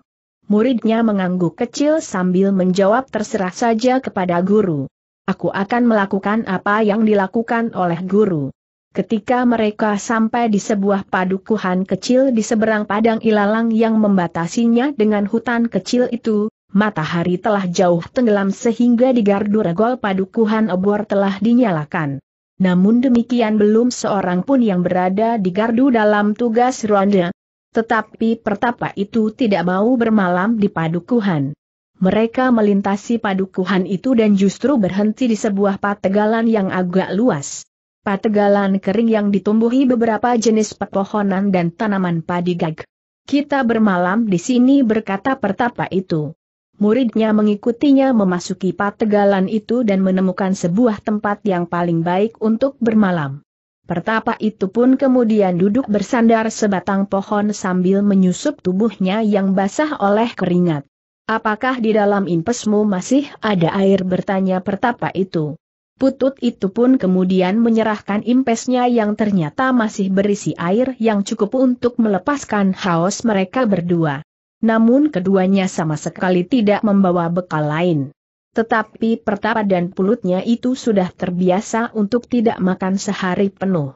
Muridnya mengangguk kecil sambil menjawab terserah saja kepada guru. Aku akan melakukan apa yang dilakukan oleh guru. Ketika mereka sampai di sebuah padukuhan kecil di seberang padang ilalang yang membatasinya dengan hutan kecil itu, matahari telah jauh tenggelam sehingga di gardu regol padukuhan obor telah dinyalakan. Namun demikian belum seorang pun yang berada di gardu dalam tugas ronde. Tetapi pertapa itu tidak mau bermalam di padukuhan. Mereka melintasi padukuhan itu dan justru berhenti di sebuah pategalan yang agak luas pategalan kering yang ditumbuhi beberapa jenis pepohonan dan tanaman padi gag. Kita bermalam di sini berkata pertapa itu. Muridnya mengikutinya memasuki pategalan itu dan menemukan sebuah tempat yang paling baik untuk bermalam. Pertapa itu pun kemudian duduk bersandar sebatang pohon sambil menyusup tubuhnya yang basah oleh keringat. Apakah di dalam impesmu masih ada air bertanya pertapa itu? Putut itu pun kemudian menyerahkan impesnya yang ternyata masih berisi air yang cukup untuk melepaskan haus mereka berdua. Namun keduanya sama sekali tidak membawa bekal lain. Tetapi pertapa dan pulutnya itu sudah terbiasa untuk tidak makan sehari penuh.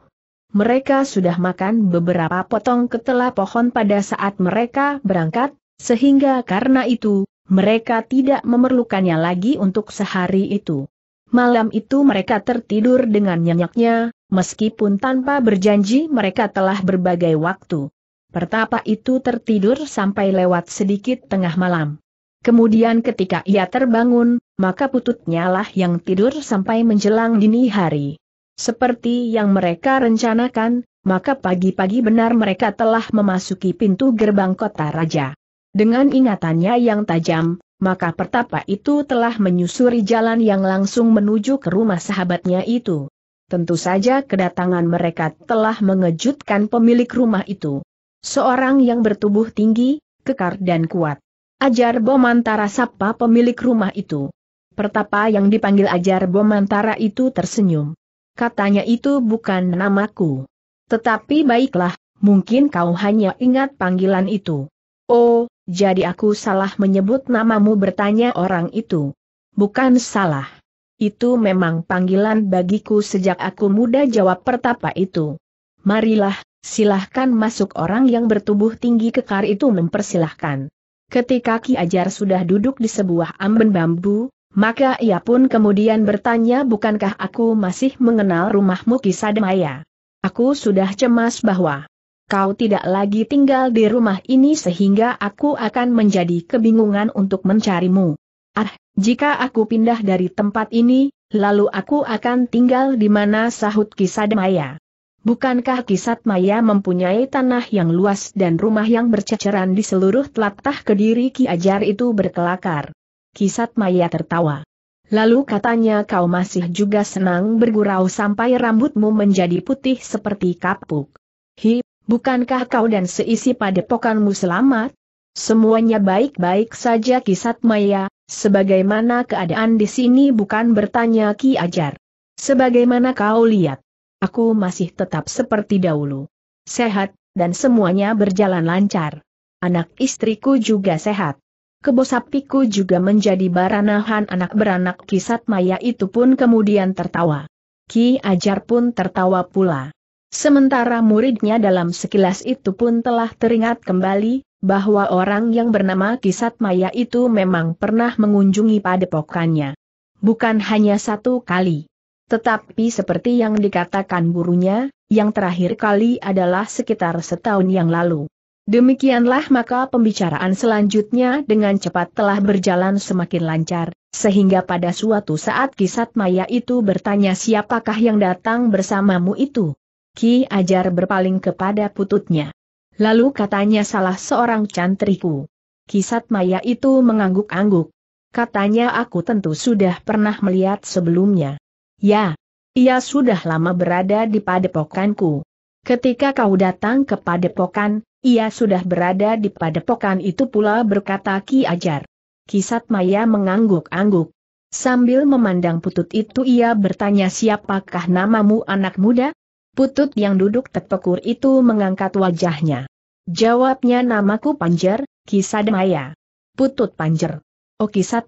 Mereka sudah makan beberapa potong ketela pohon pada saat mereka berangkat, sehingga karena itu, mereka tidak memerlukannya lagi untuk sehari itu. Malam itu mereka tertidur dengan nyenyaknya, meskipun tanpa berjanji mereka telah berbagai waktu. Pertapa itu tertidur sampai lewat sedikit tengah malam. Kemudian ketika ia terbangun, maka pututnya lah yang tidur sampai menjelang dini hari. Seperti yang mereka rencanakan, maka pagi-pagi benar mereka telah memasuki pintu gerbang kota raja. Dengan ingatannya yang tajam, maka pertapa itu telah menyusuri jalan yang langsung menuju ke rumah sahabatnya itu. Tentu saja kedatangan mereka telah mengejutkan pemilik rumah itu. Seorang yang bertubuh tinggi, kekar dan kuat. Ajar Bomantara sapa pemilik rumah itu. Pertapa yang dipanggil Ajar Bomantara itu tersenyum. Katanya itu bukan namaku. Tetapi baiklah, mungkin kau hanya ingat panggilan itu. Oh, jadi aku salah menyebut namamu bertanya orang itu. Bukan salah. Itu memang panggilan bagiku sejak aku muda jawab pertapa itu. Marilah, silahkan masuk orang yang bertubuh tinggi kekar itu mempersilahkan. Ketika Ki Ajar sudah duduk di sebuah amben bambu, maka ia pun kemudian bertanya bukankah aku masih mengenal rumahmu Ki Sademaya. Aku sudah cemas bahwa kau tidak lagi tinggal di rumah ini sehingga aku akan menjadi kebingungan untuk mencarimu. Ah, jika aku pindah dari tempat ini, lalu aku akan tinggal di mana sahut kisah Maya. Bukankah Maya mempunyai tanah yang luas dan rumah yang berceceran di seluruh telatah kediri Ki Ajar itu berkelakar? Maya tertawa. Lalu katanya kau masih juga senang bergurau sampai rambutmu menjadi putih seperti kapuk. Hi, Bukankah kau dan seisi padepokanmu selamat? Semuanya baik-baik saja kisat Maya, sebagaimana keadaan di sini bukan bertanya Ki Ajar. Sebagaimana kau lihat, aku masih tetap seperti dahulu. Sehat, dan semuanya berjalan lancar. Anak istriku juga sehat. Kebosapiku juga menjadi baranahan anak beranak kisat Maya itu pun kemudian tertawa. Ki Ajar pun tertawa pula. Sementara muridnya dalam sekilas itu pun telah teringat kembali, bahwa orang yang bernama Kisat Maya itu memang pernah mengunjungi padepokannya. Bukan hanya satu kali. Tetapi seperti yang dikatakan gurunya, yang terakhir kali adalah sekitar setahun yang lalu. Demikianlah maka pembicaraan selanjutnya dengan cepat telah berjalan semakin lancar, sehingga pada suatu saat kisat maya itu bertanya siapakah yang datang bersamamu itu. Ki Ajar berpaling kepada pututnya. Lalu katanya salah seorang cantriku. Kisat Maya itu mengangguk-angguk. Katanya aku tentu sudah pernah melihat sebelumnya. Ya, ia sudah lama berada di padepokanku. Ketika kau datang ke padepokan, ia sudah berada di padepokan itu pula berkata Ki Ajar. Kisat Maya mengangguk-angguk. Sambil memandang putut itu ia bertanya siapakah namamu anak muda? Putut yang duduk terpekur itu mengangkat wajahnya. Jawabnya namaku Panjer, Kisad Maya. Putut Panjer.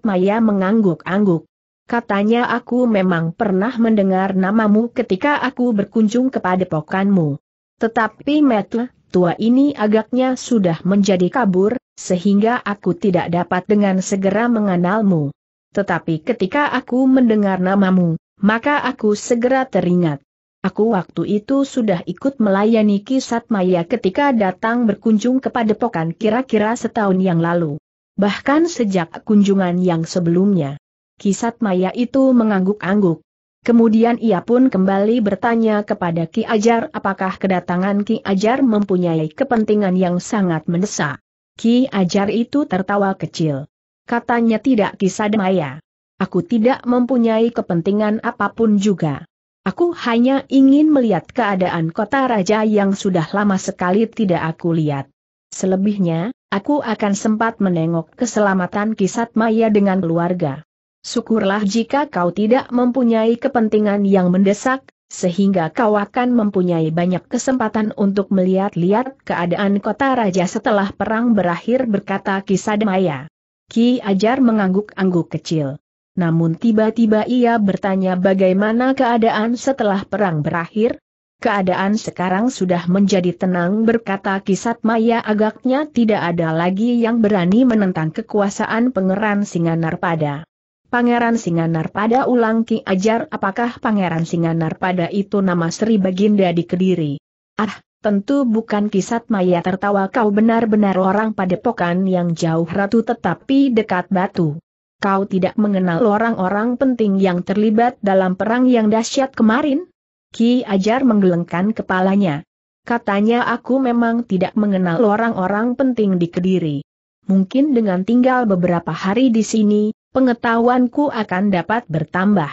Maya mengangguk-angguk. Katanya aku memang pernah mendengar namamu ketika aku berkunjung kepada pokanmu. Tetapi Metle, tua ini agaknya sudah menjadi kabur, sehingga aku tidak dapat dengan segera mengenalmu. Tetapi ketika aku mendengar namamu, maka aku segera teringat. Aku waktu itu sudah ikut melayani Kisat Maya ketika datang berkunjung kepada Pokan kira-kira setahun yang lalu. Bahkan sejak kunjungan yang sebelumnya. Kisat Maya itu mengangguk-angguk. Kemudian ia pun kembali bertanya kepada Ki Ajar apakah kedatangan Ki Ajar mempunyai kepentingan yang sangat mendesak. Ki Ajar itu tertawa kecil. Katanya tidak Kisat Maya. Aku tidak mempunyai kepentingan apapun juga. Aku hanya ingin melihat keadaan kota raja yang sudah lama sekali tidak aku lihat. Selebihnya, aku akan sempat menengok keselamatan kisat Maya dengan keluarga. Syukurlah jika kau tidak mempunyai kepentingan yang mendesak, sehingga kau akan mempunyai banyak kesempatan untuk melihat-lihat keadaan kota raja setelah perang berakhir berkata kisah Maya. Ki Ajar mengangguk-angguk kecil namun tiba-tiba ia bertanya bagaimana keadaan setelah perang berakhir. Keadaan sekarang sudah menjadi tenang berkata kisat Maya agaknya tidak ada lagi yang berani menentang kekuasaan pangeran Singanarpada. Pangeran Singanarpada ulang Ki Ajar apakah Pangeran Singanarpada itu nama Sri Baginda di Kediri? Ah, Tentu bukan kisat maya tertawa kau benar-benar orang padepokan yang jauh ratu tetapi dekat batu kau tidak mengenal orang-orang penting yang terlibat dalam perang yang dahsyat kemarin? Ki Ajar menggelengkan kepalanya. Katanya aku memang tidak mengenal orang-orang penting di Kediri. Mungkin dengan tinggal beberapa hari di sini, pengetahuanku akan dapat bertambah.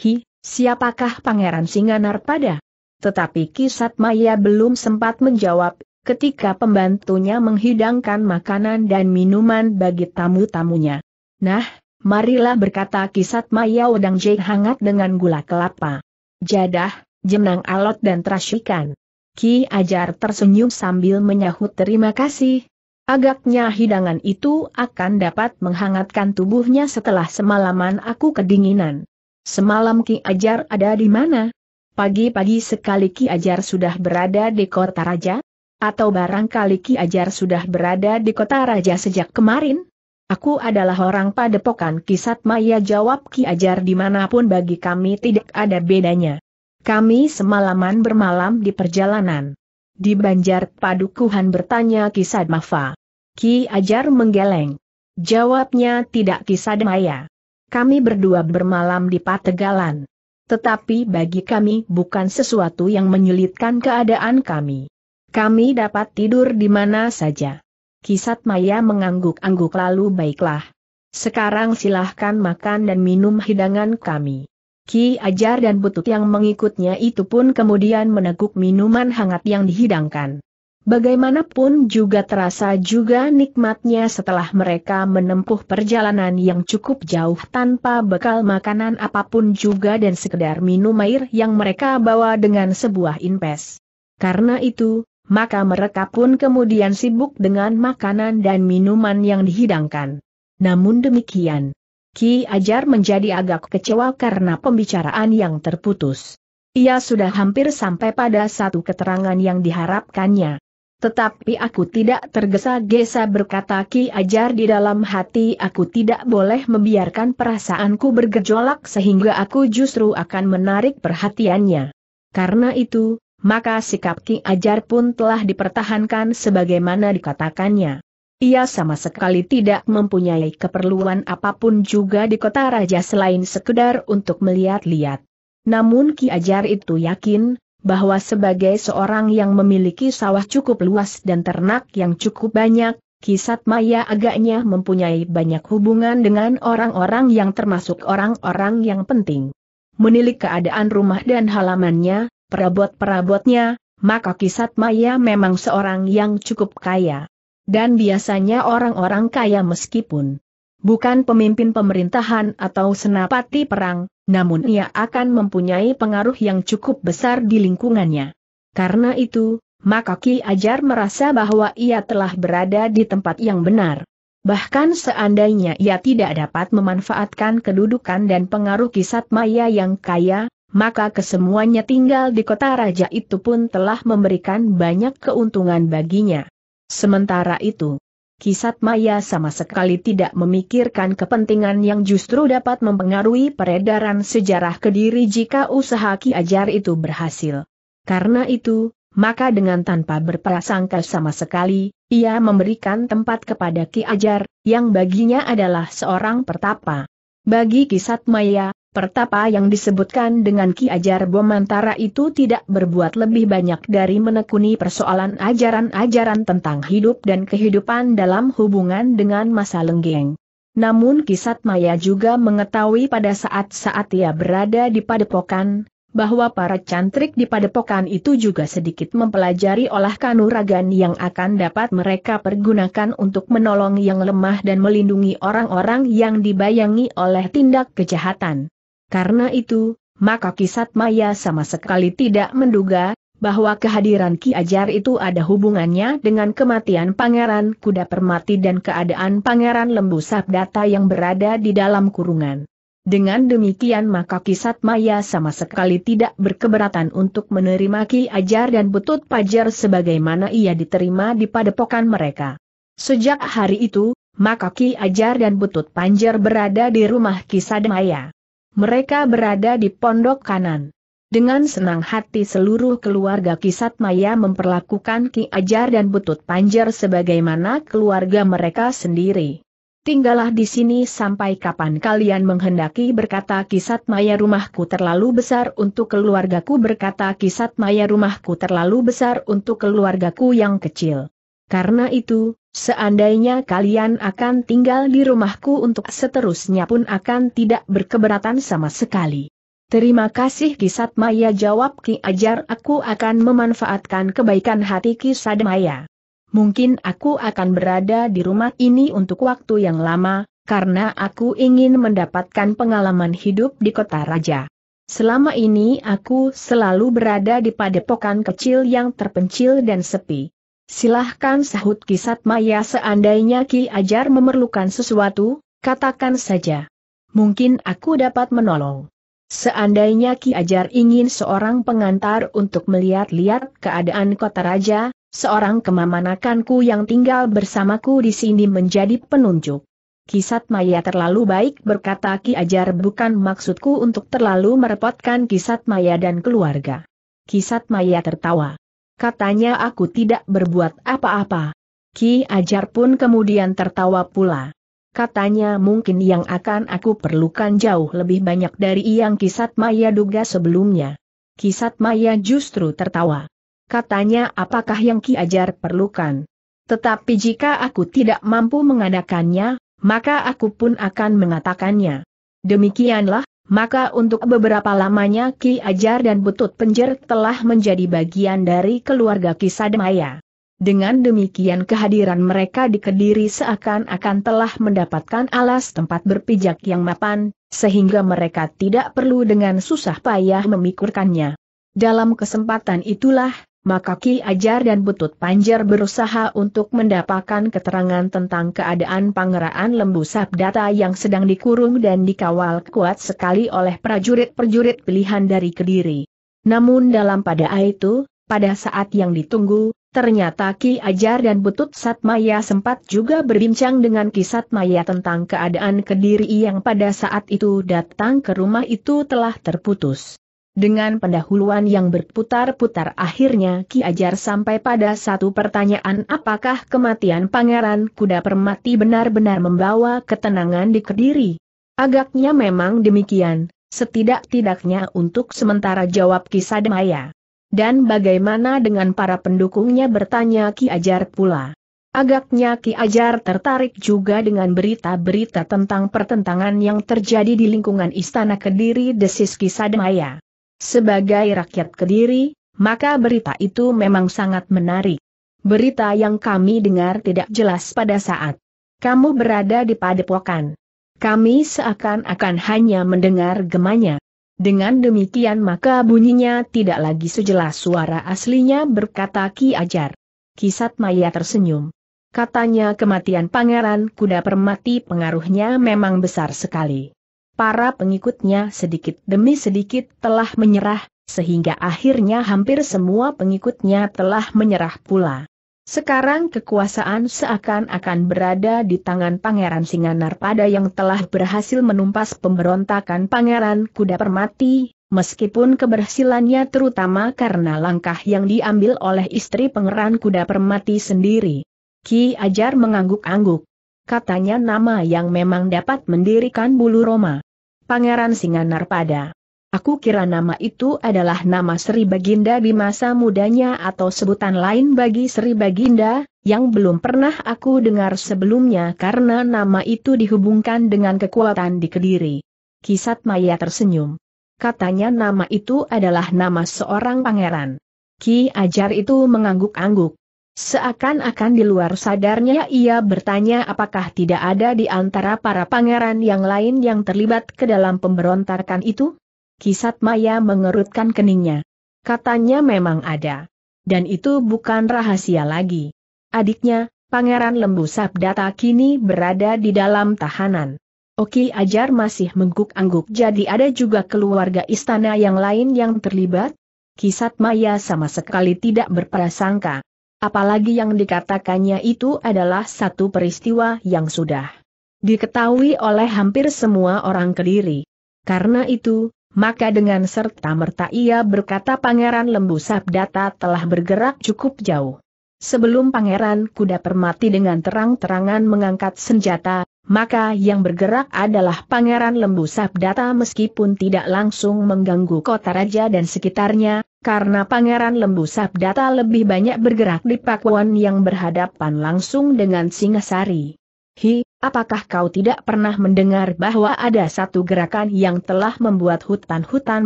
Hi, siapakah Pangeran Singanar pada? Tetapi Ki Satmaya belum sempat menjawab, ketika pembantunya menghidangkan makanan dan minuman bagi tamu-tamunya. Nah, Marilah berkata kisat Maya Odang Jai hangat dengan gula kelapa. Jadah, jenang alot dan terasikan. Ki Ajar tersenyum sambil menyahut terima kasih. Agaknya hidangan itu akan dapat menghangatkan tubuhnya setelah semalaman aku kedinginan. Semalam Ki Ajar ada di mana? Pagi-pagi sekali Ki Ajar sudah berada di kota raja? Atau barangkali Ki Ajar sudah berada di kota raja sejak kemarin? Aku adalah orang padepokan kisat maya jawab Ki Ajar dimanapun bagi kami tidak ada bedanya. Kami semalaman bermalam di perjalanan. Di Banjar Padukuhan bertanya kisat Mafa. Ki Ajar menggeleng. Jawabnya tidak kisah maya. Kami berdua bermalam di Pategalan. Tetapi bagi kami bukan sesuatu yang menyulitkan keadaan kami. Kami dapat tidur di mana saja. Kisat Maya mengangguk-angguk lalu baiklah. Sekarang silahkan makan dan minum hidangan kami. Ki Ajar dan Butut yang mengikutnya itu pun kemudian meneguk minuman hangat yang dihidangkan. Bagaimanapun juga terasa juga nikmatnya setelah mereka menempuh perjalanan yang cukup jauh tanpa bekal makanan apapun juga dan sekedar minum air yang mereka bawa dengan sebuah impes. Karena itu, maka mereka pun kemudian sibuk dengan makanan dan minuman yang dihidangkan. Namun demikian, Ki Ajar menjadi agak kecewa karena pembicaraan yang terputus. Ia sudah hampir sampai pada satu keterangan yang diharapkannya. Tetapi aku tidak tergesa-gesa berkata Ki Ajar di dalam hati aku tidak boleh membiarkan perasaanku bergejolak sehingga aku justru akan menarik perhatiannya. Karena itu, maka sikap Ki Ajar pun telah dipertahankan sebagaimana dikatakannya. Ia sama sekali tidak mempunyai keperluan apapun juga di kota raja selain sekedar untuk melihat-lihat. Namun Ki Ajar itu yakin, bahwa sebagai seorang yang memiliki sawah cukup luas dan ternak yang cukup banyak, Kisat Maya agaknya mempunyai banyak hubungan dengan orang-orang yang termasuk orang-orang yang penting. Menilik keadaan rumah dan halamannya, perabot-perabotnya, maka Kisat Maya memang seorang yang cukup kaya. Dan biasanya orang-orang kaya meskipun bukan pemimpin pemerintahan atau senapati perang, namun ia akan mempunyai pengaruh yang cukup besar di lingkungannya. Karena itu, maka Ki Ajar merasa bahwa ia telah berada di tempat yang benar. Bahkan seandainya ia tidak dapat memanfaatkan kedudukan dan pengaruh kisat maya yang kaya, maka kesemuanya tinggal di kota raja itu pun telah memberikan banyak keuntungan baginya. Sementara itu, Kisat Maya sama sekali tidak memikirkan kepentingan yang justru dapat mempengaruhi peredaran sejarah Kediri jika usaha Ki Ajar itu berhasil. Karena itu, maka dengan tanpa berprasangka sama sekali, ia memberikan tempat kepada Ki Ajar, yang baginya adalah seorang pertapa. Bagi Kisat Maya, Pertapa yang disebutkan dengan Ki Ajar Bomantara itu tidak berbuat lebih banyak dari menekuni persoalan ajaran-ajaran tentang hidup dan kehidupan dalam hubungan dengan masa lenggeng. Namun Kisat Maya juga mengetahui pada saat-saat ia berada di padepokan, bahwa para cantrik di padepokan itu juga sedikit mempelajari olah kanuragan yang akan dapat mereka pergunakan untuk menolong yang lemah dan melindungi orang-orang yang dibayangi oleh tindak kejahatan. Karena itu, maka kisat maya sama sekali tidak menduga, bahwa kehadiran Ki Ajar itu ada hubungannya dengan kematian Pangeran Kuda Permati dan keadaan Pangeran Lembu Sabdata yang berada di dalam kurungan. Dengan demikian maka kisat maya sama sekali tidak berkeberatan untuk menerima Ki Ajar dan Butut Pajar sebagaimana ia diterima di padepokan mereka. Sejak hari itu, maka Ki Ajar dan Butut Panjar berada di rumah kisat maya. Mereka berada di pondok kanan. Dengan senang hati seluruh keluarga Kisat Maya memperlakukan Ki Ajar dan Butut Panjer sebagaimana keluarga mereka sendiri. Tinggallah di sini sampai kapan kalian menghendaki berkata Kisat Maya rumahku terlalu besar untuk keluargaku berkata Kisat Maya rumahku terlalu besar untuk keluargaku yang kecil. Karena itu, Seandainya kalian akan tinggal di rumahku untuk seterusnya pun akan tidak berkeberatan sama sekali. Terima kasih Kisat Maya jawab Ki Ajar aku akan memanfaatkan kebaikan hati Kisat Maya. Mungkin aku akan berada di rumah ini untuk waktu yang lama, karena aku ingin mendapatkan pengalaman hidup di kota raja. Selama ini aku selalu berada di padepokan kecil yang terpencil dan sepi. Silahkan sahut kisat maya seandainya Ki Ajar memerlukan sesuatu, katakan saja. Mungkin aku dapat menolong. Seandainya Ki Ajar ingin seorang pengantar untuk melihat-lihat keadaan kota raja, seorang kemamanakanku yang tinggal bersamaku di sini menjadi penunjuk. Kisat Maya terlalu baik berkata Ki Ajar bukan maksudku untuk terlalu merepotkan Kisat Maya dan keluarga. Kisat Maya tertawa katanya aku tidak berbuat apa-apa. Ki Ajar pun kemudian tertawa pula. Katanya mungkin yang akan aku perlukan jauh lebih banyak dari yang Kisat Maya duga sebelumnya. Kisat Maya justru tertawa. Katanya apakah yang Ki Ajar perlukan? Tetapi jika aku tidak mampu mengadakannya, maka aku pun akan mengatakannya. Demikianlah, maka untuk beberapa lamanya Ki Ajar dan Butut Penjer telah menjadi bagian dari keluarga Ki Sademaya. Dengan demikian kehadiran mereka di Kediri seakan-akan telah mendapatkan alas tempat berpijak yang mapan, sehingga mereka tidak perlu dengan susah payah memikirkannya. Dalam kesempatan itulah, maka Ki Ajar dan Butut Panjar berusaha untuk mendapatkan keterangan tentang keadaan pangeraan lembu sabdata yang sedang dikurung dan dikawal kuat sekali oleh prajurit-prajurit pilihan dari Kediri. Namun dalam pada itu, pada saat yang ditunggu, ternyata Ki Ajar dan Butut Satmaya sempat juga berbincang dengan Ki Satmaya tentang keadaan Kediri yang pada saat itu datang ke rumah itu telah terputus. Dengan pendahuluan yang berputar-putar akhirnya Ki Ajar sampai pada satu pertanyaan apakah kematian Pangeran Kuda Permati benar-benar membawa ketenangan di Kediri? Agaknya memang demikian, setidak-tidaknya untuk sementara jawab Ki Sademaya. Dan bagaimana dengan para pendukungnya bertanya Ki Ajar pula. Agaknya Ki Ajar tertarik juga dengan berita-berita tentang pertentangan yang terjadi di lingkungan Istana Kediri desis Ki Sademaya. Sebagai rakyat Kediri, maka berita itu memang sangat menarik. Berita yang kami dengar tidak jelas pada saat kamu berada di padepokan. Kami seakan-akan hanya mendengar gemanya. Dengan demikian maka bunyinya tidak lagi sejelas suara aslinya berkata Ki Ajar. Kisat Maya tersenyum. Katanya kematian pangeran kuda permati pengaruhnya memang besar sekali para pengikutnya sedikit demi sedikit telah menyerah, sehingga akhirnya hampir semua pengikutnya telah menyerah pula. Sekarang kekuasaan seakan-akan berada di tangan Pangeran Singanar pada yang telah berhasil menumpas pemberontakan Pangeran Kuda Permati, meskipun keberhasilannya terutama karena langkah yang diambil oleh istri Pangeran Kuda Permati sendiri. Ki Ajar mengangguk-angguk katanya nama yang memang dapat mendirikan bulu Roma. Pangeran pada. Aku kira nama itu adalah nama Sri Baginda di masa mudanya atau sebutan lain bagi Sri Baginda, yang belum pernah aku dengar sebelumnya karena nama itu dihubungkan dengan kekuatan di Kediri. Kisat Maya tersenyum. Katanya nama itu adalah nama seorang pangeran. Ki Ajar itu mengangguk-angguk. Seakan-akan di luar sadarnya ia bertanya apakah tidak ada di antara para pangeran yang lain yang terlibat ke dalam pemberontakan itu? Kisat Maya mengerutkan keningnya. Katanya memang ada. Dan itu bukan rahasia lagi. Adiknya, Pangeran Lembu Sabdata kini berada di dalam tahanan. Oki Ajar masih mengguk-angguk jadi ada juga keluarga istana yang lain yang terlibat? Kisat Maya sama sekali tidak berprasangka apalagi yang dikatakannya itu adalah satu peristiwa yang sudah diketahui oleh hampir semua orang Kediri. Karena itu, maka dengan serta-merta ia berkata Pangeran Lembu Sabdata telah bergerak cukup jauh. Sebelum Pangeran Kuda Permati dengan terang-terangan mengangkat senjata, maka yang bergerak adalah Pangeran Lembu Sabdata meskipun tidak langsung mengganggu kota raja dan sekitarnya, karena Pangeran Lembu Sabdata lebih banyak bergerak di pakuan yang berhadapan langsung dengan Singasari. Hi, apakah kau tidak pernah mendengar bahwa ada satu gerakan yang telah membuat hutan-hutan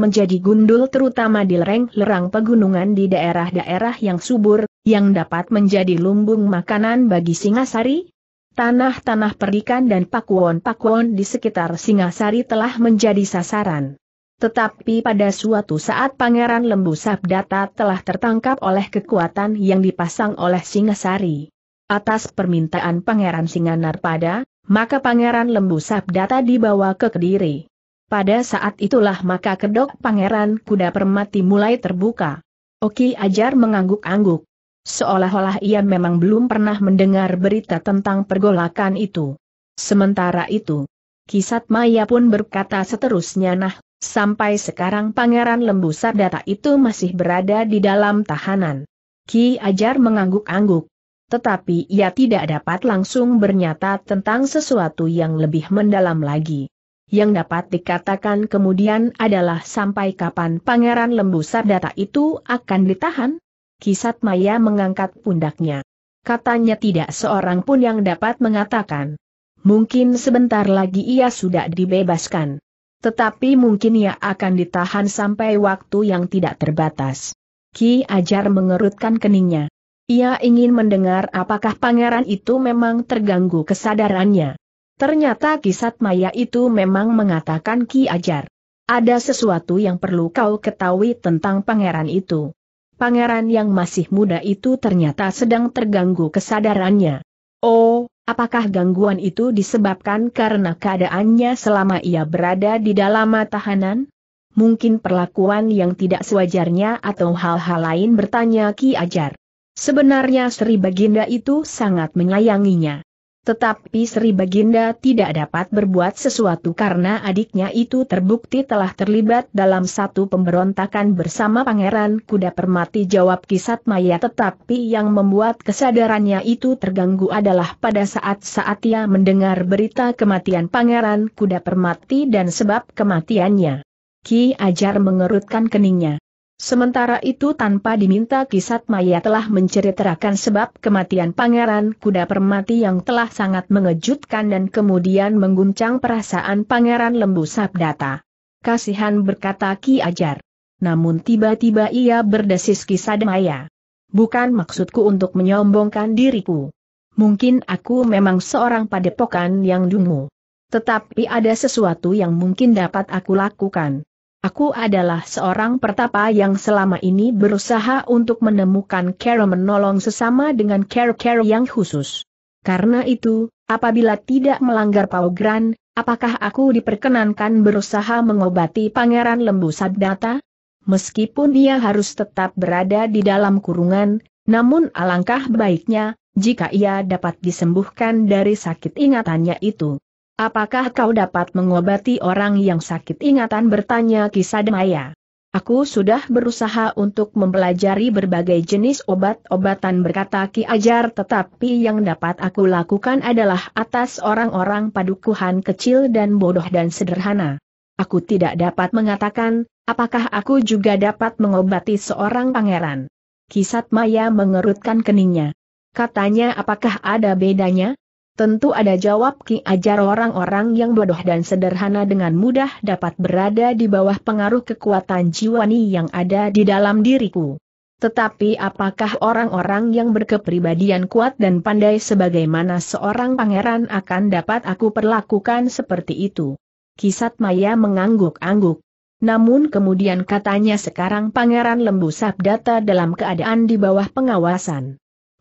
menjadi gundul terutama di lereng lereng pegunungan di daerah-daerah yang subur, yang dapat menjadi lumbung makanan bagi Singasari? Tanah-tanah perikan dan pakuan-pakuan di sekitar Singasari telah menjadi sasaran. Tetapi pada suatu saat Pangeran Lembu Sabdata telah tertangkap oleh kekuatan yang dipasang oleh Singasari. Atas permintaan Pangeran Singanar pada, maka Pangeran Lembu Sabdata dibawa ke Kediri. Pada saat itulah maka kedok Pangeran Kuda Permati mulai terbuka. Oki Ajar mengangguk-angguk. Seolah-olah ia memang belum pernah mendengar berita tentang pergolakan itu. Sementara itu, Kisat Maya pun berkata seterusnya nah Sampai sekarang Pangeran Lembu Sardata itu masih berada di dalam tahanan. Ki Ajar mengangguk-angguk. Tetapi ia tidak dapat langsung bernyata tentang sesuatu yang lebih mendalam lagi. Yang dapat dikatakan kemudian adalah sampai kapan Pangeran Lembu Sardata itu akan ditahan? Kisat Maya mengangkat pundaknya. Katanya tidak seorang pun yang dapat mengatakan. Mungkin sebentar lagi ia sudah dibebaskan. Tetapi mungkin ia akan ditahan sampai waktu yang tidak terbatas. Ki Ajar mengerutkan keningnya. Ia ingin mendengar apakah pangeran itu memang terganggu kesadarannya. Ternyata kisat maya itu memang mengatakan Ki Ajar. Ada sesuatu yang perlu kau ketahui tentang pangeran itu. Pangeran yang masih muda itu ternyata sedang terganggu kesadarannya. Oh, Apakah gangguan itu disebabkan karena keadaannya selama ia berada di dalam tahanan? Mungkin perlakuan yang tidak sewajarnya atau hal-hal lain bertanya Ki Ajar. Sebenarnya Sri Baginda itu sangat menyayanginya. Tetapi Sri Baginda tidak dapat berbuat sesuatu karena adiknya itu terbukti telah terlibat dalam satu pemberontakan bersama Pangeran Kuda Permati jawab kisat Maya tetapi yang membuat kesadarannya itu terganggu adalah pada saat-saat ia mendengar berita kematian Pangeran Kuda Permati dan sebab kematiannya. Ki Ajar mengerutkan keningnya. Sementara itu tanpa diminta kisat Maya telah menceritakan sebab kematian Pangeran Kuda Permati yang telah sangat mengejutkan dan kemudian mengguncang perasaan Pangeran Lembu Sabdata. Kasihan berkata Ki Ajar. Namun tiba-tiba ia berdesis kisah Maya. Bukan maksudku untuk menyombongkan diriku. Mungkin aku memang seorang padepokan yang dungu. Tetapi ada sesuatu yang mungkin dapat aku lakukan. Aku adalah seorang pertapa yang selama ini berusaha untuk menemukan cara menolong sesama dengan cara-cara yang khusus. Karena itu, apabila tidak melanggar paugran, apakah aku diperkenankan berusaha mengobati Pangeran Lembu Sabdata? Meskipun ia harus tetap berada di dalam kurungan, namun alangkah baiknya, jika ia dapat disembuhkan dari sakit ingatannya itu. Apakah kau dapat mengobati orang yang sakit ingatan bertanya kisah Demaya? Aku sudah berusaha untuk mempelajari berbagai jenis obat-obatan berkata Ki Ajar tetapi yang dapat aku lakukan adalah atas orang-orang padukuhan kecil dan bodoh dan sederhana. Aku tidak dapat mengatakan, apakah aku juga dapat mengobati seorang pangeran. Kisat Maya mengerutkan keningnya. Katanya apakah ada bedanya? Tentu ada jawab Ki Ajar orang-orang yang bodoh dan sederhana dengan mudah dapat berada di bawah pengaruh kekuatan jiwani yang ada di dalam diriku. Tetapi apakah orang-orang yang berkepribadian kuat dan pandai sebagaimana seorang pangeran akan dapat aku perlakukan seperti itu? Kisat Maya mengangguk-angguk. Namun kemudian katanya sekarang pangeran lembu sabdata dalam keadaan di bawah pengawasan.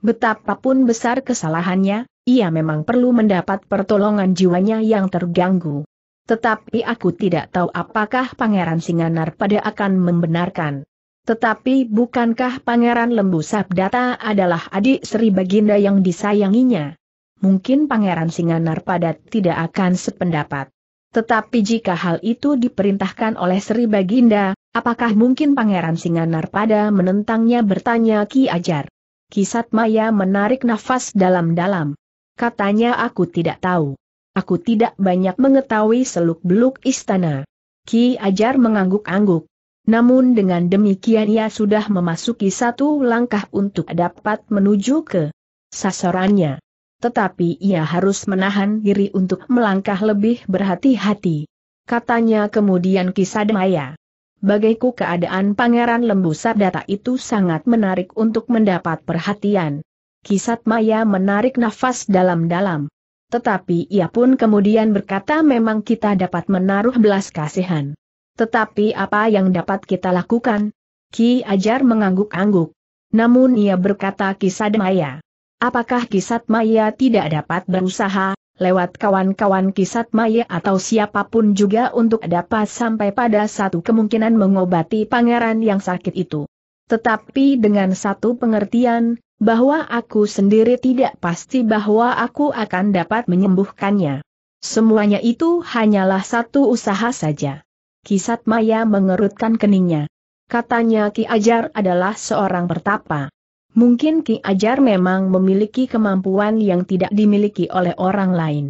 Betapapun besar kesalahannya, ia memang perlu mendapat pertolongan jiwanya yang terganggu. Tetapi aku tidak tahu apakah Pangeran Singanar pada akan membenarkan. Tetapi bukankah Pangeran Lembu Sabdata adalah adik Sri Baginda yang disayanginya? Mungkin Pangeran Singanar pada tidak akan sependapat. Tetapi jika hal itu diperintahkan oleh Sri Baginda, apakah mungkin Pangeran Singanar pada menentangnya bertanya Ki Ajar? Kisat Maya menarik nafas dalam-dalam. Katanya aku tidak tahu. Aku tidak banyak mengetahui seluk-beluk istana. Ki Ajar mengangguk-angguk. Namun dengan demikian ia sudah memasuki satu langkah untuk dapat menuju ke sasarannya. Tetapi ia harus menahan diri untuk melangkah lebih berhati-hati. Katanya kemudian kisah Demaya. Bagaiku keadaan Pangeran Lembu Sabdata itu sangat menarik untuk mendapat perhatian. Kisat Maya menarik nafas dalam-dalam. Tetapi ia pun kemudian berkata memang kita dapat menaruh belas kasihan. Tetapi apa yang dapat kita lakukan? Ki Ajar mengangguk-angguk. Namun ia berkata Kisat Maya. Apakah Kisat Maya tidak dapat berusaha, lewat kawan-kawan Kisat Maya atau siapapun juga untuk dapat sampai pada satu kemungkinan mengobati pangeran yang sakit itu? Tetapi dengan satu pengertian, bahwa aku sendiri tidak pasti bahwa aku akan dapat menyembuhkannya. Semuanya itu hanyalah satu usaha saja. Kisat Maya mengerutkan keningnya. Katanya Ki Ajar adalah seorang pertapa. Mungkin Ki Ajar memang memiliki kemampuan yang tidak dimiliki oleh orang lain.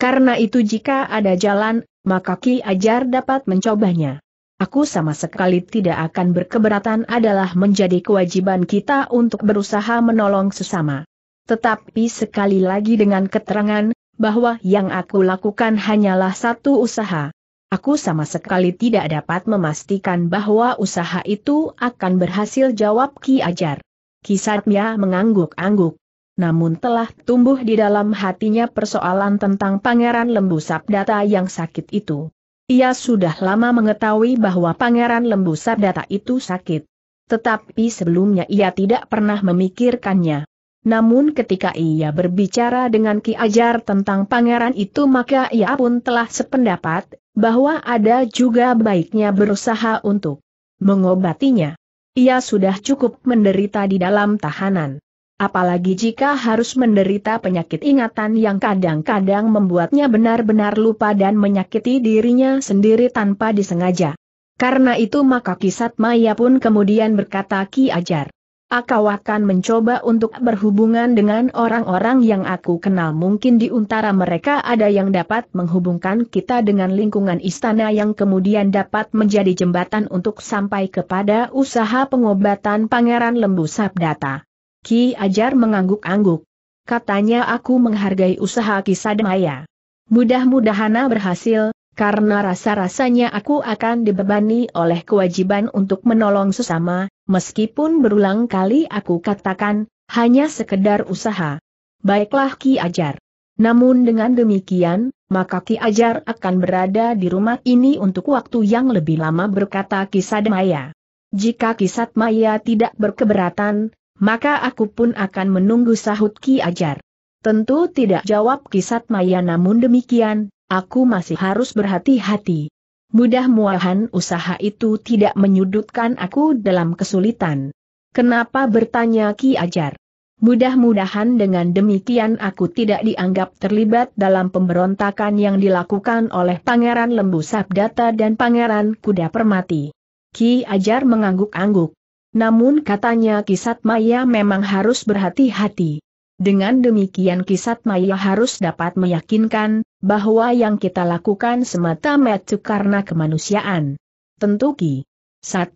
Karena itu jika ada jalan, maka Ki Ajar dapat mencobanya aku sama sekali tidak akan berkeberatan adalah menjadi kewajiban kita untuk berusaha menolong sesama. Tetapi sekali lagi dengan keterangan, bahwa yang aku lakukan hanyalah satu usaha. Aku sama sekali tidak dapat memastikan bahwa usaha itu akan berhasil jawab Ki Ajar. Ki Kisatnya mengangguk-angguk. Namun telah tumbuh di dalam hatinya persoalan tentang Pangeran Lembu Sabdata yang sakit itu. Ia sudah lama mengetahui bahwa Pangeran Lembu Sabdata itu sakit. Tetapi sebelumnya ia tidak pernah memikirkannya. Namun ketika ia berbicara dengan Ki Ajar tentang pangeran itu maka ia pun telah sependapat, bahwa ada juga baiknya berusaha untuk mengobatinya. Ia sudah cukup menderita di dalam tahanan. Apalagi jika harus menderita penyakit ingatan yang kadang-kadang membuatnya benar-benar lupa dan menyakiti dirinya sendiri tanpa disengaja. Karena itu maka Kisat Maya pun kemudian berkata Ki Ajar. Aku akan mencoba untuk berhubungan dengan orang-orang yang aku kenal mungkin di antara mereka ada yang dapat menghubungkan kita dengan lingkungan istana yang kemudian dapat menjadi jembatan untuk sampai kepada usaha pengobatan Pangeran Lembu Sabdata. Ki Ajar mengangguk-angguk. Katanya aku menghargai usaha Kisadmaya. mudah mudahana berhasil, karena rasa-rasanya aku akan dibebani oleh kewajiban untuk menolong sesama, meskipun berulang kali aku katakan, hanya sekedar usaha. Baiklah Ki Ajar. Namun dengan demikian, maka Ki Ajar akan berada di rumah ini untuk waktu yang lebih lama berkata Kisadmaya. Jika Kisatmaya tidak berkeberatan, maka aku pun akan menunggu sahut Ki Ajar. Tentu tidak jawab kisat Maya namun demikian, aku masih harus berhati-hati. Mudah-mudahan usaha itu tidak menyudutkan aku dalam kesulitan. Kenapa bertanya Ki Ajar? Mudah-mudahan dengan demikian aku tidak dianggap terlibat dalam pemberontakan yang dilakukan oleh Pangeran Lembu Sabdata dan Pangeran Kuda Permati. Ki Ajar mengangguk-angguk. Namun katanya Kisat Maya memang harus berhati-hati. Dengan demikian Kisat Maya harus dapat meyakinkan, bahwa yang kita lakukan semata-mata karena kemanusiaan. Tentu Ki.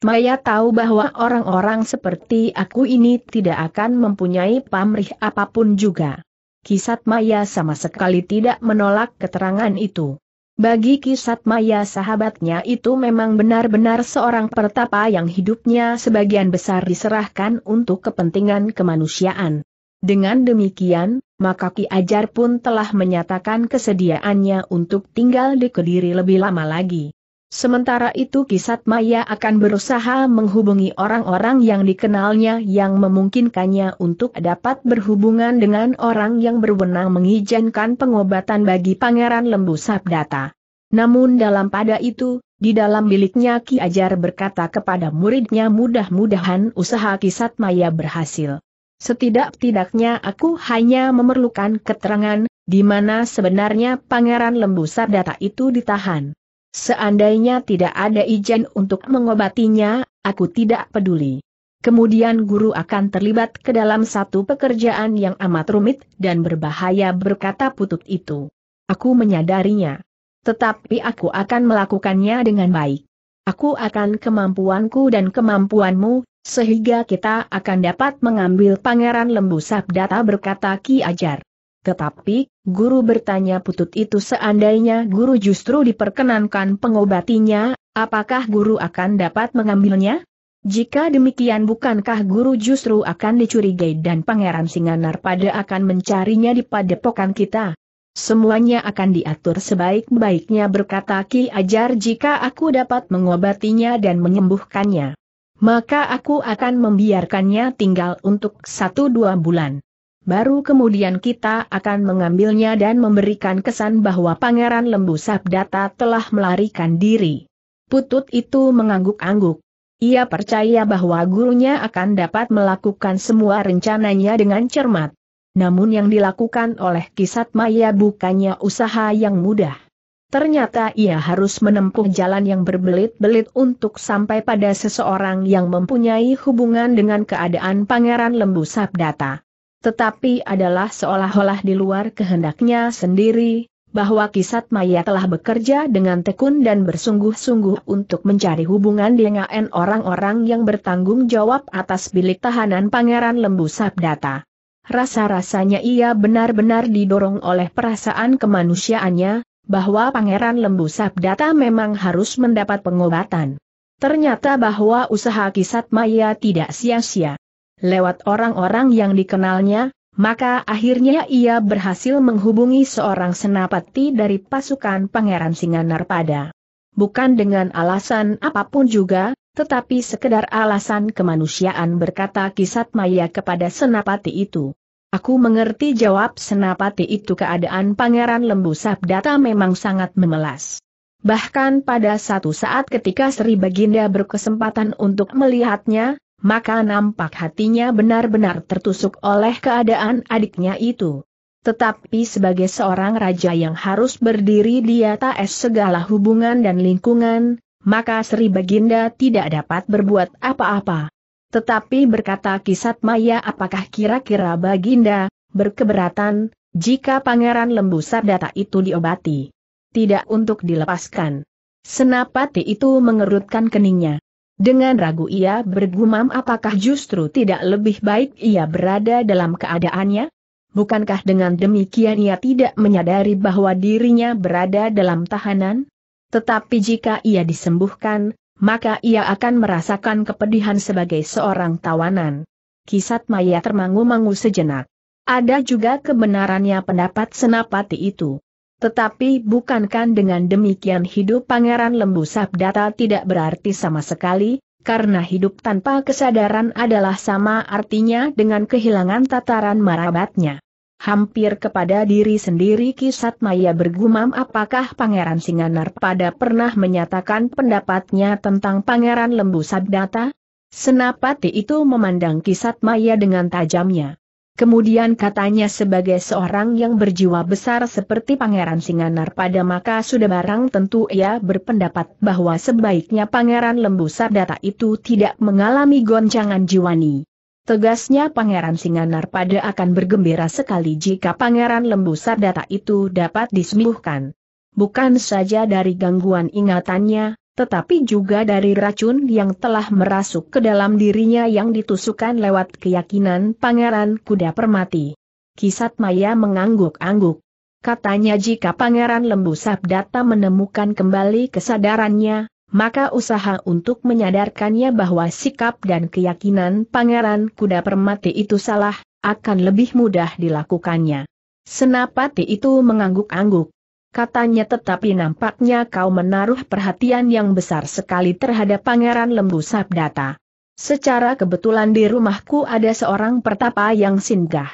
Maya tahu bahwa orang-orang seperti aku ini tidak akan mempunyai pamrih apapun juga. Kisat Maya sama sekali tidak menolak keterangan itu. Bagi Kisat Maya sahabatnya itu memang benar-benar seorang pertapa yang hidupnya sebagian besar diserahkan untuk kepentingan kemanusiaan. Dengan demikian, maka Ki Ajar pun telah menyatakan kesediaannya untuk tinggal di Kediri lebih lama lagi. Sementara itu Kisat Maya akan berusaha menghubungi orang-orang yang dikenalnya yang memungkinkannya untuk dapat berhubungan dengan orang yang berwenang mengizinkan pengobatan bagi Pangeran Lembu Sabdata. Namun dalam pada itu, di dalam biliknya Ki Ajar berkata kepada muridnya mudah-mudahan usaha Kisat Maya berhasil. Setidak-tidaknya aku hanya memerlukan keterangan, di mana sebenarnya Pangeran Lembu Sabdata itu ditahan. Seandainya tidak ada izin untuk mengobatinya, aku tidak peduli. Kemudian guru akan terlibat ke dalam satu pekerjaan yang amat rumit dan berbahaya berkata putut itu. Aku menyadarinya. Tetapi aku akan melakukannya dengan baik. Aku akan kemampuanku dan kemampuanmu, sehingga kita akan dapat mengambil pangeran lembu sabdata berkata Ki Ajar. Tetapi, guru bertanya putut itu seandainya guru justru diperkenankan pengobatinya, apakah guru akan dapat mengambilnya? Jika demikian bukankah guru justru akan dicurigai dan Pangeran Singanar pada akan mencarinya di padepokan kita? Semuanya akan diatur sebaik-baiknya berkata Ki Ajar jika aku dapat mengobatinya dan menyembuhkannya. Maka aku akan membiarkannya tinggal untuk satu dua bulan. Baru kemudian kita akan mengambilnya dan memberikan kesan bahwa Pangeran Lembu Sabdata telah melarikan diri. Putut itu mengangguk-angguk. Ia percaya bahwa gurunya akan dapat melakukan semua rencananya dengan cermat. Namun yang dilakukan oleh Kisat Maya bukannya usaha yang mudah. Ternyata ia harus menempuh jalan yang berbelit-belit untuk sampai pada seseorang yang mempunyai hubungan dengan keadaan Pangeran Lembu Sabdata tetapi adalah seolah-olah di luar kehendaknya sendiri, bahwa Kisat Maya telah bekerja dengan tekun dan bersungguh-sungguh untuk mencari hubungan dengan orang-orang yang bertanggung jawab atas bilik tahanan Pangeran Lembu Sabdata. Rasa-rasanya ia benar-benar didorong oleh perasaan kemanusiaannya, bahwa Pangeran Lembu Sabdata memang harus mendapat pengobatan. Ternyata bahwa usaha Kisat Maya tidak sia-sia lewat orang-orang yang dikenalnya, maka akhirnya ia berhasil menghubungi seorang senapati dari pasukan Pangeran Singanarpada. Bukan dengan alasan apapun juga, tetapi sekedar alasan kemanusiaan berkata kisat maya kepada senapati itu. Aku mengerti jawab senapati itu keadaan Pangeran Lembu Sabdata memang sangat memelas. Bahkan pada satu saat ketika Sri Baginda berkesempatan untuk melihatnya, maka nampak hatinya benar-benar tertusuk oleh keadaan adiknya itu. Tetapi sebagai seorang raja yang harus berdiri di atas segala hubungan dan lingkungan, maka Sri Baginda tidak dapat berbuat apa-apa. Tetapi berkata kisat Maya apakah kira-kira Baginda, berkeberatan, jika Pangeran Lembu Sardata itu diobati. Tidak untuk dilepaskan. Senapati itu mengerutkan keningnya. Dengan ragu ia bergumam apakah justru tidak lebih baik ia berada dalam keadaannya? Bukankah dengan demikian ia tidak menyadari bahwa dirinya berada dalam tahanan? Tetapi jika ia disembuhkan, maka ia akan merasakan kepedihan sebagai seorang tawanan. Kisat Maya termangu-mangu sejenak. Ada juga kebenarannya pendapat senapati itu. Tetapi bukankan dengan demikian hidup Pangeran Lembu Sabdata tidak berarti sama sekali, karena hidup tanpa kesadaran adalah sama artinya dengan kehilangan tataran marabatnya. Hampir kepada diri sendiri kisat Maya bergumam apakah Pangeran Singanar pada pernah menyatakan pendapatnya tentang Pangeran Lembu Sabdata? Senapati itu memandang kisat Maya dengan tajamnya. Kemudian katanya sebagai seorang yang berjiwa besar seperti Pangeran Singanar pada maka sudah barang tentu ia berpendapat bahwa sebaiknya Pangeran Lembu Sardata itu tidak mengalami goncangan jiwani. Tegasnya Pangeran Singanar pada akan bergembira sekali jika Pangeran Lembu Sardata itu dapat disembuhkan. Bukan saja dari gangguan ingatannya, tetapi juga dari racun yang telah merasuk ke dalam dirinya yang ditusukkan lewat keyakinan Pangeran Kuda Permati. Kisat Maya mengangguk-angguk. Katanya jika Pangeran Lembu Sabdata menemukan kembali kesadarannya, maka usaha untuk menyadarkannya bahwa sikap dan keyakinan Pangeran Kuda Permati itu salah, akan lebih mudah dilakukannya. Senapati itu mengangguk-angguk katanya tetapi nampaknya kau menaruh perhatian yang besar sekali terhadap pangeran lembu sabdata. Secara kebetulan di rumahku ada seorang pertapa yang singgah.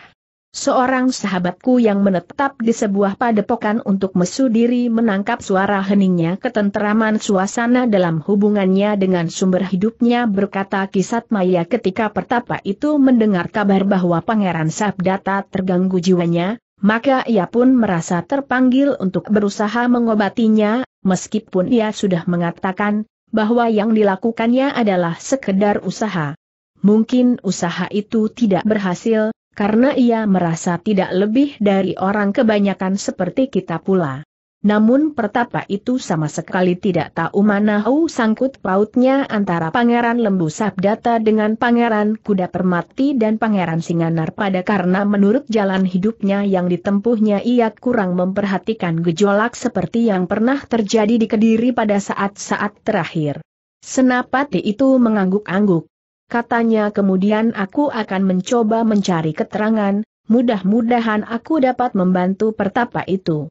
Seorang sahabatku yang menetap di sebuah padepokan untuk mesu diri menangkap suara heningnya ketenteraman suasana dalam hubungannya dengan sumber hidupnya berkata kisat maya ketika pertapa itu mendengar kabar bahwa pangeran Sabdata terganggu jiwanya, maka ia pun merasa terpanggil untuk berusaha mengobatinya, meskipun ia sudah mengatakan bahwa yang dilakukannya adalah sekedar usaha. Mungkin usaha itu tidak berhasil, karena ia merasa tidak lebih dari orang kebanyakan seperti kita pula. Namun pertapa itu sama sekali tidak tahu mana hau sangkut pautnya antara Pangeran Lembu Sabdata dengan Pangeran Kuda Permati dan Pangeran Singanar pada karena menurut jalan hidupnya yang ditempuhnya ia kurang memperhatikan gejolak seperti yang pernah terjadi di Kediri pada saat-saat terakhir. Senapati itu mengangguk-angguk. Katanya kemudian aku akan mencoba mencari keterangan, mudah-mudahan aku dapat membantu pertapa itu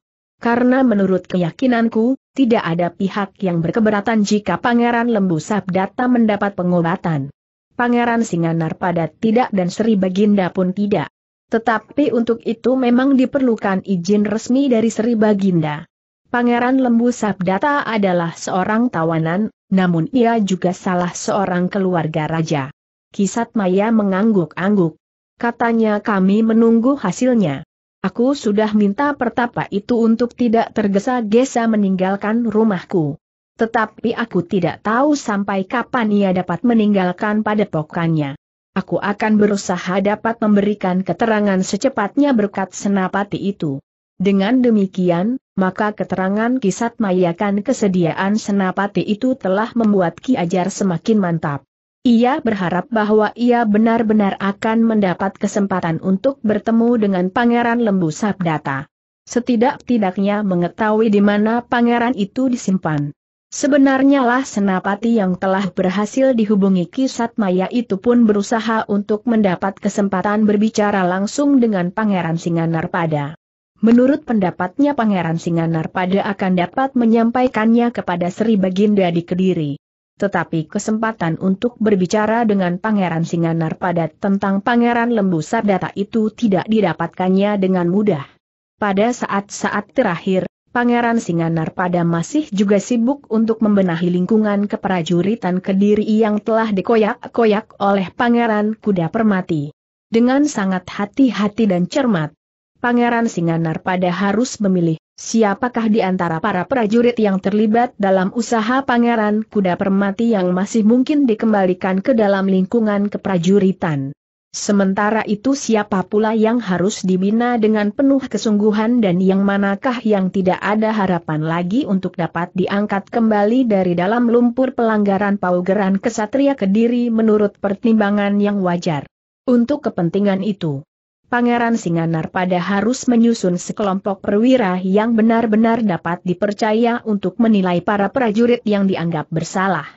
karena menurut keyakinanku, tidak ada pihak yang berkeberatan jika Pangeran Lembu Sabdata mendapat pengobatan. Pangeran Singanar pada tidak dan Sri Baginda pun tidak. Tetapi untuk itu memang diperlukan izin resmi dari Sri Baginda. Pangeran Lembu Sabdata adalah seorang tawanan, namun ia juga salah seorang keluarga raja. Kisat Maya mengangguk-angguk. Katanya kami menunggu hasilnya. Aku sudah minta pertapa itu untuk tidak tergesa-gesa meninggalkan rumahku. Tetapi aku tidak tahu sampai kapan ia dapat meninggalkan padepokannya. Aku akan berusaha dapat memberikan keterangan secepatnya berkat senapati itu. Dengan demikian, maka keterangan kisat mayakan kesediaan senapati itu telah membuat Ki Ajar semakin mantap. Ia berharap bahwa ia benar-benar akan mendapat kesempatan untuk bertemu dengan Pangeran Lembu Sabdata. Setidak-tidaknya mengetahui di mana pangeran itu disimpan. Sebenarnya lah senapati yang telah berhasil dihubungi Kisat Maya itu pun berusaha untuk mendapat kesempatan berbicara langsung dengan Pangeran Singanarpada. Menurut pendapatnya Pangeran Singanarpada akan dapat menyampaikannya kepada Sri Baginda di Kediri. Tetapi kesempatan untuk berbicara dengan Pangeran Singanar pada tentang Pangeran Lembu Sardata itu tidak didapatkannya dengan mudah. Pada saat-saat terakhir, Pangeran Singanar Pada masih juga sibuk untuk membenahi lingkungan keprajuritan Kediri yang telah dikoyak-koyak oleh Pangeran Kuda Permati. Dengan sangat hati-hati dan cermat, Pangeran Singanar Pada harus memilih Siapakah di antara para prajurit yang terlibat dalam usaha pangeran kuda permati yang masih mungkin dikembalikan ke dalam lingkungan keprajuritan? Sementara itu siapa pula yang harus dibina dengan penuh kesungguhan dan yang manakah yang tidak ada harapan lagi untuk dapat diangkat kembali dari dalam lumpur pelanggaran paugeran kesatria kediri menurut pertimbangan yang wajar. Untuk kepentingan itu, Pangeran Singanar pada harus menyusun sekelompok perwira yang benar-benar dapat dipercaya untuk menilai para prajurit yang dianggap bersalah.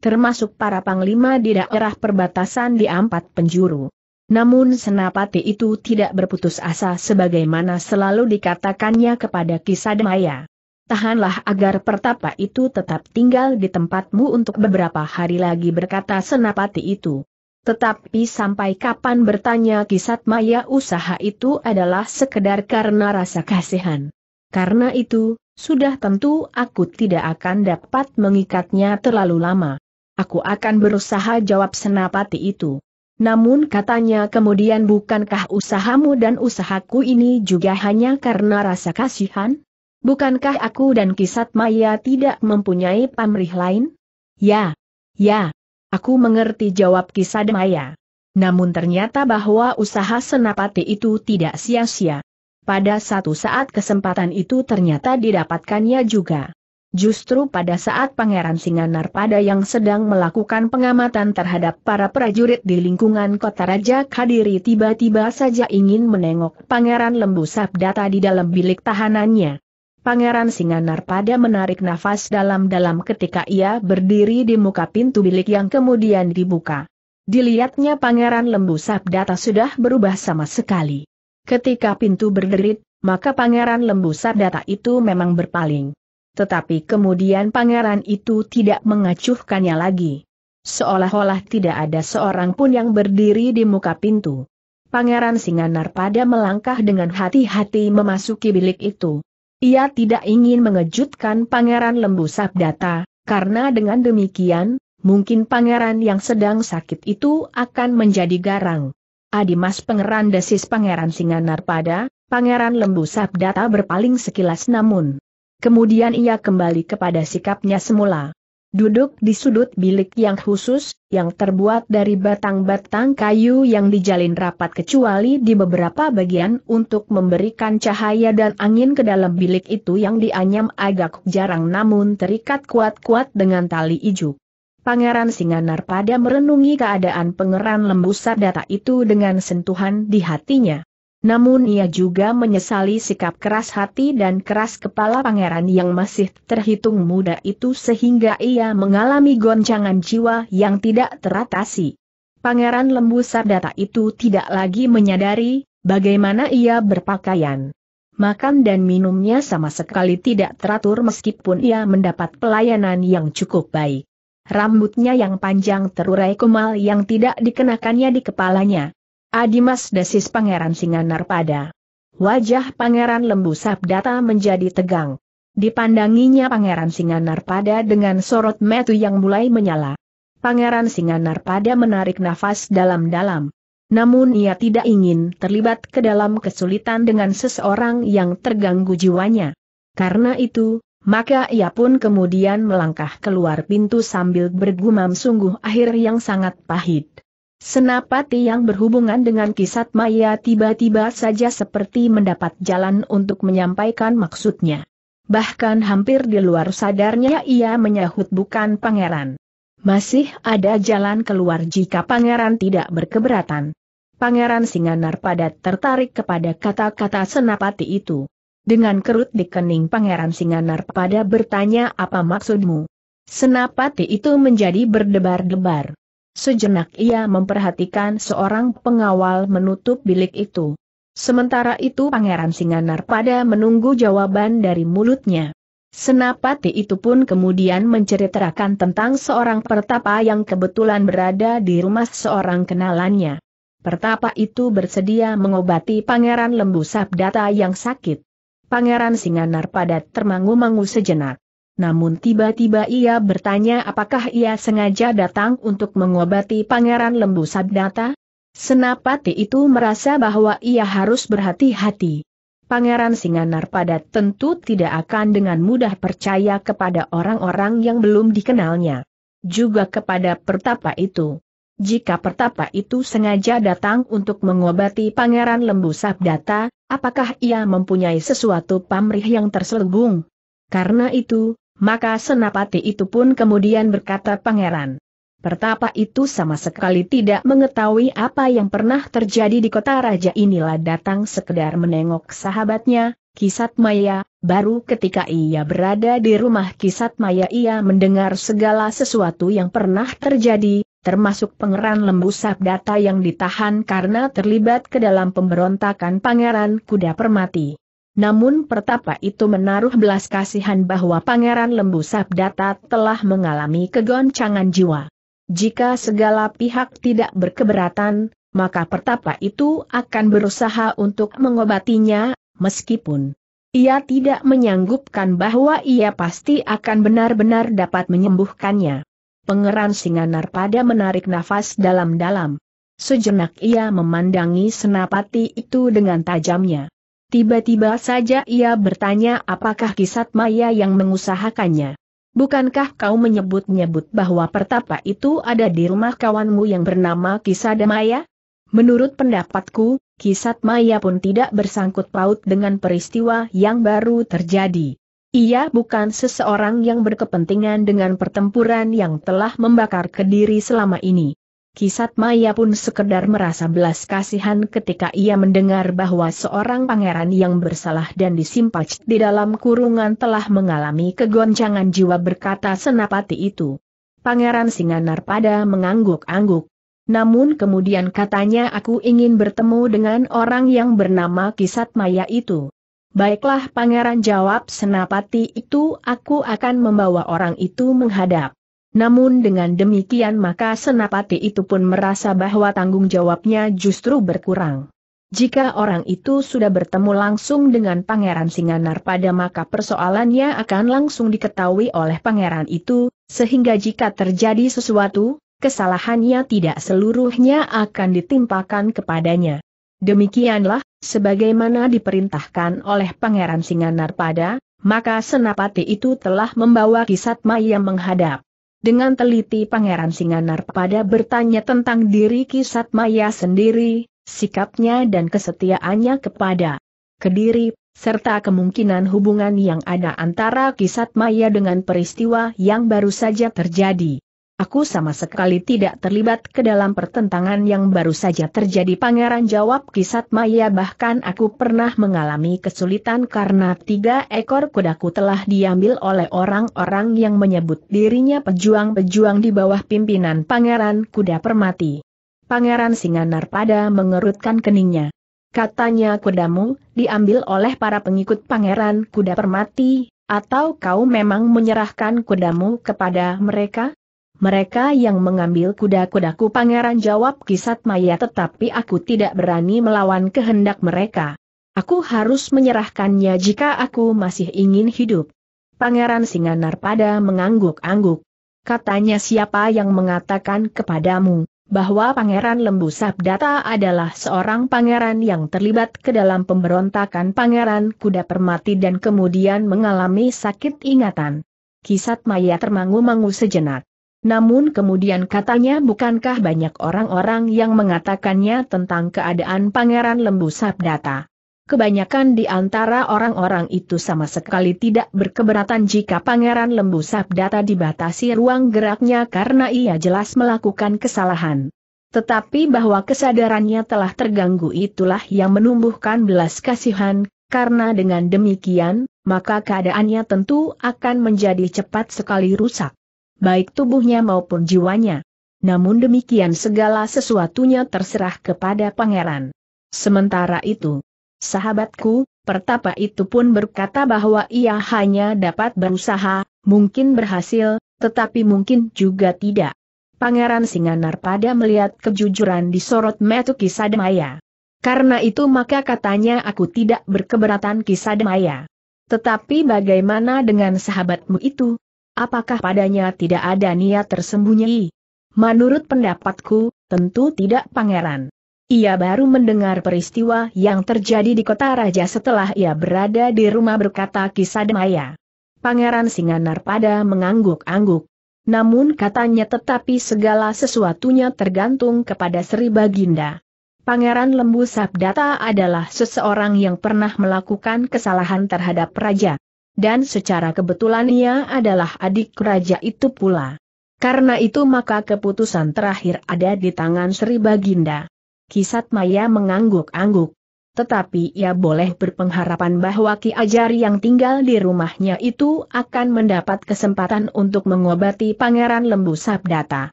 Termasuk para panglima di daerah perbatasan di empat penjuru. Namun Senapati itu tidak berputus asa sebagaimana selalu dikatakannya kepada kisah Maya. Tahanlah agar pertapa itu tetap tinggal di tempatmu untuk beberapa hari lagi berkata Senapati itu. Tetapi sampai kapan bertanya kisat maya usaha itu adalah sekedar karena rasa kasihan. Karena itu, sudah tentu aku tidak akan dapat mengikatnya terlalu lama. Aku akan berusaha jawab senapati itu. Namun katanya kemudian bukankah usahamu dan usahaku ini juga hanya karena rasa kasihan? Bukankah aku dan kisat maya tidak mempunyai pamrih lain? Ya, ya, Aku mengerti jawab kisah Maya. Namun ternyata bahwa usaha Senapati itu tidak sia-sia. Pada satu saat kesempatan itu ternyata didapatkannya juga. Justru pada saat Pangeran Singanar pada yang sedang melakukan pengamatan terhadap para prajurit di lingkungan kota Raja Kadiri tiba-tiba saja ingin menengok Pangeran Lembu Sabdata di dalam bilik tahanannya. Pangeran Singanar pada menarik nafas dalam-dalam ketika ia berdiri di muka pintu bilik yang kemudian dibuka. Dilihatnya Pangeran Lembu Sabdata sudah berubah sama sekali. Ketika pintu berderit, maka Pangeran Lembu Sabdata itu memang berpaling. Tetapi kemudian pangeran itu tidak mengacuhkannya lagi. Seolah-olah tidak ada seorang pun yang berdiri di muka pintu. Pangeran Singanar pada melangkah dengan hati-hati memasuki bilik itu. Ia tidak ingin mengejutkan Pangeran Lembu Sabdata, karena dengan demikian, mungkin pangeran yang sedang sakit itu akan menjadi garang. Adimas Pangeran Desis Pangeran Singanar pada Pangeran Lembu Sabdata berpaling sekilas namun. Kemudian ia kembali kepada sikapnya semula. Duduk di sudut bilik yang khusus, yang terbuat dari batang-batang kayu yang dijalin rapat kecuali di beberapa bagian untuk memberikan cahaya dan angin ke dalam bilik itu yang dianyam agak jarang namun terikat kuat-kuat dengan tali iju. Pangeran Singanar pada merenungi keadaan pengeran lembu data itu dengan sentuhan di hatinya. Namun ia juga menyesali sikap keras hati dan keras kepala pangeran yang masih terhitung muda itu sehingga ia mengalami goncangan jiwa yang tidak teratasi. Pangeran Lembu Sardata itu tidak lagi menyadari bagaimana ia berpakaian. Makan dan minumnya sama sekali tidak teratur meskipun ia mendapat pelayanan yang cukup baik. Rambutnya yang panjang terurai kumal yang tidak dikenakannya di kepalanya Adimas desis Pangeran Singanarpada. Wajah Pangeran Lembu Sabdata menjadi tegang. Dipandanginya Pangeran Singanarpada dengan sorot metu yang mulai menyala. Pangeran Singanarpada menarik nafas dalam-dalam. Namun ia tidak ingin terlibat ke dalam kesulitan dengan seseorang yang terganggu jiwanya. Karena itu, maka ia pun kemudian melangkah keluar pintu sambil bergumam sungguh akhir yang sangat pahit. Senapati yang berhubungan dengan kisat Maya tiba-tiba saja seperti mendapat jalan untuk menyampaikan maksudnya. Bahkan hampir di luar sadarnya ia menyahut bukan pangeran. Masih ada jalan keluar jika pangeran tidak berkeberatan. Pangeran Singanar padat tertarik kepada kata-kata senapati itu. Dengan kerut di kening Pangeran Singanar pada bertanya apa maksudmu. Senapati itu menjadi berdebar-debar. Sejenak ia memperhatikan seorang pengawal menutup bilik itu. Sementara itu Pangeran Singanar pada menunggu jawaban dari mulutnya. Senapati itu pun kemudian menceritakan tentang seorang pertapa yang kebetulan berada di rumah seorang kenalannya. Pertapa itu bersedia mengobati Pangeran Lembu Sabdata yang sakit. Pangeran Singanar pada termangu-mangu sejenak. Namun tiba-tiba ia bertanya apakah ia sengaja datang untuk mengobati Pangeran Lembu Sabdata? Senapati itu merasa bahwa ia harus berhati-hati. Pangeran Singanar pada tentu tidak akan dengan mudah percaya kepada orang-orang yang belum dikenalnya. Juga kepada pertapa itu. Jika pertapa itu sengaja datang untuk mengobati Pangeran Lembu Sabdata, apakah ia mempunyai sesuatu pamrih yang terselubung? Karena itu, maka senapati itu pun kemudian berkata pangeran. Pertapa itu sama sekali tidak mengetahui apa yang pernah terjadi di kota raja inilah datang sekedar menengok sahabatnya, Kisat Maya, baru ketika ia berada di rumah Kisat Maya ia mendengar segala sesuatu yang pernah terjadi, termasuk pengeran lembu sabdata yang ditahan karena terlibat ke dalam pemberontakan pangeran kuda permati. Namun pertapa itu menaruh belas kasihan bahwa Pangeran Lembu Sabdata telah mengalami kegoncangan jiwa. Jika segala pihak tidak berkeberatan, maka pertapa itu akan berusaha untuk mengobatinya, meskipun ia tidak menyanggupkan bahwa ia pasti akan benar-benar dapat menyembuhkannya. Pangeran Singanar pada menarik nafas dalam-dalam. Sejenak ia memandangi senapati itu dengan tajamnya. Tiba-tiba saja ia bertanya apakah kisat maya yang mengusahakannya. Bukankah kau menyebut-nyebut bahwa pertapa itu ada di rumah kawanmu yang bernama Maya? Menurut pendapatku, Kisat Maya pun tidak bersangkut paut dengan peristiwa yang baru terjadi. Ia bukan seseorang yang berkepentingan dengan pertempuran yang telah membakar kediri selama ini. Kisat Maya pun sekedar merasa belas kasihan ketika ia mendengar bahwa seorang pangeran yang bersalah dan disimpan di dalam kurungan telah mengalami kegoncangan jiwa berkata senapati itu. Pangeran Singanar pada mengangguk-angguk. Namun kemudian katanya aku ingin bertemu dengan orang yang bernama Kisat Maya itu. Baiklah pangeran jawab senapati itu aku akan membawa orang itu menghadap. Namun dengan demikian maka Senapati itu pun merasa bahwa tanggung jawabnya justru berkurang. Jika orang itu sudah bertemu langsung dengan Pangeran Singanar pada maka persoalannya akan langsung diketahui oleh Pangeran itu, sehingga jika terjadi sesuatu, kesalahannya tidak seluruhnya akan ditimpakan kepadanya. Demikianlah, sebagaimana diperintahkan oleh Pangeran Singanar pada, maka Senapati itu telah membawa Kisatma yang menghadap. Dengan teliti Pangeran Singanar pada bertanya tentang diri Kisat Maya sendiri, sikapnya dan kesetiaannya kepada Kediri, serta kemungkinan hubungan yang ada antara Kisat Maya dengan peristiwa yang baru saja terjadi. Aku sama sekali tidak terlibat ke dalam pertentangan yang baru saja terjadi pangeran jawab kisat maya bahkan aku pernah mengalami kesulitan karena tiga ekor kudaku telah diambil oleh orang-orang yang menyebut dirinya pejuang-pejuang di bawah pimpinan pangeran kuda permati. Pangeran Singanar pada mengerutkan keningnya. Katanya kudamu, diambil oleh para pengikut pangeran kuda permati, atau kau memang menyerahkan kudamu kepada mereka? mereka yang mengambil kuda-kudaku pangeran jawab kisat maya tetapi aku tidak berani melawan kehendak mereka. Aku harus menyerahkannya jika aku masih ingin hidup. Pangeran Singanar pada mengangguk-angguk. Katanya siapa yang mengatakan kepadamu, bahwa Pangeran Lembu Sabdata adalah seorang pangeran yang terlibat ke dalam pemberontakan Pangeran Kuda Permati dan kemudian mengalami sakit ingatan. Kisat Maya termangu-mangu sejenak. Namun kemudian katanya bukankah banyak orang-orang yang mengatakannya tentang keadaan Pangeran Lembu Sabdata. Kebanyakan di antara orang-orang itu sama sekali tidak berkeberatan jika Pangeran Lembu Sabdata dibatasi ruang geraknya karena ia jelas melakukan kesalahan. Tetapi bahwa kesadarannya telah terganggu itulah yang menumbuhkan belas kasihan, karena dengan demikian, maka keadaannya tentu akan menjadi cepat sekali rusak baik tubuhnya maupun jiwanya. Namun demikian segala sesuatunya terserah kepada pangeran. Sementara itu, sahabatku, pertapa itu pun berkata bahwa ia hanya dapat berusaha, mungkin berhasil, tetapi mungkin juga tidak. Pangeran Singanar pada melihat kejujuran di sorot metu Kisademaya. Karena itu maka katanya aku tidak berkeberatan Kisademaya. Tetapi bagaimana dengan sahabatmu itu, apakah padanya tidak ada niat tersembunyi? Menurut pendapatku, tentu tidak pangeran. Ia baru mendengar peristiwa yang terjadi di kota raja setelah ia berada di rumah berkata kisah Demaya. Pangeran Singanar pada mengangguk-angguk. Namun katanya tetapi segala sesuatunya tergantung kepada Sri Baginda. Pangeran Lembu Sabdata adalah seseorang yang pernah melakukan kesalahan terhadap raja dan secara kebetulan ia adalah adik raja itu pula. Karena itu maka keputusan terakhir ada di tangan Sri Baginda. Kisat Maya mengangguk-angguk. Tetapi ia boleh berpengharapan bahwa Ki Ajar yang tinggal di rumahnya itu akan mendapat kesempatan untuk mengobati Pangeran Lembu Sabdata.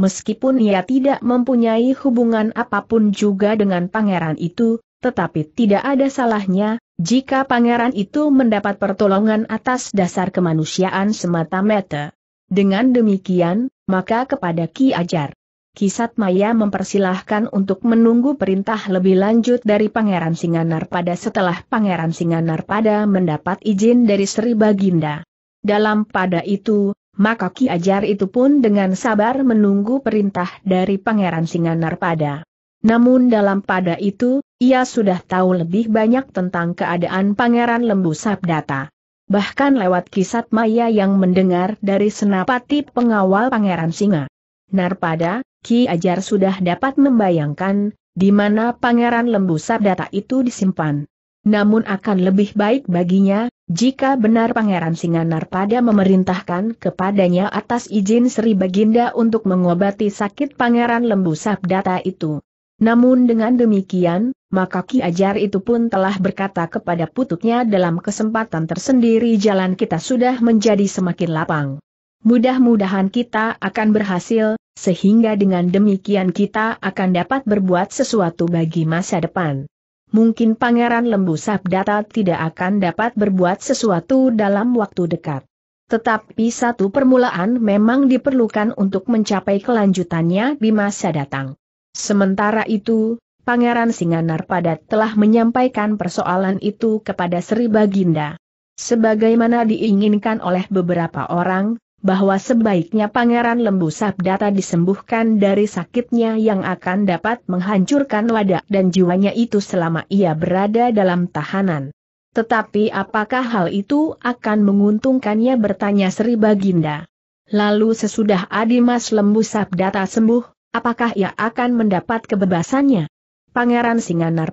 Meskipun ia tidak mempunyai hubungan apapun juga dengan pangeran itu, tetapi tidak ada salahnya, jika pangeran itu mendapat pertolongan atas dasar kemanusiaan semata-mata. Dengan demikian, maka kepada Ki Ajar. Kisat Maya mempersilahkan untuk menunggu perintah lebih lanjut dari Pangeran Singanar pada setelah Pangeran Singanar pada mendapat izin dari Sri Baginda. Dalam pada itu, maka Ki Ajar itu pun dengan sabar menunggu perintah dari Pangeran Singanar pada. Namun dalam pada itu, ia sudah tahu lebih banyak tentang keadaan Pangeran Lembu Sabdata. Bahkan lewat kisat maya yang mendengar dari senapati pengawal Pangeran Singa. Narpada, Ki Ajar sudah dapat membayangkan, di mana Pangeran Lembu Sabdata itu disimpan. Namun akan lebih baik baginya, jika benar Pangeran Singa Narpada memerintahkan kepadanya atas izin Sri Baginda untuk mengobati sakit Pangeran Lembu Sabdata itu. Namun dengan demikian, maka Ki Ajar itu pun telah berkata kepada pututnya dalam kesempatan tersendiri jalan kita sudah menjadi semakin lapang. Mudah-mudahan kita akan berhasil, sehingga dengan demikian kita akan dapat berbuat sesuatu bagi masa depan. Mungkin Pangeran Lembu Sabdata tidak akan dapat berbuat sesuatu dalam waktu dekat. Tetapi satu permulaan memang diperlukan untuk mencapai kelanjutannya di masa datang. Sementara itu, Pangeran Singanar Padat telah menyampaikan persoalan itu kepada Sri Baginda. Sebagaimana diinginkan oleh beberapa orang, bahwa sebaiknya Pangeran Lembu Sabdata disembuhkan dari sakitnya yang akan dapat menghancurkan wadah dan jiwanya itu selama ia berada dalam tahanan. Tetapi apakah hal itu akan menguntungkannya bertanya Sri Baginda. Lalu sesudah Adimas Lembu Sabdata sembuh, apakah ia akan mendapat kebebasannya? Pangeran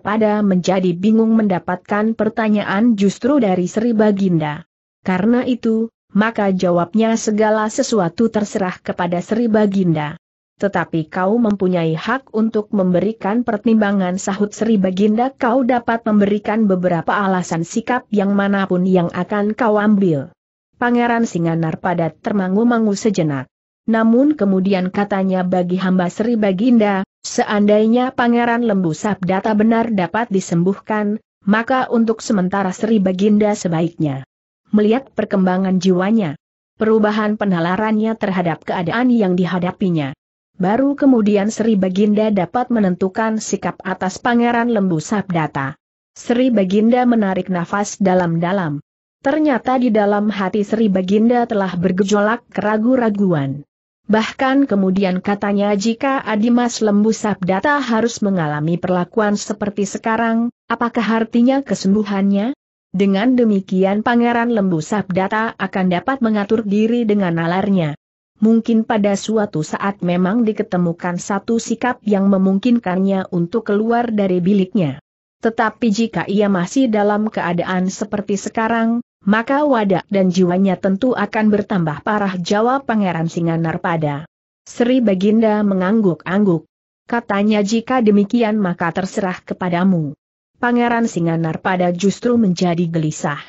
pada menjadi bingung mendapatkan pertanyaan justru dari Sri Baginda. Karena itu, maka jawabnya segala sesuatu terserah kepada Sri Baginda. Tetapi kau mempunyai hak untuk memberikan pertimbangan sahut Sri Baginda kau dapat memberikan beberapa alasan sikap yang manapun yang akan kau ambil. Pangeran Singanar pada termangu-mangu sejenak namun kemudian katanya bagi hamba Sri Baginda, seandainya Pangeran Lembu Sabdata benar dapat disembuhkan, maka untuk sementara Sri Baginda sebaiknya melihat perkembangan jiwanya, perubahan penalarannya terhadap keadaan yang dihadapinya. Baru kemudian Sri Baginda dapat menentukan sikap atas Pangeran Lembu Sabdata. Sri Baginda menarik nafas dalam-dalam. Ternyata di dalam hati Sri Baginda telah bergejolak keragu-raguan. Bahkan kemudian katanya jika Adimas Lembu Sabdata harus mengalami perlakuan seperti sekarang, apakah artinya kesembuhannya? Dengan demikian Pangeran Lembu Sabdata akan dapat mengatur diri dengan nalarnya. Mungkin pada suatu saat memang diketemukan satu sikap yang memungkinkannya untuk keluar dari biliknya. Tetapi jika ia masih dalam keadaan seperti sekarang, maka wadah dan jiwanya tentu akan bertambah parah jawab Pangeran Singanarpada. Sri Baginda mengangguk-angguk. Katanya jika demikian maka terserah kepadamu. Pangeran Singanarpada justru menjadi gelisah.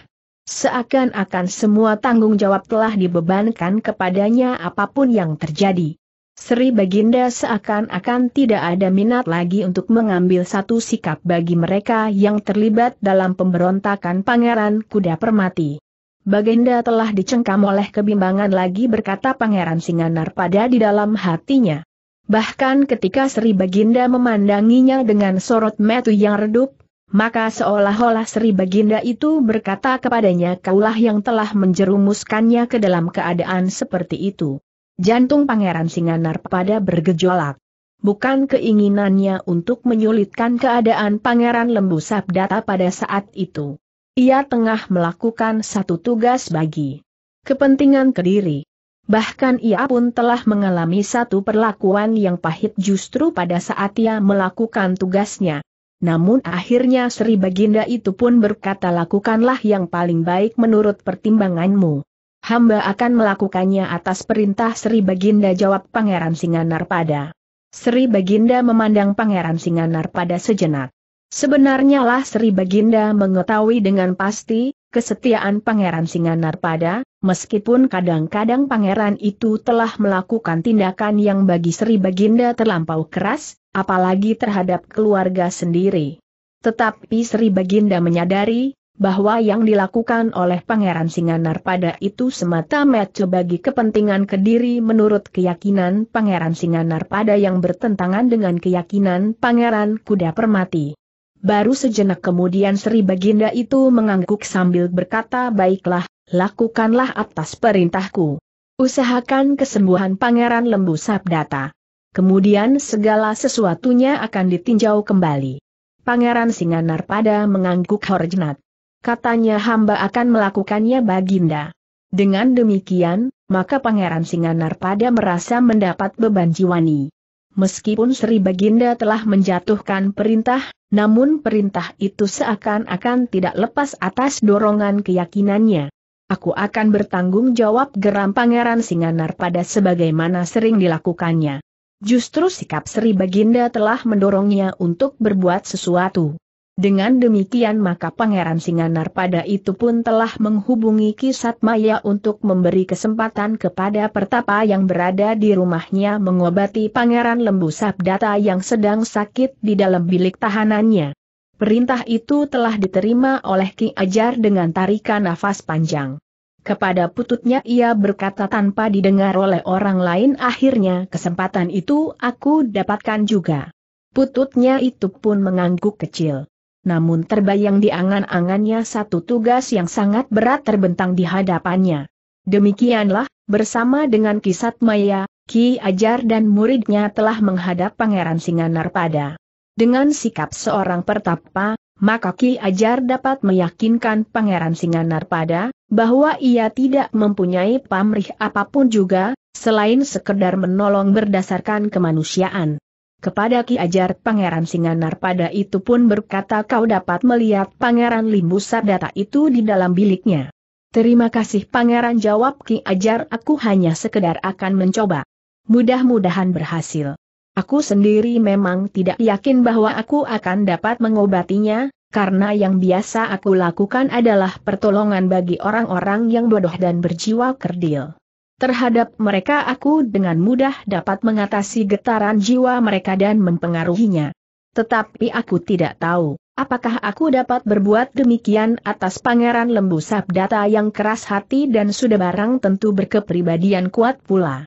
Seakan-akan semua tanggung jawab telah dibebankan kepadanya apapun yang terjadi. Sri Baginda seakan-akan tidak ada minat lagi untuk mengambil satu sikap bagi mereka yang terlibat dalam pemberontakan Pangeran Kuda Permati. Baginda telah dicengkam oleh kebimbangan lagi berkata Pangeran Singanar pada di dalam hatinya. Bahkan ketika Sri Baginda memandanginya dengan sorot metu yang redup, maka seolah-olah Sri Baginda itu berkata kepadanya kaulah yang telah menjerumuskannya ke dalam keadaan seperti itu. Jantung Pangeran Singanar pada bergejolak. Bukan keinginannya untuk menyulitkan keadaan Pangeran Lembu Sabdata pada saat itu. Ia tengah melakukan satu tugas bagi kepentingan kediri. Bahkan ia pun telah mengalami satu perlakuan yang pahit justru pada saat ia melakukan tugasnya. Namun akhirnya Sri Baginda itu pun berkata lakukanlah yang paling baik menurut pertimbanganmu hamba akan melakukannya atas perintah Sri Baginda jawab Pangeran Singanarpada. Sri Baginda memandang Pangeran Singanarpada sejenak. Sebenarnya lah Sri Baginda mengetahui dengan pasti, kesetiaan Pangeran Singanarpada, meskipun kadang-kadang pangeran itu telah melakukan tindakan yang bagi Sri Baginda terlampau keras, apalagi terhadap keluarga sendiri. Tetapi Sri Baginda menyadari, bahwa yang dilakukan oleh Pangeran Singanar pada itu semata-mata bagi kepentingan Kediri menurut keyakinan Pangeran Singanar pada yang bertentangan dengan keyakinan Pangeran Kuda Permati. Baru sejenak kemudian Sri Baginda itu mengangguk sambil berkata baiklah, lakukanlah atas perintahku. Usahakan kesembuhan Pangeran Lembu Sabdata. Kemudian segala sesuatunya akan ditinjau kembali. Pangeran Singanar pada mengangguk horjnat katanya hamba akan melakukannya baginda. Dengan demikian, maka Pangeran Singanar pada merasa mendapat beban jiwani. Meskipun Sri Baginda telah menjatuhkan perintah, namun perintah itu seakan-akan tidak lepas atas dorongan keyakinannya. Aku akan bertanggung jawab geram Pangeran Singanar pada sebagaimana sering dilakukannya. Justru sikap Sri Baginda telah mendorongnya untuk berbuat sesuatu. Dengan demikian maka Pangeran Singanar pada itu pun telah menghubungi Kisat Maya untuk memberi kesempatan kepada pertapa yang berada di rumahnya mengobati Pangeran Lembu Sabdata yang sedang sakit di dalam bilik tahanannya. Perintah itu telah diterima oleh Ki Ajar dengan tarikan nafas panjang. Kepada pututnya ia berkata tanpa didengar oleh orang lain akhirnya kesempatan itu aku dapatkan juga. Pututnya itu pun mengangguk kecil namun terbayang di angan-angannya satu tugas yang sangat berat terbentang di hadapannya. Demikianlah, bersama dengan kisat Maya, Ki Ajar dan muridnya telah menghadap Pangeran pada. Dengan sikap seorang pertapa, maka Ki Ajar dapat meyakinkan Pangeran pada bahwa ia tidak mempunyai pamrih apapun juga, selain sekedar menolong berdasarkan kemanusiaan. Kepada Ki Ajar Pangeran Singanar pada itu pun berkata kau dapat melihat Pangeran Limbu Sardata itu di dalam biliknya. Terima kasih Pangeran jawab Ki Ajar aku hanya sekedar akan mencoba. Mudah-mudahan berhasil. Aku sendiri memang tidak yakin bahwa aku akan dapat mengobatinya, karena yang biasa aku lakukan adalah pertolongan bagi orang-orang yang bodoh dan berjiwa kerdil. Terhadap mereka aku dengan mudah dapat mengatasi getaran jiwa mereka dan mempengaruhinya. Tetapi aku tidak tahu, apakah aku dapat berbuat demikian atas pangeran lembu sabdata yang keras hati dan sudah barang tentu berkepribadian kuat pula.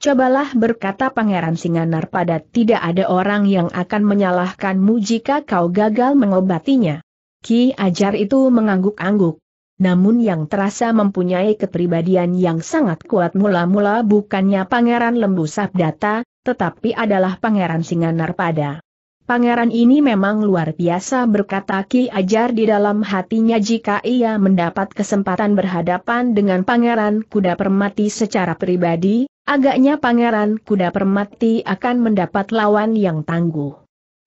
Cobalah berkata Pangeran Singanar pada tidak ada orang yang akan menyalahkanmu jika kau gagal mengobatinya. Ki Ajar itu mengangguk-angguk namun yang terasa mempunyai kepribadian yang sangat kuat mula-mula bukannya Pangeran Lembu Sabdata, tetapi adalah Pangeran Singanarpada. Pangeran ini memang luar biasa berkata Ki Ajar di dalam hatinya jika ia mendapat kesempatan berhadapan dengan Pangeran Kuda Permati secara pribadi, agaknya Pangeran Kuda Permati akan mendapat lawan yang tangguh.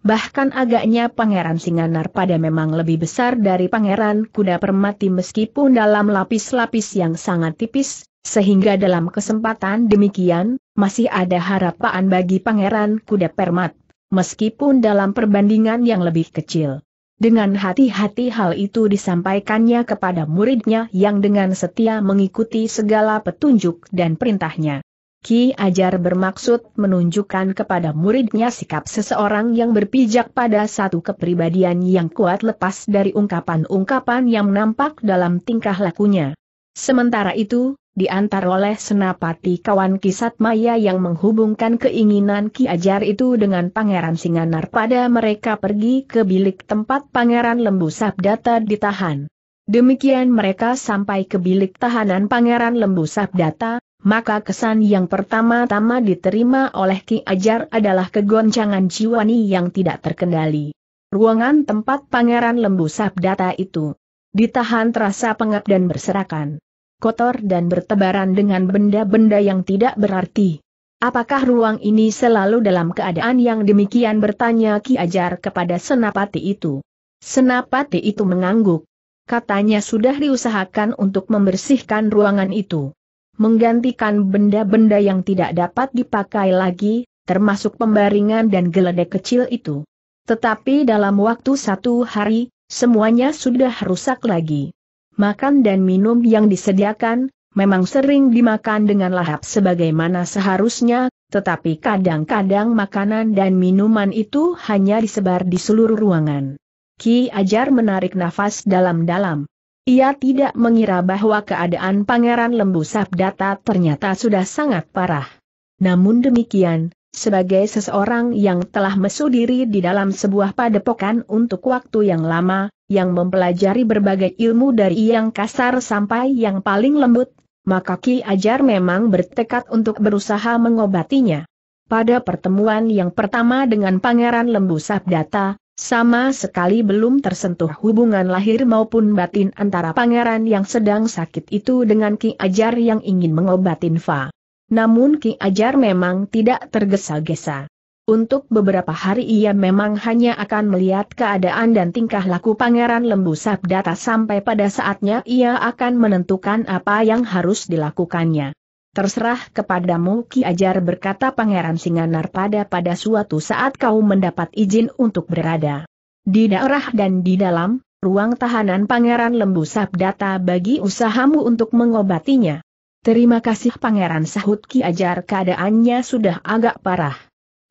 Bahkan agaknya Pangeran Singanar pada memang lebih besar dari Pangeran Kuda Permati meskipun dalam lapis-lapis yang sangat tipis, sehingga dalam kesempatan demikian, masih ada harapan bagi Pangeran Kuda Permat, meskipun dalam perbandingan yang lebih kecil. Dengan hati-hati hal itu disampaikannya kepada muridnya yang dengan setia mengikuti segala petunjuk dan perintahnya. Ki Ajar bermaksud menunjukkan kepada muridnya sikap seseorang yang berpijak pada satu kepribadian yang kuat lepas dari ungkapan-ungkapan yang nampak dalam tingkah lakunya. Sementara itu, diantar oleh senapati kawan kisat maya yang menghubungkan keinginan Ki Ajar itu dengan Pangeran Singanar pada mereka pergi ke bilik tempat Pangeran Lembu Sabdata ditahan. Demikian mereka sampai ke bilik tahanan Pangeran Lembu Sabdata, maka kesan yang pertama-tama diterima oleh Ki Ajar adalah kegoncangan jiwani yang tidak terkendali. Ruangan tempat Pangeran Lembu Sabdata itu ditahan terasa pengap dan berserakan, kotor dan bertebaran dengan benda-benda yang tidak berarti. Apakah ruang ini selalu dalam keadaan yang demikian bertanya Ki Ajar kepada Senapati itu. Senapati itu mengangguk. Katanya sudah diusahakan untuk membersihkan ruangan itu menggantikan benda-benda yang tidak dapat dipakai lagi, termasuk pembaringan dan geledek kecil itu. Tetapi dalam waktu satu hari, semuanya sudah rusak lagi. Makan dan minum yang disediakan, memang sering dimakan dengan lahap sebagaimana seharusnya, tetapi kadang-kadang makanan dan minuman itu hanya disebar di seluruh ruangan. Ki Ajar menarik nafas dalam-dalam. Ia tidak mengira bahwa keadaan Pangeran Lembu Sabdata ternyata sudah sangat parah. Namun demikian, sebagai seseorang yang telah mesu diri di dalam sebuah padepokan untuk waktu yang lama, yang mempelajari berbagai ilmu dari yang kasar sampai yang paling lembut, maka Ki Ajar memang bertekad untuk berusaha mengobatinya. Pada pertemuan yang pertama dengan Pangeran Lembu Sabdata, sama sekali belum tersentuh hubungan lahir maupun batin antara pangeran yang sedang sakit itu dengan Ki Ajar yang ingin mengobatin Fa. Namun Ki Ajar memang tidak tergesa-gesa. Untuk beberapa hari ia memang hanya akan melihat keadaan dan tingkah laku Pangeran Lembu Sabdata sampai pada saatnya ia akan menentukan apa yang harus dilakukannya. Terserah kepadamu Ki Ajar berkata Pangeran pada pada suatu saat kau mendapat izin untuk berada di daerah dan di dalam, ruang tahanan Pangeran Lembu Sabdata bagi usahamu untuk mengobatinya. Terima kasih Pangeran sahut Ki Ajar keadaannya sudah agak parah.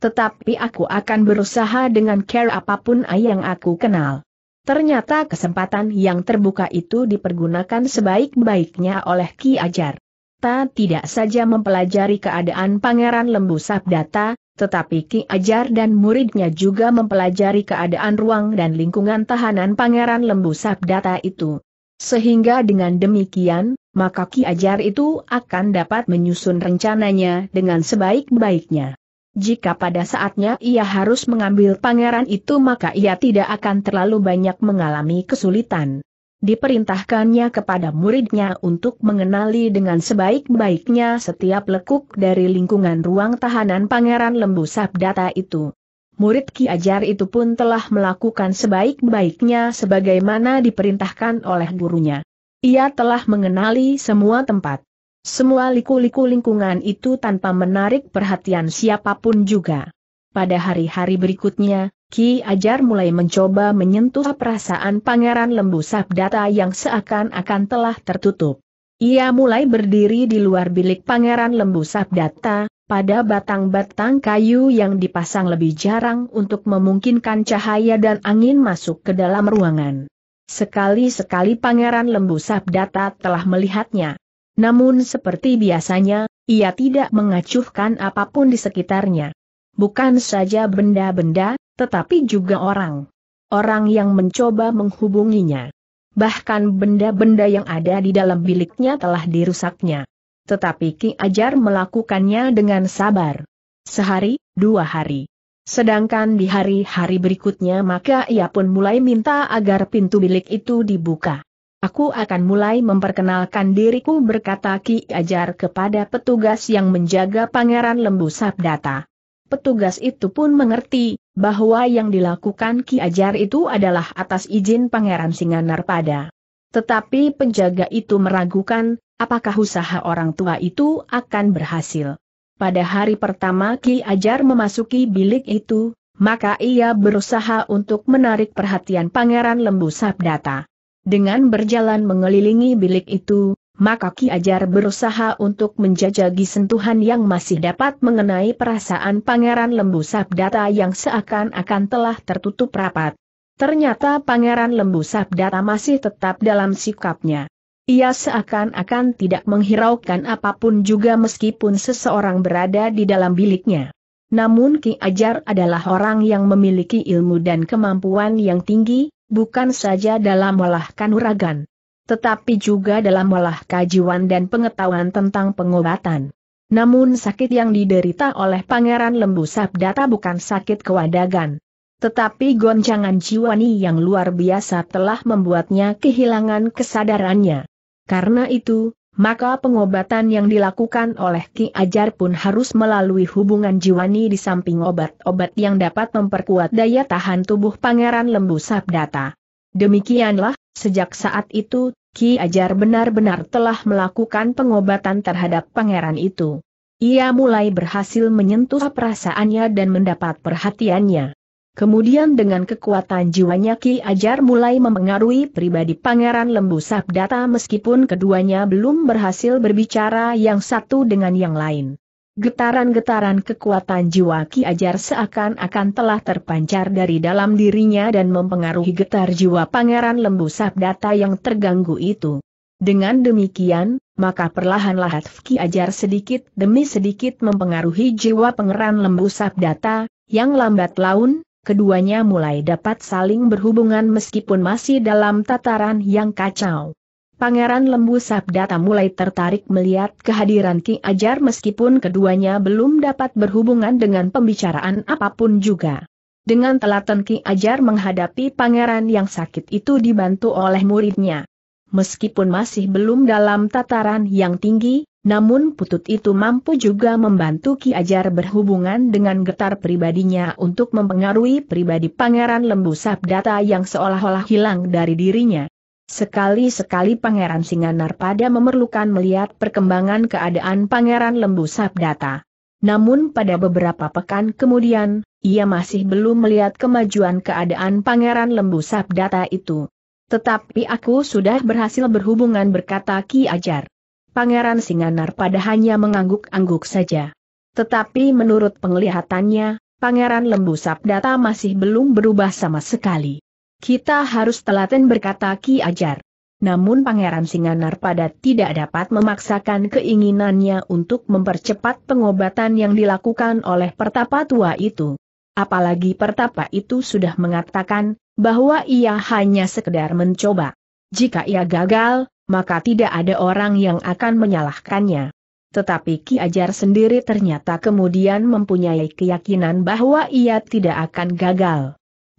Tetapi aku akan berusaha dengan care apapun yang aku kenal. Ternyata kesempatan yang terbuka itu dipergunakan sebaik-baiknya oleh Ki Ajar. Kita tidak saja mempelajari keadaan Pangeran Lembu Sabdata, tetapi Ki Ajar dan muridnya juga mempelajari keadaan ruang dan lingkungan tahanan Pangeran Lembu Sabdata itu. Sehingga dengan demikian, maka Ki Ajar itu akan dapat menyusun rencananya dengan sebaik-baiknya. Jika pada saatnya ia harus mengambil pangeran itu maka ia tidak akan terlalu banyak mengalami kesulitan diperintahkannya kepada muridnya untuk mengenali dengan sebaik-baiknya setiap lekuk dari lingkungan ruang tahanan Pangeran Lembu Sabdata itu. Murid Ki Ajar itu pun telah melakukan sebaik-baiknya sebagaimana diperintahkan oleh gurunya. Ia telah mengenali semua tempat. Semua liku-liku lingkungan itu tanpa menarik perhatian siapapun juga. Pada hari-hari berikutnya, Ki Ajar mulai mencoba menyentuh perasaan Pangeran Lembu Sabdata yang seakan-akan telah tertutup. Ia mulai berdiri di luar bilik Pangeran Lembu Sabdata, pada batang-batang kayu yang dipasang lebih jarang untuk memungkinkan cahaya dan angin masuk ke dalam ruangan. Sekali-sekali Pangeran Lembu Sabdata telah melihatnya. Namun seperti biasanya, ia tidak mengacuhkan apapun di sekitarnya. Bukan saja benda-benda, tetapi juga orang. Orang yang mencoba menghubunginya. Bahkan benda-benda yang ada di dalam biliknya telah dirusaknya. Tetapi Ki Ajar melakukannya dengan sabar. Sehari, dua hari. Sedangkan di hari-hari berikutnya maka ia pun mulai minta agar pintu bilik itu dibuka. Aku akan mulai memperkenalkan diriku berkata Ki Ajar kepada petugas yang menjaga Pangeran Lembu Sabdata. Petugas itu pun mengerti, bahwa yang dilakukan Ki Ajar itu adalah atas izin Pangeran Singanarpada. Tetapi penjaga itu meragukan, apakah usaha orang tua itu akan berhasil. Pada hari pertama Ki Ajar memasuki bilik itu, maka ia berusaha untuk menarik perhatian Pangeran Lembu Sabdata. Dengan berjalan mengelilingi bilik itu, maka Ki Ajar berusaha untuk menjajagi sentuhan yang masih dapat mengenai perasaan Pangeran Lembu Sabdata yang seakan-akan telah tertutup rapat. Ternyata Pangeran Lembu Sabdata masih tetap dalam sikapnya. Ia seakan-akan tidak menghiraukan apapun juga meskipun seseorang berada di dalam biliknya. Namun Ki Ajar adalah orang yang memiliki ilmu dan kemampuan yang tinggi, bukan saja dalam olah kanuragan tetapi juga dalam olah kajian dan pengetahuan tentang pengobatan. Namun sakit yang diderita oleh Pangeran Lembu Sabdata bukan sakit kewadagan. Tetapi goncangan jiwani yang luar biasa telah membuatnya kehilangan kesadarannya. Karena itu, maka pengobatan yang dilakukan oleh Ki Ajar pun harus melalui hubungan jiwani di samping obat-obat yang dapat memperkuat daya tahan tubuh Pangeran Lembu Sabdata. Demikianlah, sejak saat itu, Ki Ajar benar-benar telah melakukan pengobatan terhadap pangeran itu. Ia mulai berhasil menyentuh perasaannya dan mendapat perhatiannya. Kemudian dengan kekuatan jiwanya Ki Ajar mulai memengaruhi pribadi Pangeran Lembu Sabdata meskipun keduanya belum berhasil berbicara yang satu dengan yang lain. Getaran-getaran kekuatan jiwa Ki Ajar seakan-akan telah terpancar dari dalam dirinya dan mempengaruhi getar jiwa Pangeran Lembu Sabdata yang terganggu itu. Dengan demikian, maka perlahan-lahan Ki Ajar sedikit demi sedikit mempengaruhi jiwa Pangeran Lembu Sabdata, yang lambat laun, keduanya mulai dapat saling berhubungan meskipun masih dalam tataran yang kacau. Pangeran Lembu Sabdata mulai tertarik melihat kehadiran Ki Ajar meskipun keduanya belum dapat berhubungan dengan pembicaraan apapun juga. Dengan telaten Ki Ajar menghadapi pangeran yang sakit itu dibantu oleh muridnya. Meskipun masih belum dalam tataran yang tinggi, namun putut itu mampu juga membantu Ki Ajar berhubungan dengan getar pribadinya untuk mempengaruhi pribadi Pangeran Lembu Sabdata yang seolah-olah hilang dari dirinya. Sekali-sekali Pangeran Singanar pada memerlukan melihat perkembangan keadaan Pangeran Lembu Sabdata. Namun pada beberapa pekan kemudian, ia masih belum melihat kemajuan keadaan Pangeran Lembu Sabdata itu. Tetapi aku sudah berhasil berhubungan berkata Ki Ajar. Pangeran Singanar pada hanya mengangguk-angguk saja. Tetapi menurut penglihatannya, Pangeran Lembu Sabdata masih belum berubah sama sekali. Kita harus telaten berkata Ki Ajar. Namun Pangeran Singanar pada tidak dapat memaksakan keinginannya untuk mempercepat pengobatan yang dilakukan oleh pertapa tua itu. Apalagi pertapa itu sudah mengatakan, bahwa ia hanya sekedar mencoba. Jika ia gagal, maka tidak ada orang yang akan menyalahkannya. Tetapi Ki Ajar sendiri ternyata kemudian mempunyai keyakinan bahwa ia tidak akan gagal.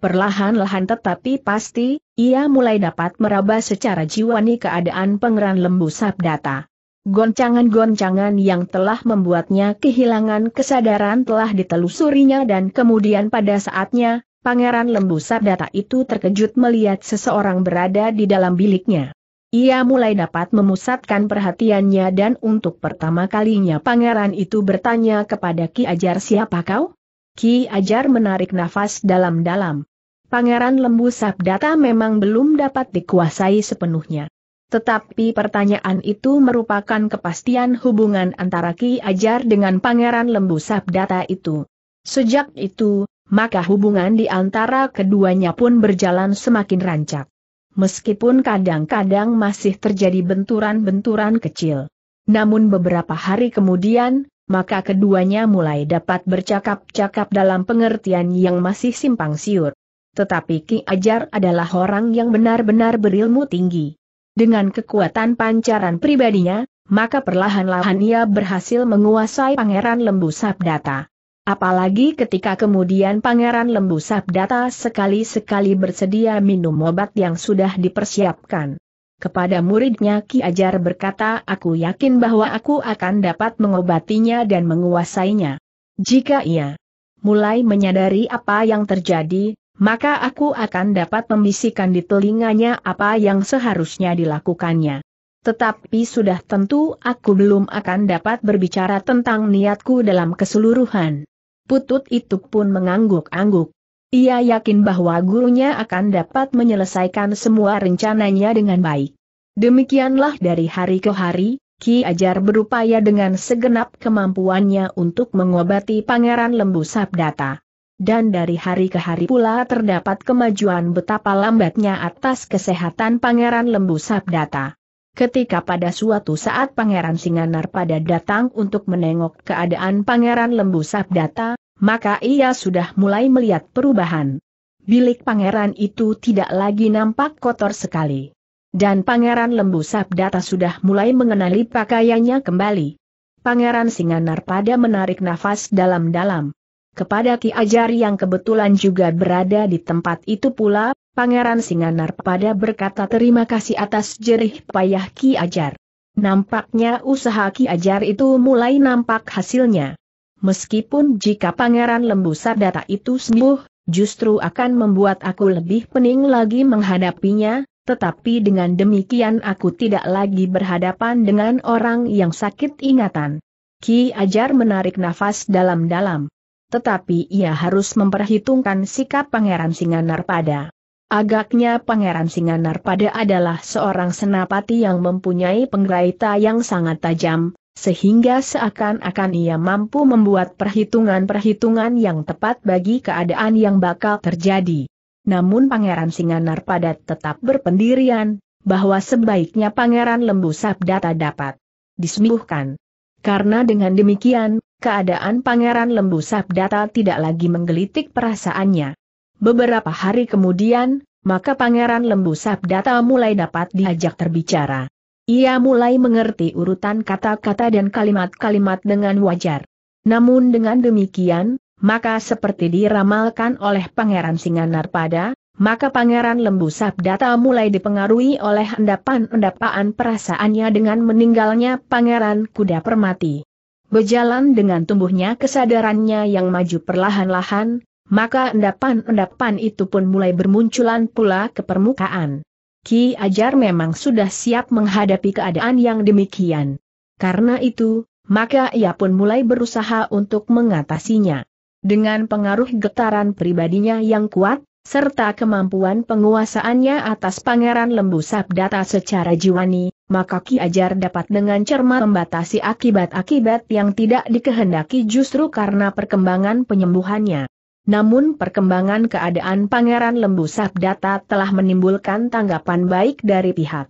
Perlahan-lahan tetapi pasti, ia mulai dapat meraba secara jiwani keadaan pengeran lembu sabdata. Goncangan-goncangan yang telah membuatnya kehilangan kesadaran telah ditelusurinya dan kemudian pada saatnya, Pangeran Lembu Sabdata itu terkejut melihat seseorang berada di dalam biliknya. Ia mulai dapat memusatkan perhatiannya dan untuk pertama kalinya pangeran itu bertanya kepada Ki Ajar siapa kau? Ki Ajar menarik nafas dalam-dalam. Pangeran Lembu Sabdata memang belum dapat dikuasai sepenuhnya. Tetapi pertanyaan itu merupakan kepastian hubungan antara Ki Ajar dengan Pangeran Lembu Sabdata itu. Sejak itu, maka hubungan di antara keduanya pun berjalan semakin rancak. Meskipun kadang-kadang masih terjadi benturan-benturan kecil. Namun beberapa hari kemudian, maka keduanya mulai dapat bercakap-cakap dalam pengertian yang masih simpang siur. Tetapi Ki Ajar adalah orang yang benar-benar berilmu tinggi. Dengan kekuatan pancaran pribadinya, maka perlahan-lahan ia berhasil menguasai Pangeran Lembu Sabdata. Apalagi ketika kemudian Pangeran Lembu Sabdata sekali-sekali bersedia minum obat yang sudah dipersiapkan. Kepada muridnya Ki Ajar berkata aku yakin bahwa aku akan dapat mengobatinya dan menguasainya. Jika ia mulai menyadari apa yang terjadi, maka aku akan dapat membisikkan di telinganya apa yang seharusnya dilakukannya. Tetapi sudah tentu aku belum akan dapat berbicara tentang niatku dalam keseluruhan. Putut itu pun mengangguk-angguk. Ia yakin bahwa gurunya akan dapat menyelesaikan semua rencananya dengan baik. Demikianlah dari hari ke hari, Ki Ajar berupaya dengan segenap kemampuannya untuk mengobati Pangeran Lembu Sabdata dan dari hari ke hari pula terdapat kemajuan betapa lambatnya atas kesehatan Pangeran Lembu Sabdata. Ketika pada suatu saat Pangeran Singanar pada datang untuk menengok keadaan Pangeran Lembu Sabdata, maka ia sudah mulai melihat perubahan. Bilik pangeran itu tidak lagi nampak kotor sekali. Dan Pangeran Lembu Sabdata sudah mulai mengenali pakaiannya kembali. Pangeran Singanar pada menarik nafas dalam-dalam. Kepada Ki Ajar yang kebetulan juga berada di tempat itu pula, Pangeran Singanar pada berkata terima kasih atas jerih payah Ki Ajar. Nampaknya usaha Ki Ajar itu mulai nampak hasilnya. Meskipun jika Pangeran Lembu Sardata itu sembuh, justru akan membuat aku lebih pening lagi menghadapinya, tetapi dengan demikian aku tidak lagi berhadapan dengan orang yang sakit ingatan. Ki Ajar menarik nafas dalam-dalam. Tetapi ia harus memperhitungkan sikap Pangeran Singanar pada. Agaknya Pangeran Singanar pada adalah seorang senapati yang mempunyai penggeraita yang sangat tajam, sehingga seakan-akan ia mampu membuat perhitungan-perhitungan yang tepat bagi keadaan yang bakal terjadi. Namun Pangeran Singanar pada tetap berpendirian, bahwa sebaiknya Pangeran Lembu Sabdata dapat disembuhkan. Karena dengan demikian, keadaan Pangeran Lembu Sabdata tidak lagi menggelitik perasaannya. Beberapa hari kemudian, maka Pangeran Lembu Sabdata mulai dapat diajak terbicara. Ia mulai mengerti urutan kata-kata dan kalimat-kalimat dengan wajar. Namun dengan demikian, maka seperti diramalkan oleh Pangeran Singanarpada, maka Pangeran Lembu Sabdata mulai dipengaruhi oleh endapan-endapaan perasaannya dengan meninggalnya Pangeran Kuda Permati. Berjalan dengan tumbuhnya kesadarannya yang maju perlahan-lahan, maka endapan-endapan itu pun mulai bermunculan pula ke permukaan. Ki Ajar memang sudah siap menghadapi keadaan yang demikian. Karena itu, maka ia pun mulai berusaha untuk mengatasinya. Dengan pengaruh getaran pribadinya yang kuat, serta kemampuan penguasaannya atas Pangeran Lembu Sabdata secara jiwani, maka Ki Ajar dapat dengan cermat membatasi akibat-akibat yang tidak dikehendaki justru karena perkembangan penyembuhannya. Namun perkembangan keadaan Pangeran Lembu Sabdata telah menimbulkan tanggapan baik dari pihak.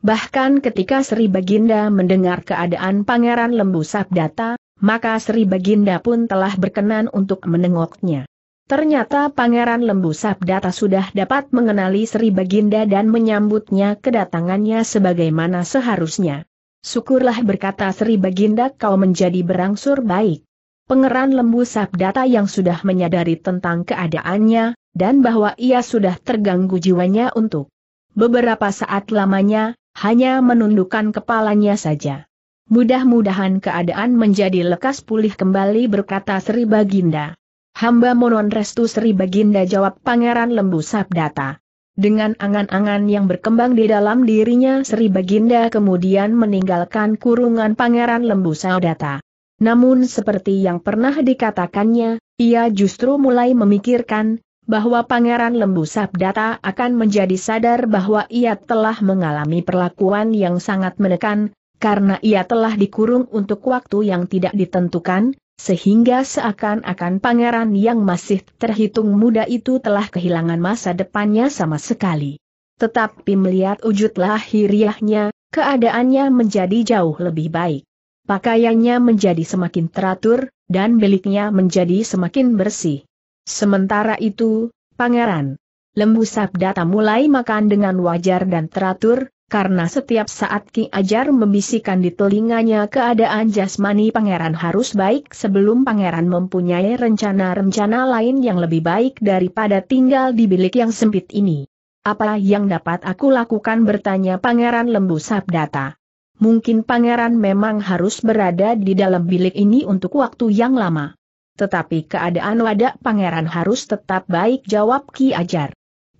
Bahkan ketika Sri Baginda mendengar keadaan Pangeran Lembu Sabdata, maka Sri Baginda pun telah berkenan untuk menengoknya. Ternyata Pangeran Lembu Sabdata sudah dapat mengenali Sri Baginda dan menyambutnya kedatangannya sebagaimana seharusnya. Syukurlah berkata Sri Baginda kau menjadi berangsur baik. Pangeran Lembu Sabdata yang sudah menyadari tentang keadaannya, dan bahwa ia sudah terganggu jiwanya untuk beberapa saat lamanya, hanya menundukkan kepalanya saja. Mudah-mudahan keadaan menjadi lekas pulih kembali berkata Sri Baginda. Hamba monon restu Sri Baginda jawab Pangeran Lembu Sabdata. Dengan angan-angan yang berkembang di dalam dirinya Sri Baginda kemudian meninggalkan kurungan Pangeran Lembu Sabdata. Namun seperti yang pernah dikatakannya, ia justru mulai memikirkan, bahwa Pangeran Lembu Sabdata akan menjadi sadar bahwa ia telah mengalami perlakuan yang sangat menekan, karena ia telah dikurung untuk waktu yang tidak ditentukan, sehingga seakan-akan pangeran yang masih terhitung muda itu telah kehilangan masa depannya sama sekali. Tetapi melihat wujud lahiriahnya, keadaannya menjadi jauh lebih baik. Pakaiannya menjadi semakin teratur, dan miliknya menjadi semakin bersih. Sementara itu, pangeran, lembu sabdata mulai makan dengan wajar dan teratur, karena setiap saat Ki Ajar membisikkan di telinganya keadaan jasmani pangeran harus baik sebelum pangeran mempunyai rencana-rencana lain yang lebih baik daripada tinggal di bilik yang sempit ini. Apa yang dapat aku lakukan bertanya pangeran lembu sabdata. Mungkin pangeran memang harus berada di dalam bilik ini untuk waktu yang lama. Tetapi keadaan wadah pangeran harus tetap baik jawab Ki Ajar.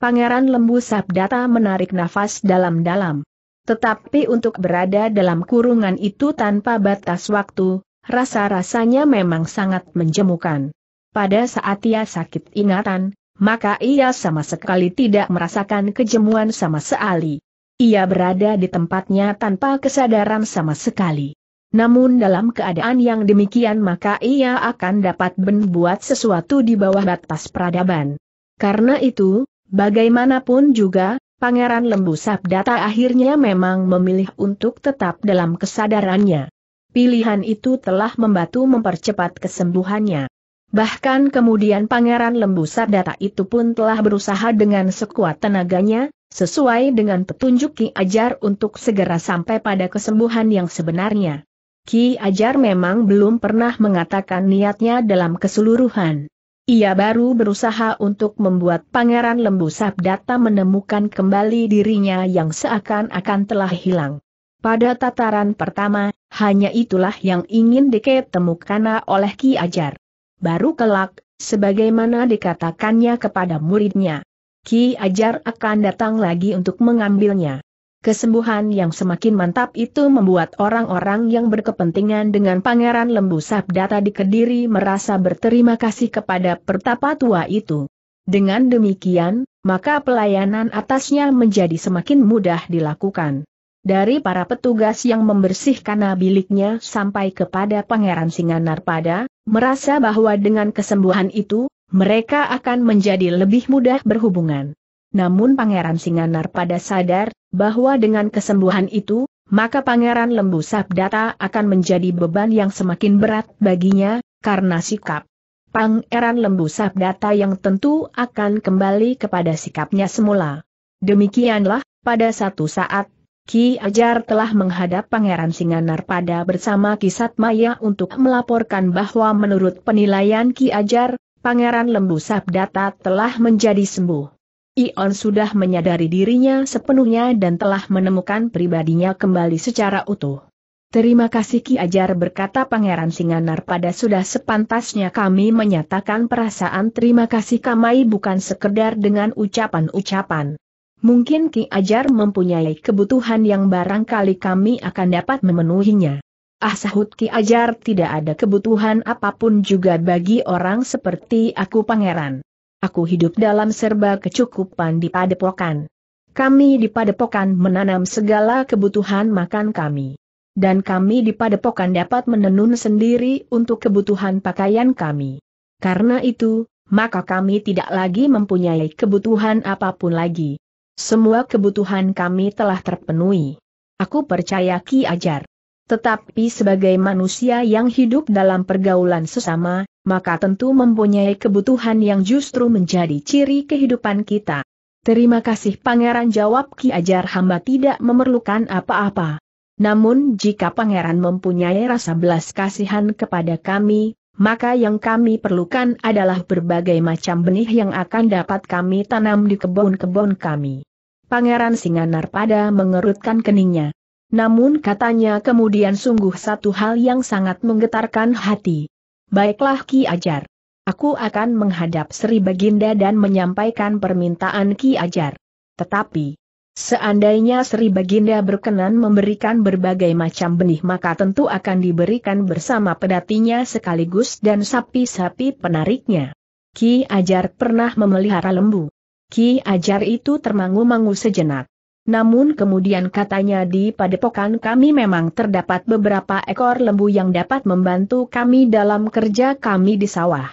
Pangeran Lembu Sabdata menarik nafas dalam-dalam. Tetapi untuk berada dalam kurungan itu tanpa batas waktu, rasa-rasanya memang sangat menjemukan. Pada saat ia sakit ingatan, maka ia sama sekali tidak merasakan kejemuan sama sekali. Ia berada di tempatnya tanpa kesadaran sama sekali. Namun dalam keadaan yang demikian maka ia akan dapat membuat sesuatu di bawah batas peradaban. Karena itu, Bagaimanapun juga, Pangeran Lembu Sabdata akhirnya memang memilih untuk tetap dalam kesadarannya. Pilihan itu telah membantu mempercepat kesembuhannya. Bahkan kemudian Pangeran Lembu Sabdata itu pun telah berusaha dengan sekuat tenaganya, sesuai dengan petunjuk Ki Ajar untuk segera sampai pada kesembuhan yang sebenarnya. Ki Ajar memang belum pernah mengatakan niatnya dalam keseluruhan. Ia baru berusaha untuk membuat Pangeran Lembu Sabdata menemukan kembali dirinya yang seakan-akan telah hilang. Pada tataran pertama, hanya itulah yang ingin diketemukan oleh Ki Ajar. Baru kelak, sebagaimana dikatakannya kepada muridnya, Ki Ajar akan datang lagi untuk mengambilnya. Kesembuhan yang semakin mantap itu membuat orang-orang yang berkepentingan dengan Pangeran Lembu Sabdata di Kediri merasa berterima kasih kepada pertapa tua itu. Dengan demikian, maka pelayanan atasnya menjadi semakin mudah dilakukan. Dari para petugas yang membersihkan biliknya sampai kepada Pangeran Singanarpada, merasa bahwa dengan kesembuhan itu, mereka akan menjadi lebih mudah berhubungan namun Pangeran Singanar pada sadar, bahwa dengan kesembuhan itu, maka Pangeran Lembu Sabdata akan menjadi beban yang semakin berat baginya, karena sikap Pangeran Lembu Sabdata yang tentu akan kembali kepada sikapnya semula. Demikianlah, pada satu saat, Ki Ajar telah menghadap Pangeran Singanar pada bersama Kisat Maya untuk melaporkan bahwa menurut penilaian Ki Ajar, Pangeran Lembu Sabdata telah menjadi sembuh. Ion sudah menyadari dirinya sepenuhnya dan telah menemukan pribadinya kembali secara utuh. Terima kasih Ki Ajar berkata Pangeran Singanar pada sudah sepantasnya kami menyatakan perasaan terima kasih kami bukan sekedar dengan ucapan-ucapan. Mungkin Ki Ajar mempunyai kebutuhan yang barangkali kami akan dapat memenuhinya. Ah sahut Ki Ajar tidak ada kebutuhan apapun juga bagi orang seperti aku Pangeran. Aku hidup dalam serba kecukupan di padepokan. Kami di padepokan menanam segala kebutuhan makan kami. Dan kami di padepokan dapat menenun sendiri untuk kebutuhan pakaian kami. Karena itu, maka kami tidak lagi mempunyai kebutuhan apapun lagi. Semua kebutuhan kami telah terpenuhi. Aku percaya Ki Ajar. Tetapi sebagai manusia yang hidup dalam pergaulan sesama, maka tentu mempunyai kebutuhan yang justru menjadi ciri kehidupan kita. Terima kasih pangeran jawab Ki Ajar hamba tidak memerlukan apa-apa. Namun jika pangeran mempunyai rasa belas kasihan kepada kami, maka yang kami perlukan adalah berbagai macam benih yang akan dapat kami tanam di kebun-kebun kami. Pangeran Singanar pada mengerutkan keningnya. Namun katanya kemudian sungguh satu hal yang sangat menggetarkan hati. Baiklah Ki Ajar. Aku akan menghadap Sri Baginda dan menyampaikan permintaan Ki Ajar. Tetapi, seandainya Sri Baginda berkenan memberikan berbagai macam benih maka tentu akan diberikan bersama pedatinya sekaligus dan sapi-sapi penariknya. Ki Ajar pernah memelihara lembu. Ki Ajar itu termangu-mangu sejenak. Namun kemudian katanya di padepokan kami memang terdapat beberapa ekor lembu yang dapat membantu kami dalam kerja kami di sawah.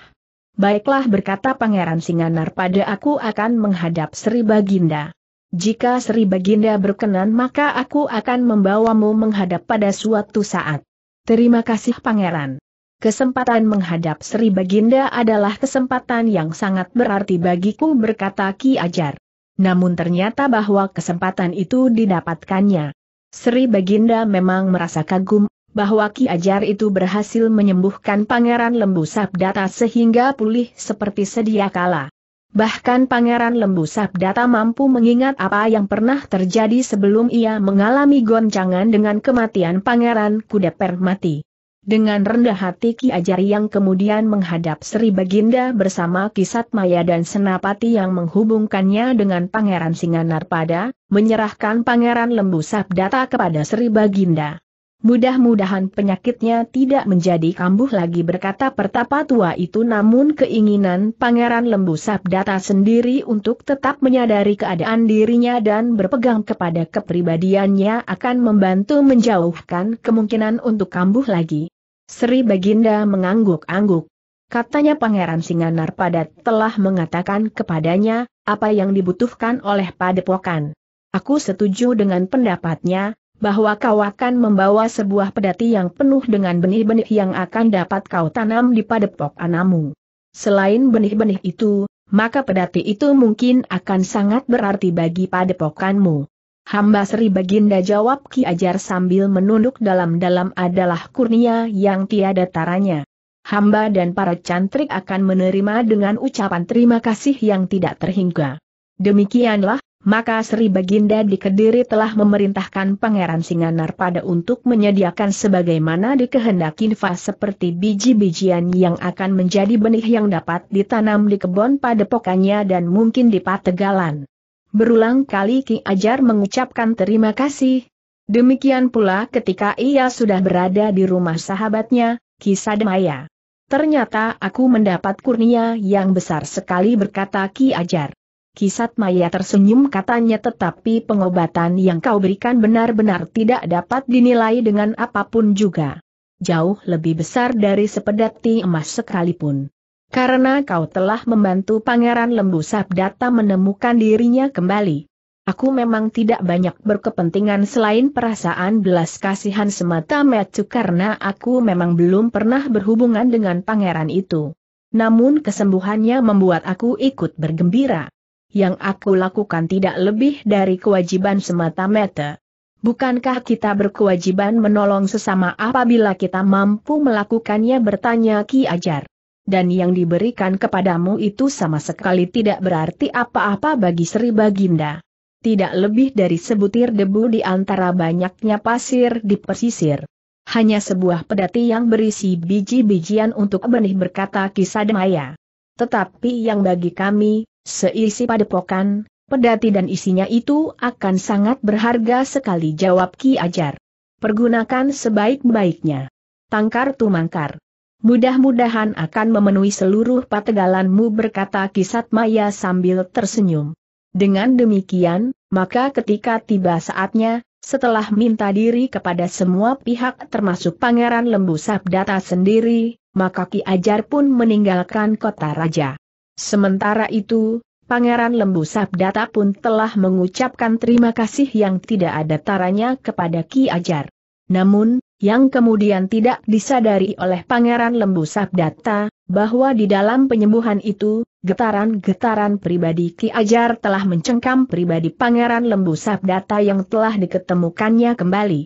Baiklah berkata Pangeran Singanar pada aku akan menghadap Sri Baginda. Jika Sri Baginda berkenan maka aku akan membawamu menghadap pada suatu saat. Terima kasih Pangeran. Kesempatan menghadap Sri Baginda adalah kesempatan yang sangat berarti bagiku berkata Ki Ajar namun ternyata bahwa kesempatan itu didapatkannya. Sri Baginda memang merasa kagum bahwa Ki Ajar itu berhasil menyembuhkan Pangeran Lembu Sabdata sehingga pulih seperti sedia kala. Bahkan Pangeran Lembu Sabdata mampu mengingat apa yang pernah terjadi sebelum ia mengalami goncangan dengan kematian Pangeran Kuda Permati. Dengan rendah hati Ki Ajari yang kemudian menghadap Sri Baginda bersama Kisat Maya dan Senapati yang menghubungkannya dengan Pangeran Singanarpada, menyerahkan Pangeran Lembu Sabdata kepada Sri Baginda. Mudah-mudahan penyakitnya tidak menjadi kambuh lagi berkata pertapa tua itu namun keinginan Pangeran Lembu Sabdata sendiri untuk tetap menyadari keadaan dirinya dan berpegang kepada kepribadiannya akan membantu menjauhkan kemungkinan untuk kambuh lagi. Sri Baginda mengangguk-angguk. Katanya Pangeran Singanar Padat telah mengatakan kepadanya, apa yang dibutuhkan oleh Padepokan. Aku setuju dengan pendapatnya, bahwa kau akan membawa sebuah pedati yang penuh dengan benih-benih yang akan dapat kau tanam di padepok anamu. Selain benih-benih itu, maka pedati itu mungkin akan sangat berarti bagi padepokanmu. Hamba Sri Baginda jawab Ki Ajar sambil menunduk dalam-dalam adalah kurnia yang tiada taranya. Hamba dan para cantrik akan menerima dengan ucapan terima kasih yang tidak terhingga. Demikianlah, maka Sri Baginda di Kediri telah memerintahkan Pangeran Singanar pada untuk menyediakan sebagaimana dikehendaki Nifas seperti biji-bijian yang akan menjadi benih yang dapat ditanam di kebun pokoknya dan mungkin di pategalan. Berulang kali Ki Ajar mengucapkan terima kasih. Demikian pula ketika ia sudah berada di rumah sahabatnya, Ki Sademaya. Ternyata aku mendapat kurnia yang besar sekali berkata Ki Ajar. Kisat Maya tersenyum katanya tetapi pengobatan yang kau berikan benar-benar tidak dapat dinilai dengan apapun juga. Jauh lebih besar dari sepedati emas sekalipun. Karena kau telah membantu Pangeran Lembu Sabdata menemukan dirinya kembali. Aku memang tidak banyak berkepentingan selain perasaan belas kasihan semata metu karena aku memang belum pernah berhubungan dengan pangeran itu. Namun kesembuhannya membuat aku ikut bergembira yang aku lakukan tidak lebih dari kewajiban semata-mata. Bukankah kita berkewajiban menolong sesama apabila kita mampu melakukannya bertanya Ki Ajar? Dan yang diberikan kepadamu itu sama sekali tidak berarti apa-apa bagi Sri Baginda. Tidak lebih dari sebutir debu di antara banyaknya pasir di pesisir. Hanya sebuah pedati yang berisi biji-bijian untuk benih berkata kisah demaya. Tetapi yang bagi kami, Seisi padepokan, pedati dan isinya itu akan sangat berharga sekali jawab Ki Ajar. Pergunakan sebaik-baiknya. Tangkar tumangkar. Mudah-mudahan akan memenuhi seluruh pategalanmu berkata Kisat Maya sambil tersenyum. Dengan demikian, maka ketika tiba saatnya, setelah minta diri kepada semua pihak termasuk Pangeran Lembu Sabdata sendiri, maka Ki Ajar pun meninggalkan kota raja. Sementara itu, Pangeran Lembu Sabdata pun telah mengucapkan terima kasih yang tidak ada taranya kepada Ki Ajar. Namun, yang kemudian tidak disadari oleh Pangeran Lembu Sabdata, bahwa di dalam penyembuhan itu, getaran-getaran pribadi Ki Ajar telah mencengkam pribadi Pangeran Lembu Sabdata yang telah diketemukannya kembali.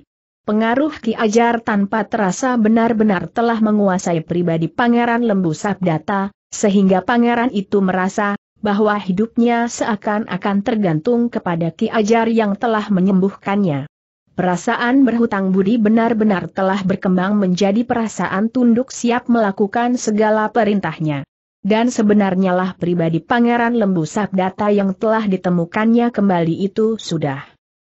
Pengaruh Ki Ajar tanpa terasa benar-benar telah menguasai pribadi Pangeran Lembu Sabdata, sehingga pangeran itu merasa bahwa hidupnya seakan-akan tergantung kepada Ki Ajar yang telah menyembuhkannya. Perasaan berhutang budi benar-benar telah berkembang menjadi perasaan tunduk siap melakukan segala perintahnya. Dan sebenarnya lah pribadi Pangeran Lembu Sabdata yang telah ditemukannya kembali itu sudah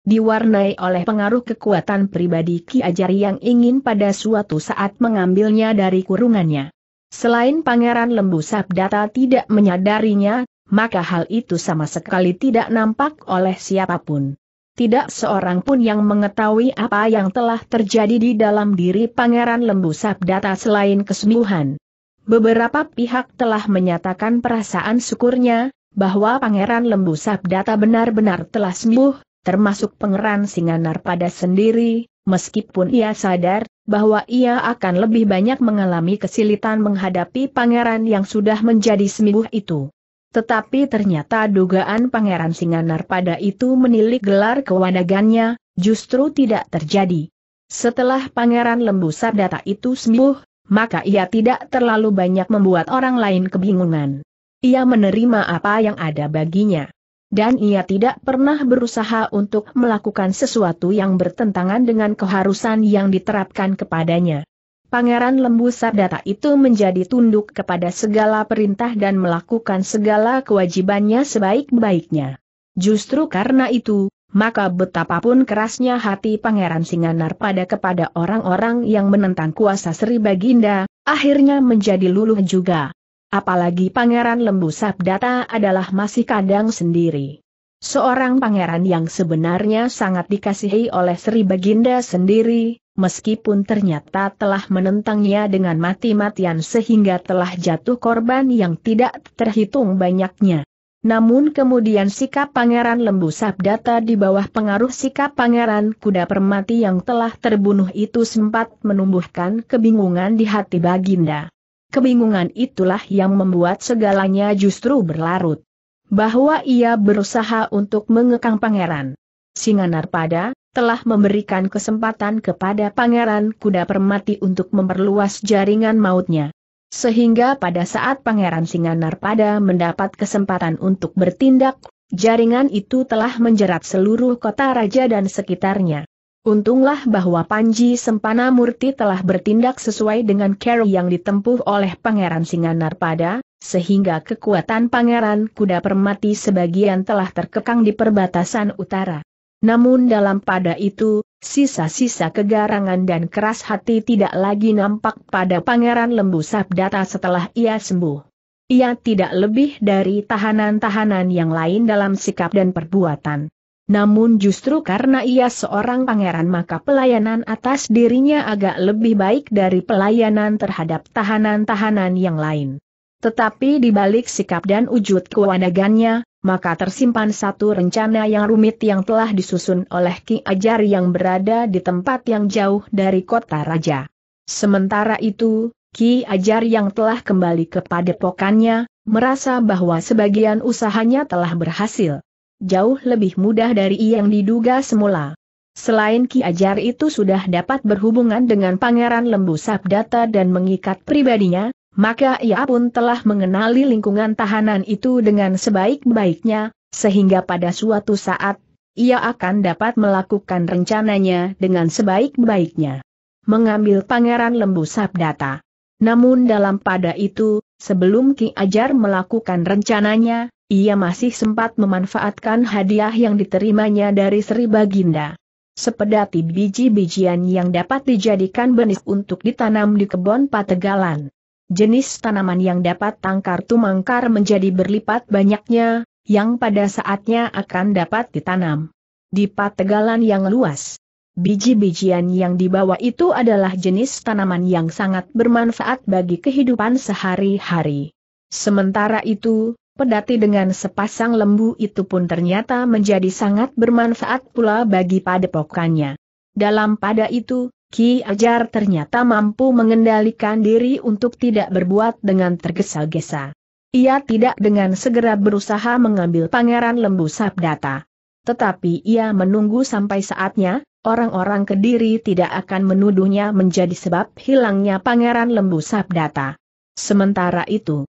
diwarnai oleh pengaruh kekuatan pribadi Ki Ajar yang ingin pada suatu saat mengambilnya dari kurungannya. Selain Pangeran Lembu Sabdata tidak menyadarinya, maka hal itu sama sekali tidak nampak oleh siapapun. Tidak seorang pun yang mengetahui apa yang telah terjadi di dalam diri Pangeran Lembu Sabdata selain kesembuhan. Beberapa pihak telah menyatakan perasaan syukurnya, bahwa Pangeran Lembu Sabdata benar-benar telah sembuh, termasuk Pangeran Singanar pada sendiri, meskipun ia sadar bahwa ia akan lebih banyak mengalami kesulitan menghadapi pangeran yang sudah menjadi sembuh itu. Tetapi ternyata dugaan pangeran Singanar pada itu menilik gelar kewanagannya, justru tidak terjadi. Setelah pangeran Lembu Sardata itu sembuh, maka ia tidak terlalu banyak membuat orang lain kebingungan. Ia menerima apa yang ada baginya dan ia tidak pernah berusaha untuk melakukan sesuatu yang bertentangan dengan keharusan yang diterapkan kepadanya. Pangeran Lembu Sardata itu menjadi tunduk kepada segala perintah dan melakukan segala kewajibannya sebaik-baiknya. Justru karena itu, maka betapapun kerasnya hati Pangeran Singanar pada kepada orang-orang yang menentang kuasa Sri Baginda, akhirnya menjadi luluh juga. Apalagi Pangeran Lembu Sabdata adalah masih kadang sendiri. Seorang pangeran yang sebenarnya sangat dikasihi oleh Sri Baginda sendiri, meskipun ternyata telah menentangnya dengan mati-matian sehingga telah jatuh korban yang tidak terhitung banyaknya. Namun kemudian sikap pangeran lembu sabdata di bawah pengaruh sikap pangeran kuda permati yang telah terbunuh itu sempat menumbuhkan kebingungan di hati Baginda. Kebingungan itulah yang membuat segalanya justru berlarut. Bahwa ia berusaha untuk mengekang pangeran. Singanar pada, telah memberikan kesempatan kepada pangeran kuda permati untuk memperluas jaringan mautnya. Sehingga pada saat pangeran Singanar pada mendapat kesempatan untuk bertindak, jaringan itu telah menjerat seluruh kota raja dan sekitarnya. Untunglah bahwa Panji Sempana Murti telah bertindak sesuai dengan cara yang ditempuh oleh Pangeran Singanar pada, sehingga kekuatan Pangeran Kuda Permati sebagian telah terkekang di perbatasan utara. Namun dalam pada itu, sisa-sisa kegarangan dan keras hati tidak lagi nampak pada Pangeran Lembu Sabdata setelah ia sembuh. Ia tidak lebih dari tahanan-tahanan yang lain dalam sikap dan perbuatan. Namun justru karena ia seorang pangeran maka pelayanan atas dirinya agak lebih baik dari pelayanan terhadap tahanan-tahanan yang lain. Tetapi di balik sikap dan wujud kewanagannya, maka tersimpan satu rencana yang rumit yang telah disusun oleh Ki Ajar yang berada di tempat yang jauh dari kota raja. Sementara itu, Ki Ajar yang telah kembali kepada pokannya, merasa bahwa sebagian usahanya telah berhasil jauh lebih mudah dari yang diduga semula. Selain Ki Ajar itu sudah dapat berhubungan dengan Pangeran Lembu Sabdata dan mengikat pribadinya, maka ia pun telah mengenali lingkungan tahanan itu dengan sebaik-baiknya, sehingga pada suatu saat, ia akan dapat melakukan rencananya dengan sebaik-baiknya. Mengambil Pangeran Lembu Sabdata. Namun dalam pada itu, sebelum Ki Ajar melakukan rencananya, ia masih sempat memanfaatkan hadiah yang diterimanya dari Sri Baginda. Sepedati biji-bijian yang dapat dijadikan benih untuk ditanam di kebun pategalan. Jenis tanaman yang dapat tangkar tumangkar menjadi berlipat banyaknya, yang pada saatnya akan dapat ditanam. Di pategalan yang luas, biji-bijian yang dibawa itu adalah jenis tanaman yang sangat bermanfaat bagi kehidupan sehari-hari. Sementara itu, Pedati dengan sepasang lembu itu pun ternyata menjadi sangat bermanfaat pula bagi padepokannya. Dalam pada itu, Ki Ajar ternyata mampu mengendalikan diri untuk tidak berbuat dengan tergesa-gesa. Ia tidak dengan segera berusaha mengambil pangeran lembu sabdata. Tetapi ia menunggu sampai saatnya, orang-orang kediri tidak akan menuduhnya menjadi sebab hilangnya pangeran lembu sabdata. Sementara itu,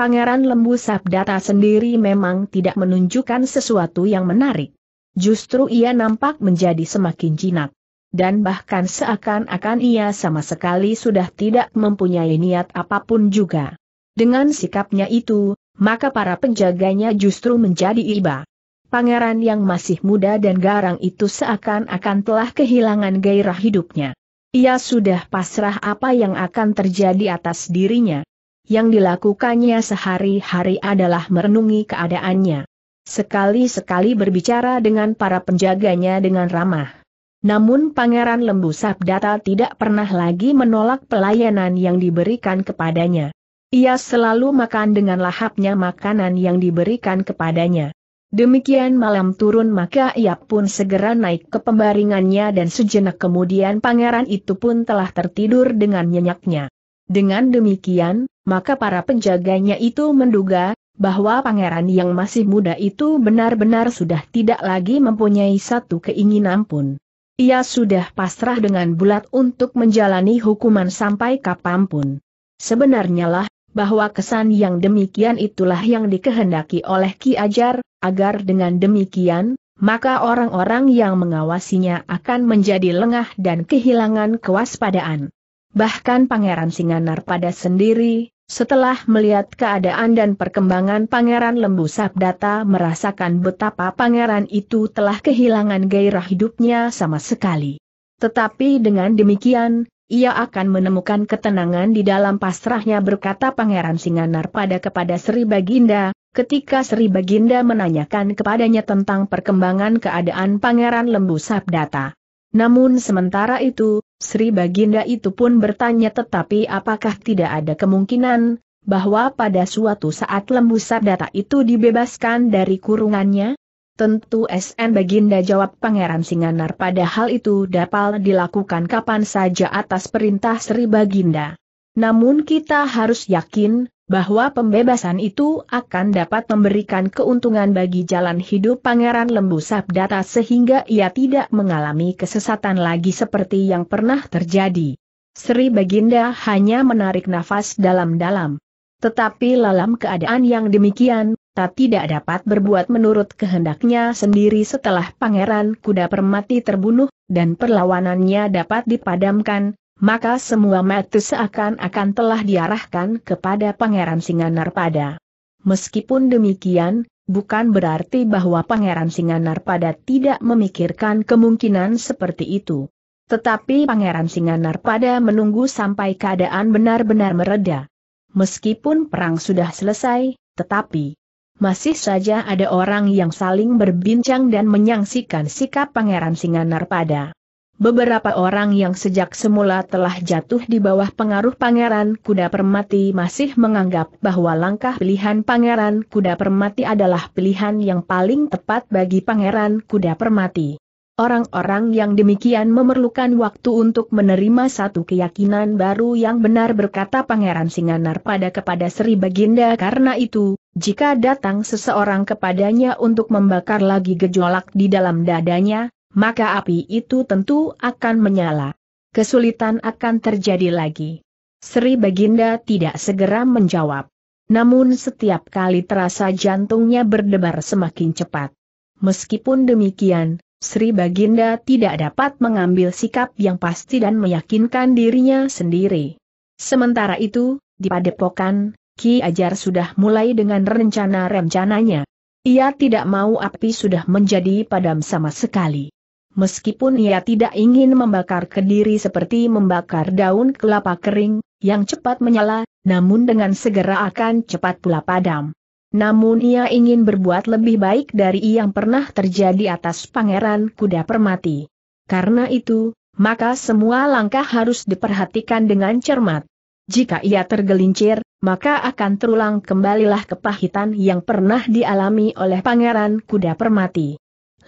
Pangeran Lembu Sabdata sendiri memang tidak menunjukkan sesuatu yang menarik. Justru ia nampak menjadi semakin jinak. Dan bahkan seakan-akan ia sama sekali sudah tidak mempunyai niat apapun juga. Dengan sikapnya itu, maka para penjaganya justru menjadi iba. Pangeran yang masih muda dan garang itu seakan-akan telah kehilangan gairah hidupnya. Ia sudah pasrah apa yang akan terjadi atas dirinya yang dilakukannya sehari-hari adalah merenungi keadaannya. Sekali-sekali berbicara dengan para penjaganya dengan ramah. Namun Pangeran Lembu Sabdata tidak pernah lagi menolak pelayanan yang diberikan kepadanya. Ia selalu makan dengan lahapnya makanan yang diberikan kepadanya. Demikian malam turun maka ia pun segera naik ke pembaringannya dan sejenak kemudian pangeran itu pun telah tertidur dengan nyenyaknya. Dengan demikian, maka para penjaganya itu menduga, bahwa pangeran yang masih muda itu benar-benar sudah tidak lagi mempunyai satu keinginan pun. Ia sudah pasrah dengan bulat untuk menjalani hukuman sampai kapanpun. Sebenarnya lah, bahwa kesan yang demikian itulah yang dikehendaki oleh Ki Ajar, agar dengan demikian, maka orang-orang yang mengawasinya akan menjadi lengah dan kehilangan kewaspadaan. Bahkan Pangeran Singanar pada sendiri, setelah melihat keadaan dan perkembangan Pangeran Lembu Sabdata merasakan betapa Pangeran itu telah kehilangan gairah hidupnya sama sekali. Tetapi dengan demikian, ia akan menemukan ketenangan di dalam pasrahnya berkata Pangeran Singanar pada kepada Sri Baginda, ketika Sri Baginda menanyakan kepadanya tentang perkembangan keadaan Pangeran Lembu Sabdata. Namun sementara itu, Sri Baginda itu pun bertanya tetapi apakah tidak ada kemungkinan, bahwa pada suatu saat lembu sardata itu dibebaskan dari kurungannya? Tentu SN Baginda jawab Pangeran Singanar pada hal itu dapat dilakukan kapan saja atas perintah Sri Baginda. Namun kita harus yakin, bahwa pembebasan itu akan dapat memberikan keuntungan bagi jalan hidup Pangeran Lembu Sabdata sehingga ia tidak mengalami kesesatan lagi seperti yang pernah terjadi. Sri Baginda hanya menarik nafas dalam-dalam. Tetapi dalam keadaan yang demikian, tak tidak dapat berbuat menurut kehendaknya sendiri setelah Pangeran Kuda Permati terbunuh, dan perlawanannya dapat dipadamkan, maka semua mata seakan-akan telah diarahkan kepada Pangeran Singanar pada. Meskipun demikian, bukan berarti bahwa Pangeran Singanar pada tidak memikirkan kemungkinan seperti itu. Tetapi Pangeran Singanar pada menunggu sampai keadaan benar-benar mereda. Meskipun perang sudah selesai, tetapi masih saja ada orang yang saling berbincang dan menyaksikan sikap Pangeran Singanar pada beberapa orang yang sejak semula telah jatuh di bawah pengaruh Pangeran Kuda Permati masih menganggap bahwa langkah pilihan Pangeran Kuda Permati adalah pilihan yang paling tepat bagi Pangeran Kuda Permati. Orang-orang yang demikian memerlukan waktu untuk menerima satu keyakinan baru yang benar berkata Pangeran Singanar pada kepada Sri Baginda karena itu, jika datang seseorang kepadanya untuk membakar lagi gejolak di dalam dadanya, maka api itu tentu akan menyala. Kesulitan akan terjadi lagi. Sri Baginda tidak segera menjawab. Namun setiap kali terasa jantungnya berdebar semakin cepat. Meskipun demikian, Sri Baginda tidak dapat mengambil sikap yang pasti dan meyakinkan dirinya sendiri. Sementara itu, di padepokan, Ki Ajar sudah mulai dengan rencana-rencananya. Ia tidak mau api sudah menjadi padam sama sekali meskipun ia tidak ingin membakar kediri seperti membakar daun kelapa kering, yang cepat menyala, namun dengan segera akan cepat pula padam. Namun ia ingin berbuat lebih baik dari yang pernah terjadi atas pangeran kuda permati. Karena itu, maka semua langkah harus diperhatikan dengan cermat. Jika ia tergelincir, maka akan terulang kembalilah kepahitan yang pernah dialami oleh pangeran kuda permati.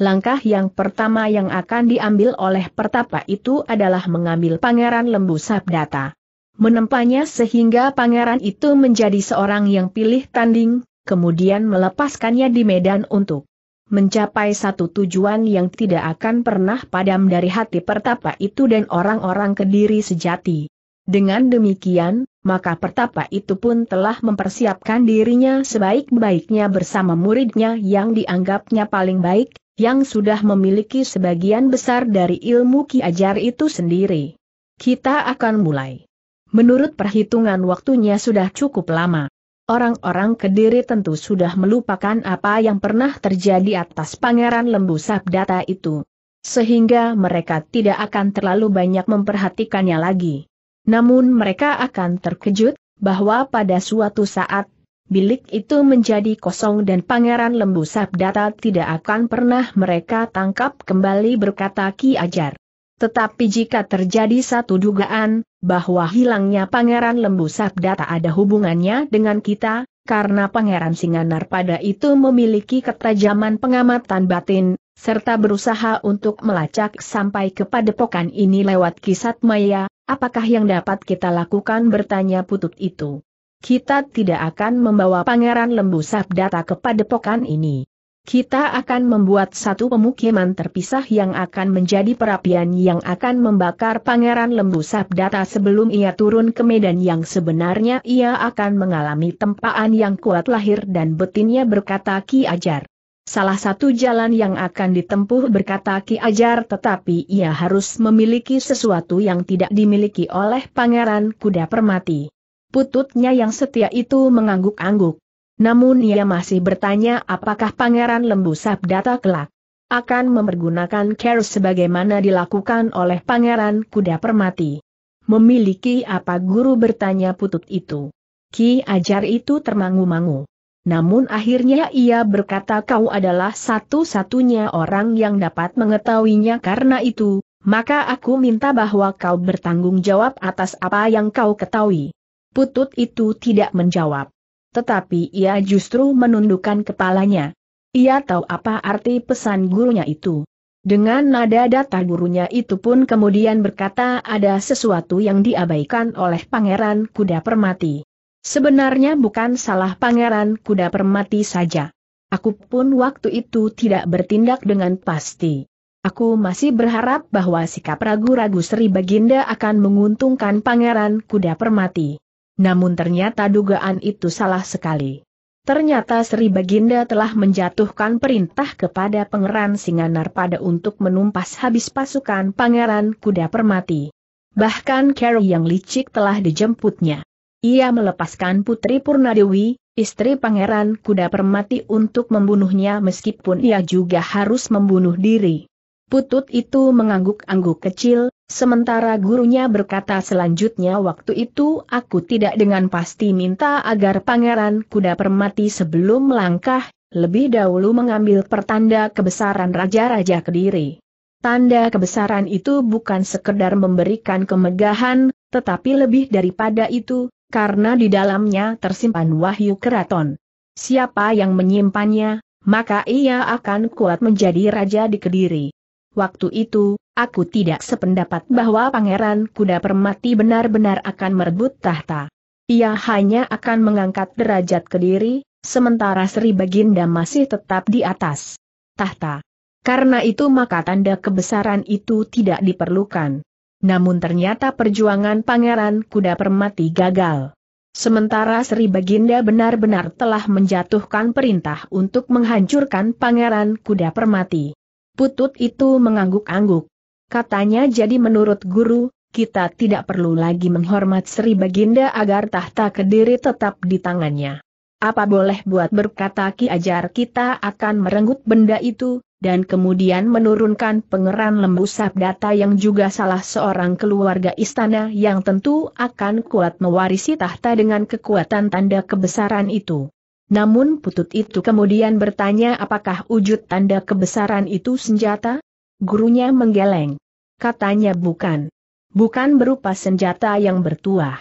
Langkah yang pertama yang akan diambil oleh pertapa itu adalah mengambil pangeran lembu sabdata. Menempanya sehingga pangeran itu menjadi seorang yang pilih tanding, kemudian melepaskannya di medan untuk mencapai satu tujuan yang tidak akan pernah padam dari hati pertapa itu dan orang-orang kediri sejati. Dengan demikian, maka pertapa itu pun telah mempersiapkan dirinya sebaik-baiknya bersama muridnya yang dianggapnya paling baik, yang sudah memiliki sebagian besar dari ilmu Ki Ajar itu sendiri. Kita akan mulai. Menurut perhitungan waktunya sudah cukup lama. Orang-orang Kediri tentu sudah melupakan apa yang pernah terjadi atas Pangeran Lembu Sabdata itu. Sehingga mereka tidak akan terlalu banyak memperhatikannya lagi. Namun mereka akan terkejut, bahwa pada suatu saat Bilik itu menjadi kosong dan Pangeran Lembu Sabdata tidak akan pernah mereka tangkap kembali berkata Ki Ajar. Tetapi jika terjadi satu dugaan, bahwa hilangnya Pangeran Lembu Sabdata ada hubungannya dengan kita, karena Pangeran Singanar pada itu memiliki ketajaman pengamatan batin, serta berusaha untuk melacak sampai kepada padepokan ini lewat kisat maya, apakah yang dapat kita lakukan bertanya putut itu kita tidak akan membawa Pangeran Lembu Sabdata kepada pokan ini. Kita akan membuat satu pemukiman terpisah yang akan menjadi perapian yang akan membakar Pangeran Lembu Sabdata sebelum ia turun ke medan yang sebenarnya ia akan mengalami tempaan yang kuat lahir dan betinnya berkata Ki Ajar. Salah satu jalan yang akan ditempuh berkata Ki Ajar tetapi ia harus memiliki sesuatu yang tidak dimiliki oleh Pangeran Kuda Permati pututnya yang setia itu mengangguk-angguk. Namun ia masih bertanya apakah Pangeran Lembu Sabdata kelak akan memergunakan Carus sebagaimana dilakukan oleh Pangeran Kuda Permati. Memiliki apa guru bertanya putut itu. Ki Ajar itu termangu-mangu. Namun akhirnya ia berkata kau adalah satu-satunya orang yang dapat mengetahuinya karena itu, maka aku minta bahwa kau bertanggung jawab atas apa yang kau ketahui. Putut itu tidak menjawab. Tetapi ia justru menundukkan kepalanya. Ia tahu apa arti pesan gurunya itu. Dengan nada data gurunya itu pun kemudian berkata ada sesuatu yang diabaikan oleh Pangeran Kuda Permati. Sebenarnya bukan salah Pangeran Kuda Permati saja. Aku pun waktu itu tidak bertindak dengan pasti. Aku masih berharap bahwa sikap ragu-ragu Sri Baginda akan menguntungkan Pangeran Kuda Permati namun ternyata dugaan itu salah sekali. Ternyata Sri Baginda telah menjatuhkan perintah kepada Pangeran Singanar pada untuk menumpas habis pasukan Pangeran Kuda Permati. Bahkan Carrie yang licik telah dijemputnya. Ia melepaskan Putri Purnadewi, istri Pangeran Kuda Permati untuk membunuhnya meskipun ia juga harus membunuh diri. Putut itu mengangguk-angguk kecil, Sementara gurunya berkata selanjutnya waktu itu aku tidak dengan pasti minta agar pangeran kuda permati sebelum melangkah, lebih dahulu mengambil pertanda kebesaran raja-raja kediri. Tanda kebesaran itu bukan sekedar memberikan kemegahan, tetapi lebih daripada itu, karena di dalamnya tersimpan wahyu keraton. Siapa yang menyimpannya, maka ia akan kuat menjadi raja di kediri. Waktu itu, Aku tidak sependapat bahwa Pangeran Kuda Permati benar-benar akan merebut tahta. Ia hanya akan mengangkat derajat Kediri, sementara Sri Baginda masih tetap di atas tahta. Karena itu maka tanda kebesaran itu tidak diperlukan. Namun ternyata perjuangan Pangeran Kuda Permati gagal. Sementara Sri Baginda benar-benar telah menjatuhkan perintah untuk menghancurkan Pangeran Kuda Permati. Putut itu mengangguk-angguk. Katanya jadi menurut guru, kita tidak perlu lagi menghormat Sri Baginda agar tahta kediri tetap di tangannya. Apa boleh buat berkata Ki Ajar kita akan merenggut benda itu, dan kemudian menurunkan pengeran lembu data yang juga salah seorang keluarga istana yang tentu akan kuat mewarisi tahta dengan kekuatan tanda kebesaran itu. Namun putut itu kemudian bertanya apakah wujud tanda kebesaran itu senjata? Gurunya menggeleng katanya bukan. Bukan berupa senjata yang bertuah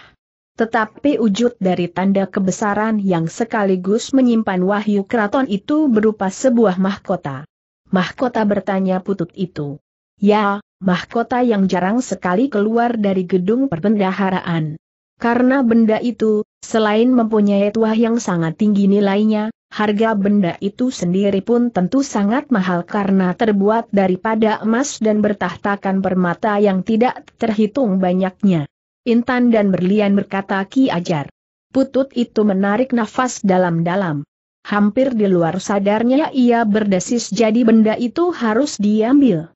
tetapi wujud dari tanda kebesaran yang sekaligus menyimpan wahyu keraton itu berupa sebuah mahkota. Mahkota bertanya putut itu. Ya, mahkota yang jarang sekali keluar dari gedung perbendaharaan. Karena benda itu, selain mempunyai tuah yang sangat tinggi nilainya, harga benda itu sendiri pun tentu sangat mahal karena terbuat daripada emas dan bertahtakan permata yang tidak terhitung banyaknya. Intan dan berlian berkata Ki Ajar. Putut itu menarik nafas dalam-dalam. Hampir di luar sadarnya ia berdesis jadi benda itu harus diambil.